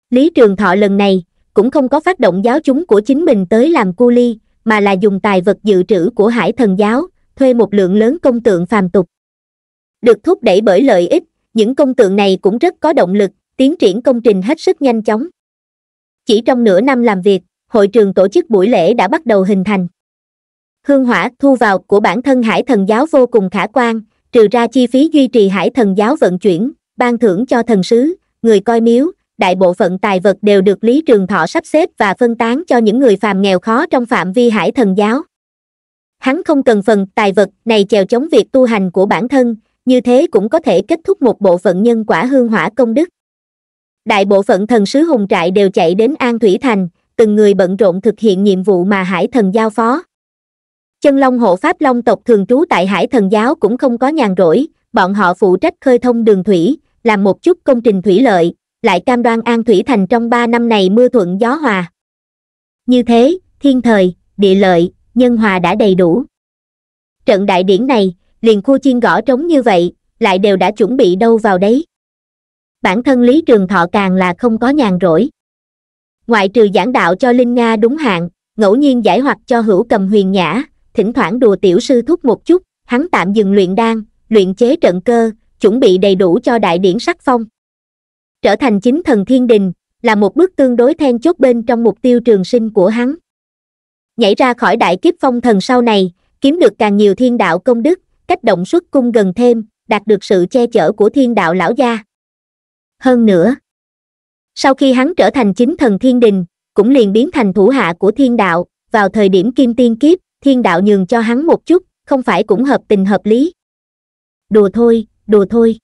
lý trường thọ lần này cũng không có phát động giáo chúng của chính mình tới làm cu ly mà là dùng tài vật dự trữ của hải thần giáo thuê một lượng lớn công tượng phàm tục được thúc đẩy bởi lợi ích những công tượng này cũng rất có động lực tiến triển công trình hết sức nhanh chóng chỉ trong nửa năm làm việc hội trường tổ chức buổi lễ đã bắt đầu hình thành hương hỏa thu vào của bản thân hải thần giáo vô cùng khả quan trừ ra chi phí duy trì hải thần giáo vận chuyển ban thưởng cho thần sứ người coi miếu đại bộ phận tài vật đều được lý trường thọ sắp xếp và phân tán cho những người phàm nghèo khó trong phạm vi hải thần giáo hắn không cần phần tài vật này chèo chống việc tu hành của bản thân như thế cũng có thể kết thúc một bộ phận nhân quả hương hỏa công đức đại bộ phận thần sứ hùng trại đều chạy đến an thủy thành từng người bận rộn thực hiện nhiệm vụ mà hải thần giao phó chân long hộ pháp long tộc thường trú tại hải thần giáo cũng không có nhàn rỗi bọn họ phụ trách khơi thông đường thủy làm một chút công trình thủy lợi lại cam đoan an thủy thành trong ba năm này mưa thuận gió hòa như thế thiên thời địa lợi nhân hòa đã đầy đủ trận đại điển này liền khu chiên gõ trống như vậy lại đều đã chuẩn bị đâu vào đấy bản thân lý trường thọ càng là không có nhàn rỗi ngoại trừ giảng đạo cho linh nga đúng hạn ngẫu nhiên giải hoặc cho hữu cầm huyền nhã thỉnh thoảng đùa tiểu sư thúc một chút hắn tạm dừng luyện đan luyện chế trận cơ chuẩn bị đầy đủ cho đại điển sắc phong trở thành chính thần thiên đình là một bước tương đối then chốt bên trong mục tiêu trường sinh của hắn nhảy ra khỏi đại kiếp phong thần sau này kiếm được càng nhiều thiên đạo công đức cách động xuất cung gần thêm đạt được sự che chở của thiên đạo lão gia hơn nữa sau khi hắn trở thành chính thần thiên đình cũng liền biến thành thủ hạ của thiên đạo vào thời điểm kim tiên kiếp thiên đạo nhường cho hắn một chút không phải cũng hợp tình hợp lý đùa thôi đùa thôi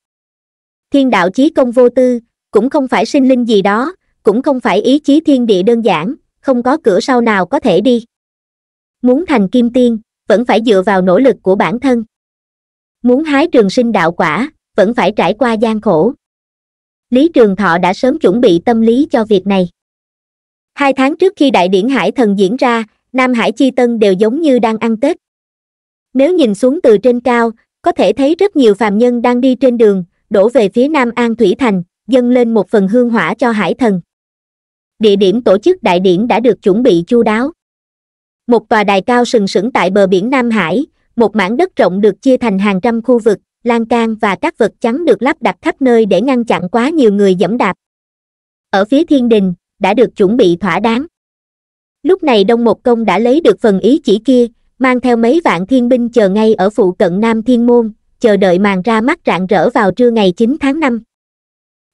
thiên đạo chí công vô tư cũng không phải sinh linh gì đó cũng không phải ý chí thiên địa đơn giản không có cửa sau nào có thể đi muốn thành kim tiên vẫn phải dựa vào nỗ lực của bản thân muốn hái trường sinh đạo quả vẫn phải trải qua gian khổ lý trường thọ đã sớm chuẩn bị tâm lý cho việc này hai tháng trước khi đại điển hải thần diễn ra nam hải chi tân đều giống như đang ăn tết nếu nhìn xuống từ trên cao có thể thấy rất nhiều phàm nhân đang đi trên đường đổ về phía nam an thủy thành dâng lên một phần hương hỏa cho hải thần địa điểm tổ chức đại điển đã được chuẩn bị chu đáo một tòa đài cao sừng sững tại bờ biển nam hải một mảng đất rộng được chia thành hàng trăm khu vực lan can và các vật chắn được lắp đặt khắp nơi để ngăn chặn quá nhiều người dẫm đạp ở phía thiên đình đã được chuẩn bị thỏa đáng lúc này đông một công đã lấy được phần ý chỉ kia mang theo mấy vạn thiên binh chờ ngay ở phụ cận Nam Thiên Môn, chờ đợi màn ra mắt rạng rỡ vào trưa ngày 9 tháng 5.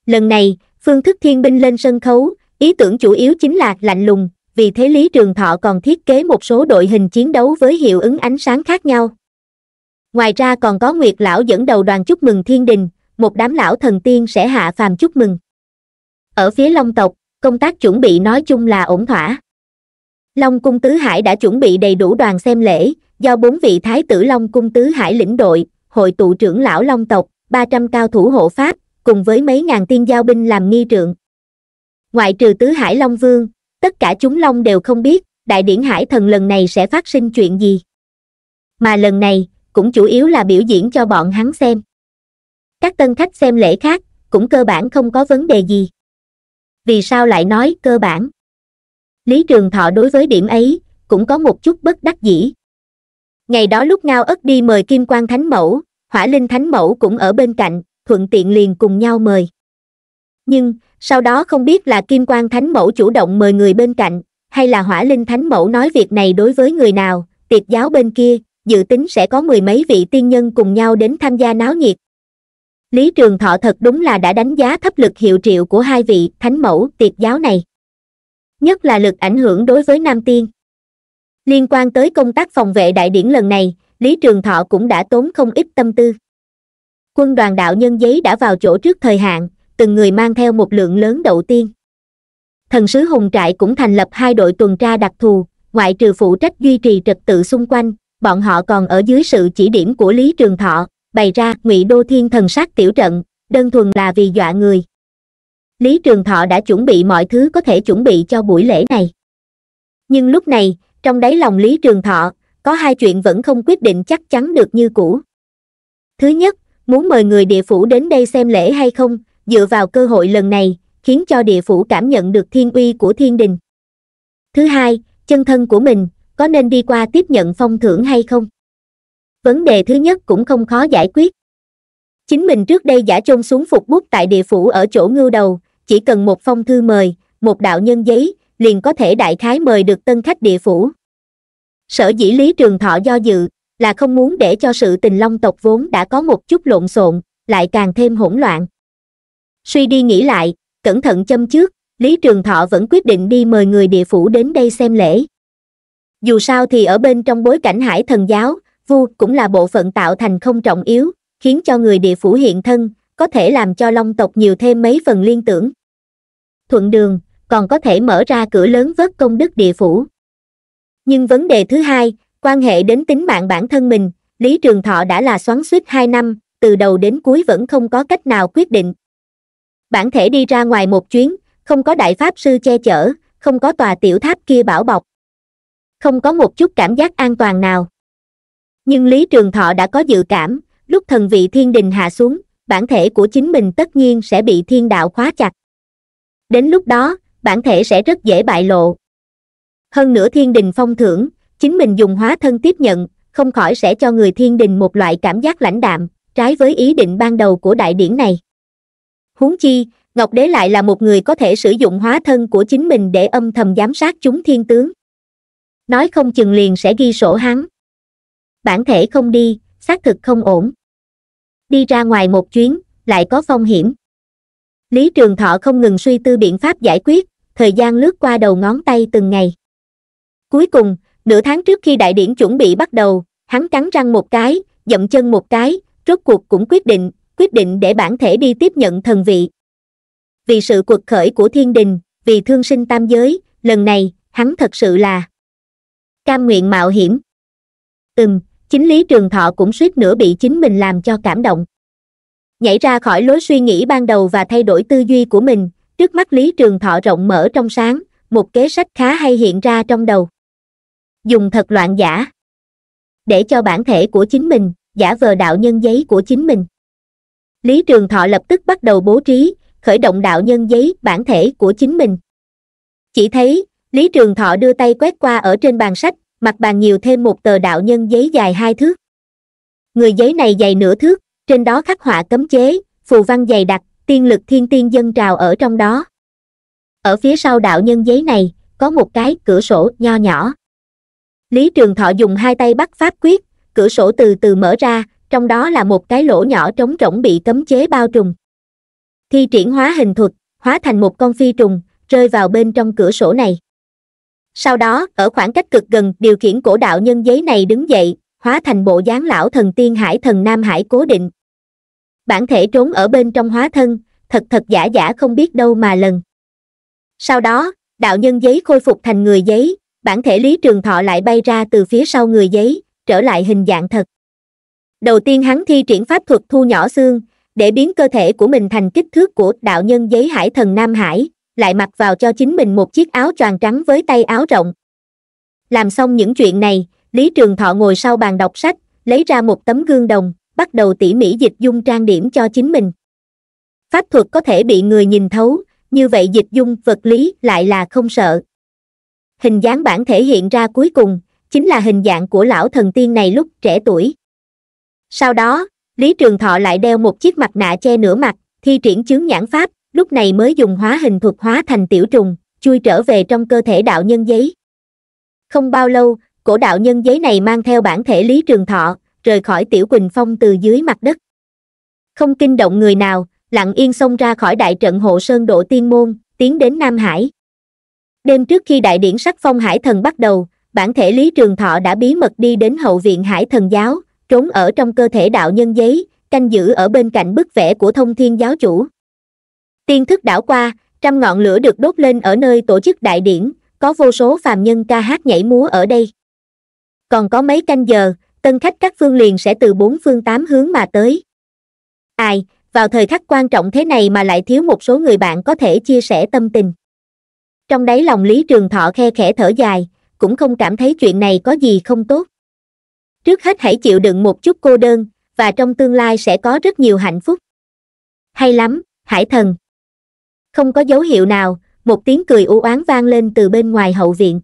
Lần này, phương thức thiên binh lên sân khấu, ý tưởng chủ yếu chính là lạnh lùng, vì thế Lý Trường Thọ còn thiết kế một số đội hình chiến đấu với hiệu ứng ánh sáng khác nhau. Ngoài ra còn có Nguyệt Lão dẫn đầu đoàn chúc mừng thiên đình, một đám lão thần tiên sẽ hạ phàm chúc mừng. Ở phía Long tộc, công tác chuẩn bị nói chung là ổn thỏa long cung tứ hải đã chuẩn bị đầy đủ đoàn xem lễ do bốn vị thái tử long cung tứ hải lĩnh đội hội tụ trưởng lão long tộc ba trăm cao thủ hộ pháp cùng với mấy ngàn tiên giao binh làm nghi trượng ngoại trừ tứ hải long vương tất cả chúng long đều không biết đại điển hải thần lần này sẽ phát sinh chuyện gì mà lần này cũng chủ yếu là biểu diễn cho bọn hắn xem các tân khách xem lễ khác cũng cơ bản không có vấn đề gì vì sao lại nói cơ bản lý trường thọ đối với điểm ấy cũng có một chút bất đắc dĩ ngày đó lúc ngao ất đi mời kim quan thánh mẫu hỏa linh thánh mẫu cũng ở bên cạnh thuận tiện liền cùng nhau mời nhưng sau đó không biết là kim quan thánh mẫu chủ động mời người bên cạnh hay là hỏa linh thánh mẫu nói việc này đối với người nào tiệc giáo bên kia dự tính sẽ có mười mấy vị tiên nhân cùng nhau đến tham gia náo nhiệt lý trường thọ thật đúng là đã đánh giá thấp lực hiệu triệu của hai vị thánh mẫu tiệc giáo này nhất là lực ảnh hưởng đối với Nam Tiên. Liên quan tới công tác phòng vệ đại điển lần này, Lý Trường Thọ cũng đã tốn không ít tâm tư. Quân đoàn đạo nhân giấy đã vào chỗ trước thời hạn, từng người mang theo một lượng lớn đầu tiên. Thần sứ Hùng Trại cũng thành lập hai đội tuần tra đặc thù, ngoại trừ phụ trách duy trì trật tự xung quanh, bọn họ còn ở dưới sự chỉ điểm của Lý Trường Thọ, bày ra ngụy đô thiên thần sát tiểu trận, đơn thuần là vì dọa người, lý trường thọ đã chuẩn bị mọi thứ có thể chuẩn bị cho buổi lễ này nhưng lúc này trong đáy lòng lý trường thọ có hai chuyện vẫn không quyết định chắc chắn được như cũ thứ nhất muốn mời người địa phủ đến đây xem lễ hay không dựa vào cơ hội lần này khiến cho địa phủ cảm nhận được thiên uy của thiên đình thứ hai chân thân của mình có nên đi qua tiếp nhận phong thưởng hay không vấn đề thứ nhất cũng không khó giải quyết chính mình trước đây giả chôn xuống phục bút tại địa phủ ở chỗ ngưu đầu chỉ cần một phong thư mời một đạo nhân giấy liền có thể đại khái mời được tân khách địa phủ sở dĩ lý trường thọ do dự là không muốn để cho sự tình long tộc vốn đã có một chút lộn xộn lại càng thêm hỗn loạn suy đi nghĩ lại cẩn thận châm trước lý trường thọ vẫn quyết định đi mời người địa phủ đến đây xem lễ dù sao thì ở bên trong bối cảnh hải thần giáo vu cũng là bộ phận tạo thành không trọng yếu khiến cho người địa phủ hiện thân có thể làm cho long tộc nhiều thêm mấy phần liên tưởng thuận đường còn có thể mở ra cửa lớn vớt công đức địa phủ nhưng vấn đề thứ hai quan hệ đến tính mạng bản thân mình lý trường thọ đã là xoắn suýt hai năm từ đầu đến cuối vẫn không có cách nào quyết định bản thể đi ra ngoài một chuyến không có đại pháp sư che chở không có tòa tiểu tháp kia bảo bọc không có một chút cảm giác an toàn nào nhưng lý trường thọ đã có dự cảm lúc thần vị thiên đình hạ xuống bản thể của chính mình tất nhiên sẽ bị thiên đạo khóa chặt đến lúc đó bản thể sẽ rất dễ bại lộ hơn nữa thiên đình phong thưởng chính mình dùng hóa thân tiếp nhận không khỏi sẽ cho người thiên đình một loại cảm giác lãnh đạm trái với ý định ban đầu của đại điển này huống chi ngọc đế lại là một người có thể sử dụng hóa thân của chính mình để âm thầm giám sát chúng thiên tướng nói không chừng liền sẽ ghi sổ hắn bản thể không đi xác thực không ổn đi ra ngoài một chuyến lại có phong hiểm lý trường thọ không ngừng suy tư biện pháp giải quyết thời gian lướt qua đầu ngón tay từng ngày cuối cùng nửa tháng trước khi đại điển chuẩn bị bắt đầu hắn cắn răng một cái dậm chân một cái rốt cuộc cũng quyết định quyết định để bản thể đi tiếp nhận thần vị vì sự cuộc khởi của thiên đình vì thương sinh tam giới lần này hắn thật sự là cam nguyện mạo hiểm ừm chính lý trường thọ cũng suýt nữa bị chính mình làm cho cảm động nhảy ra khỏi lối suy nghĩ ban đầu và thay đổi tư duy của mình trước mắt lý trường thọ rộng mở trong sáng một kế sách khá hay hiện ra trong đầu dùng thật loạn giả để cho bản thể của chính mình giả vờ đạo nhân giấy của chính mình lý trường thọ lập tức bắt đầu bố trí khởi động đạo nhân giấy bản thể của chính mình chỉ thấy lý trường thọ đưa tay quét qua ở trên bàn sách mặt bàn nhiều thêm một tờ đạo nhân giấy dài hai thước người giấy này dày nửa thước trên đó khắc họa cấm chế phù văn dày đặc tiên lực thiên tiên dân trào ở trong đó ở phía sau đạo nhân giấy này có một cái cửa sổ nho nhỏ lý trường thọ dùng hai tay bắt pháp quyết cửa sổ từ từ mở ra trong đó là một cái lỗ nhỏ trống rỗng bị cấm chế bao trùm thi triển hóa hình thuật hóa thành một con phi trùng rơi vào bên trong cửa sổ này sau đó ở khoảng cách cực gần điều khiển cổ đạo nhân giấy này đứng dậy hóa thành bộ dáng lão thần tiên hải thần nam hải cố định bản thể trốn ở bên trong hóa thân, thật thật giả giả không biết đâu mà lần. Sau đó, đạo nhân giấy khôi phục thành người giấy, bản thể Lý Trường Thọ lại bay ra từ phía sau người giấy, trở lại hình dạng thật. Đầu tiên hắn thi triển pháp thuật thu nhỏ xương, để biến cơ thể của mình thành kích thước của đạo nhân giấy hải thần Nam Hải, lại mặc vào cho chính mình một chiếc áo choàng trắng với tay áo rộng. Làm xong những chuyện này, Lý Trường Thọ ngồi sau bàn đọc sách, lấy ra một tấm gương đồng, bắt đầu tỉ mỉ dịch dung trang điểm cho chính mình pháp thuật có thể bị người nhìn thấu như vậy dịch dung vật lý lại là không sợ hình dáng bản thể hiện ra cuối cùng chính là hình dạng của lão thần tiên này lúc trẻ tuổi sau đó lý trường thọ lại đeo một chiếc mặt nạ che nửa mặt thi triển chướng nhãn pháp lúc này mới dùng hóa hình thuật hóa thành tiểu trùng chui trở về trong cơ thể đạo nhân giấy không bao lâu cổ đạo nhân giấy này mang theo bản thể lý trường thọ rời khỏi tiểu quỳnh phong từ dưới mặt đất không kinh động người nào lặng yên xông ra khỏi đại trận hộ sơn độ tiên môn tiến đến nam hải đêm trước khi đại điển sắc phong hải thần bắt đầu bản thể lý trường thọ đã bí mật đi đến hậu viện hải thần giáo trốn ở trong cơ thể đạo nhân giấy canh giữ ở bên cạnh bức vẽ của thông thiên giáo chủ tiên thức đảo qua trăm ngọn lửa được đốt lên ở nơi tổ chức đại điển có vô số phàm nhân ca hát nhảy múa ở đây còn có mấy canh giờ tân khách các phương liền sẽ từ bốn phương tám hướng mà tới ai vào thời khắc quan trọng thế này mà lại thiếu một số người bạn có thể chia sẻ tâm tình trong đáy lòng lý trường thọ khe khẽ thở dài cũng không cảm thấy chuyện này có gì không tốt trước hết hãy chịu đựng một chút cô đơn và trong tương lai sẽ có rất nhiều hạnh phúc hay lắm hải thần không có dấu hiệu nào một tiếng cười u oán vang lên từ bên ngoài hậu viện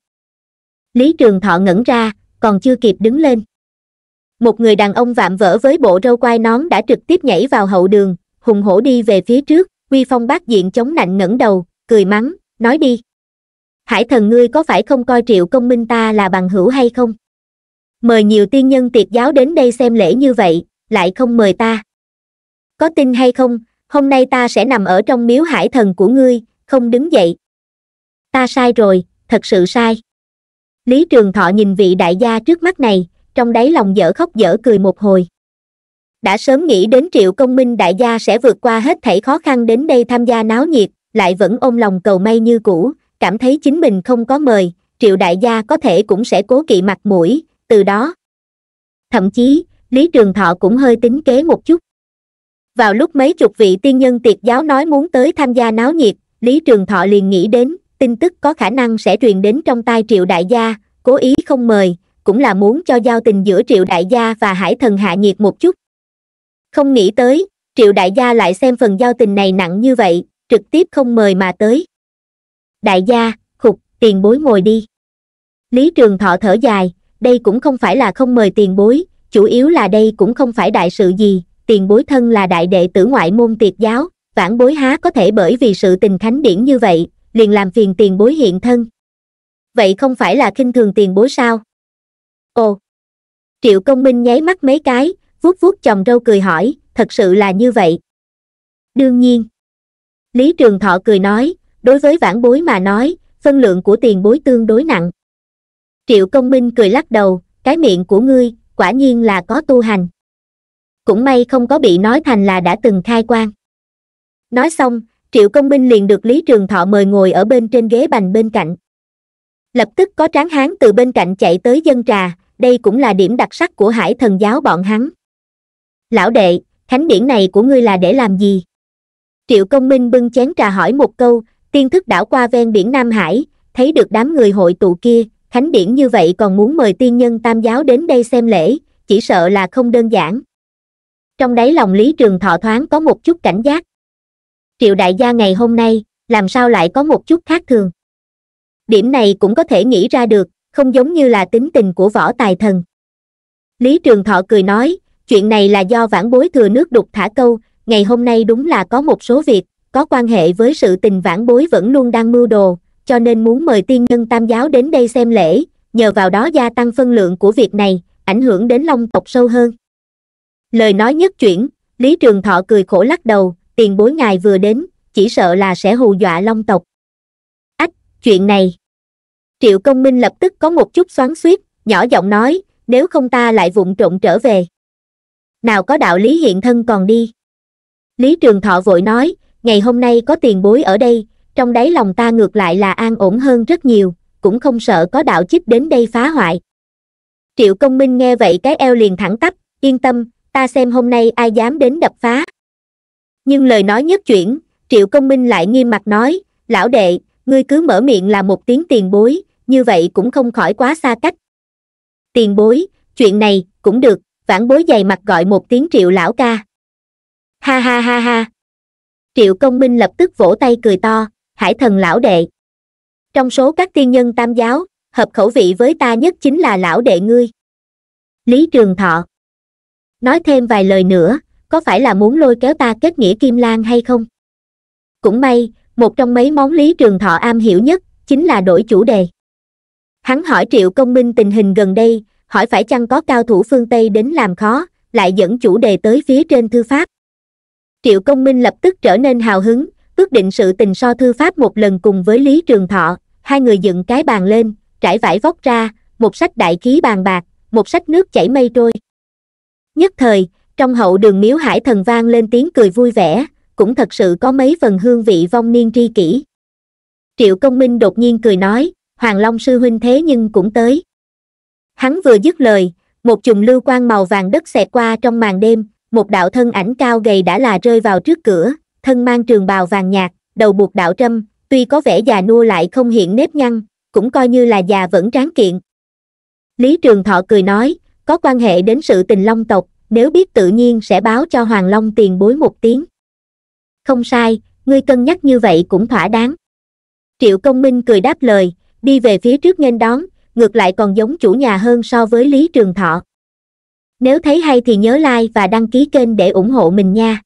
lý trường thọ ngẩn ra còn chưa kịp đứng lên một người đàn ông vạm vỡ với bộ râu quai nón đã trực tiếp nhảy vào hậu đường hùng hổ đi về phía trước uy phong bác diện chống nạnh ngẩng đầu cười mắng nói đi hải thần ngươi có phải không coi triệu công minh ta là bằng hữu hay không mời nhiều tiên nhân tiệt giáo đến đây xem lễ như vậy lại không mời ta có tin hay không hôm nay ta sẽ nằm ở trong miếu hải thần của ngươi không đứng dậy ta sai rồi thật sự sai lý trường thọ nhìn vị đại gia trước mắt này trong đáy lòng dở khóc dở cười một hồi đã sớm nghĩ đến triệu công minh đại gia sẽ vượt qua hết thảy khó khăn đến đây tham gia náo nhiệt lại vẫn ôm lòng cầu may như cũ cảm thấy chính mình không có mời triệu đại gia có thể cũng sẽ cố kỵ mặt mũi từ đó thậm chí lý trường thọ cũng hơi tính kế một chút vào lúc mấy chục vị tiên nhân tiệc giáo nói muốn tới tham gia náo nhiệt lý trường thọ liền nghĩ đến tin tức có khả năng sẽ truyền đến trong tai triệu đại gia cố ý không mời cũng là muốn cho giao tình giữa triệu đại gia và hải thần hạ nhiệt một chút không nghĩ tới triệu đại gia lại xem phần giao tình này nặng như vậy trực tiếp không mời mà tới đại gia khục tiền bối ngồi đi lý trường thọ thở dài đây cũng không phải là không mời tiền bối chủ yếu là đây cũng không phải đại sự gì tiền bối thân là đại đệ tử ngoại môn tiệt giáo vãn bối há có thể bởi vì sự tình khánh điển như vậy liền làm phiền tiền bối hiện thân vậy không phải là khinh thường tiền bối sao ồ triệu công minh nháy mắt mấy cái vuốt vuốt chồng râu cười hỏi thật sự là như vậy đương nhiên lý trường thọ cười nói đối với vãn bối mà nói phân lượng của tiền bối tương đối nặng triệu công minh cười lắc đầu cái miệng của ngươi quả nhiên là có tu hành cũng may không có bị nói thành là đã từng khai quan nói xong triệu công minh liền được lý trường thọ mời ngồi ở bên trên ghế bành bên cạnh lập tức có tráng hán từ bên cạnh chạy tới dân trà đây cũng là điểm đặc sắc của hải thần giáo bọn hắn lão đệ khánh điển này của ngươi là để làm gì triệu công minh bưng chén trà hỏi một câu tiên thức đảo qua ven biển nam hải thấy được đám người hội tụ kia khánh điển như vậy còn muốn mời tiên nhân tam giáo đến đây xem lễ chỉ sợ là không đơn giản trong đáy lòng lý trường thọ thoáng có một chút cảnh giác triệu đại gia ngày hôm nay làm sao lại có một chút khác thường điểm này cũng có thể nghĩ ra được không giống như là tính tình của võ tài thần lý trường thọ cười nói chuyện này là do vãn bối thừa nước đục thả câu ngày hôm nay đúng là có một số việc có quan hệ với sự tình vãn bối vẫn luôn đang mưu đồ cho nên muốn mời tiên nhân tam giáo đến đây xem lễ nhờ vào đó gia tăng phân lượng của việc này ảnh hưởng đến long tộc sâu hơn lời nói nhất chuyển lý trường thọ cười khổ lắc đầu tiền bối ngài vừa đến chỉ sợ là sẽ hù dọa long tộc ách chuyện này triệu công minh lập tức có một chút xoắn suýt nhỏ giọng nói nếu không ta lại vụng trộn trở về nào có đạo lý hiện thân còn đi lý trường thọ vội nói ngày hôm nay có tiền bối ở đây trong đáy lòng ta ngược lại là an ổn hơn rất nhiều cũng không sợ có đạo chích đến đây phá hoại triệu công minh nghe vậy cái eo liền thẳng tắp yên tâm ta xem hôm nay ai dám đến đập phá nhưng lời nói nhất chuyển triệu công minh lại nghiêm mặt nói lão đệ ngươi cứ mở miệng là một tiếng tiền bối như vậy cũng không khỏi quá xa cách tiền bối chuyện này cũng được vãn bối dày mặt gọi một tiếng triệu lão ca ha ha ha ha triệu công minh lập tức vỗ tay cười to hải thần lão đệ trong số các tiên nhân tam giáo hợp khẩu vị với ta nhất chính là lão đệ ngươi lý trường thọ nói thêm vài lời nữa có phải là muốn lôi kéo ta kết nghĩa kim lan hay không cũng may một trong mấy món lý trường thọ am hiểu nhất chính là đổi chủ đề hắn hỏi triệu công minh tình hình gần đây hỏi phải chăng có cao thủ phương tây đến làm khó lại dẫn chủ đề tới phía trên thư pháp triệu công minh lập tức trở nên hào hứng ước định sự tình so thư pháp một lần cùng với lý trường thọ hai người dựng cái bàn lên trải vải vóc ra một sách đại khí bàn bạc một sách nước chảy mây trôi nhất thời trong hậu đường miếu hải thần vang lên tiếng cười vui vẻ cũng thật sự có mấy phần hương vị vong niên tri kỷ triệu công minh đột nhiên cười nói hoàng long sư huynh thế nhưng cũng tới hắn vừa dứt lời một chùm lưu quang màu vàng đất xẹt qua trong màn đêm một đạo thân ảnh cao gầy đã là rơi vào trước cửa thân mang trường bào vàng nhạt đầu buộc đạo trâm tuy có vẻ già nua lại không hiện nếp nhăn cũng coi như là già vẫn tráng kiện lý trường thọ cười nói có quan hệ đến sự tình long tộc nếu biết tự nhiên sẽ báo cho hoàng long tiền bối một tiếng không sai ngươi cân nhắc như vậy cũng thỏa đáng triệu công minh cười đáp lời đi về phía trước nghênh đón ngược lại còn giống chủ nhà hơn so với lý trường thọ nếu thấy hay thì nhớ like và đăng ký kênh để ủng hộ mình nha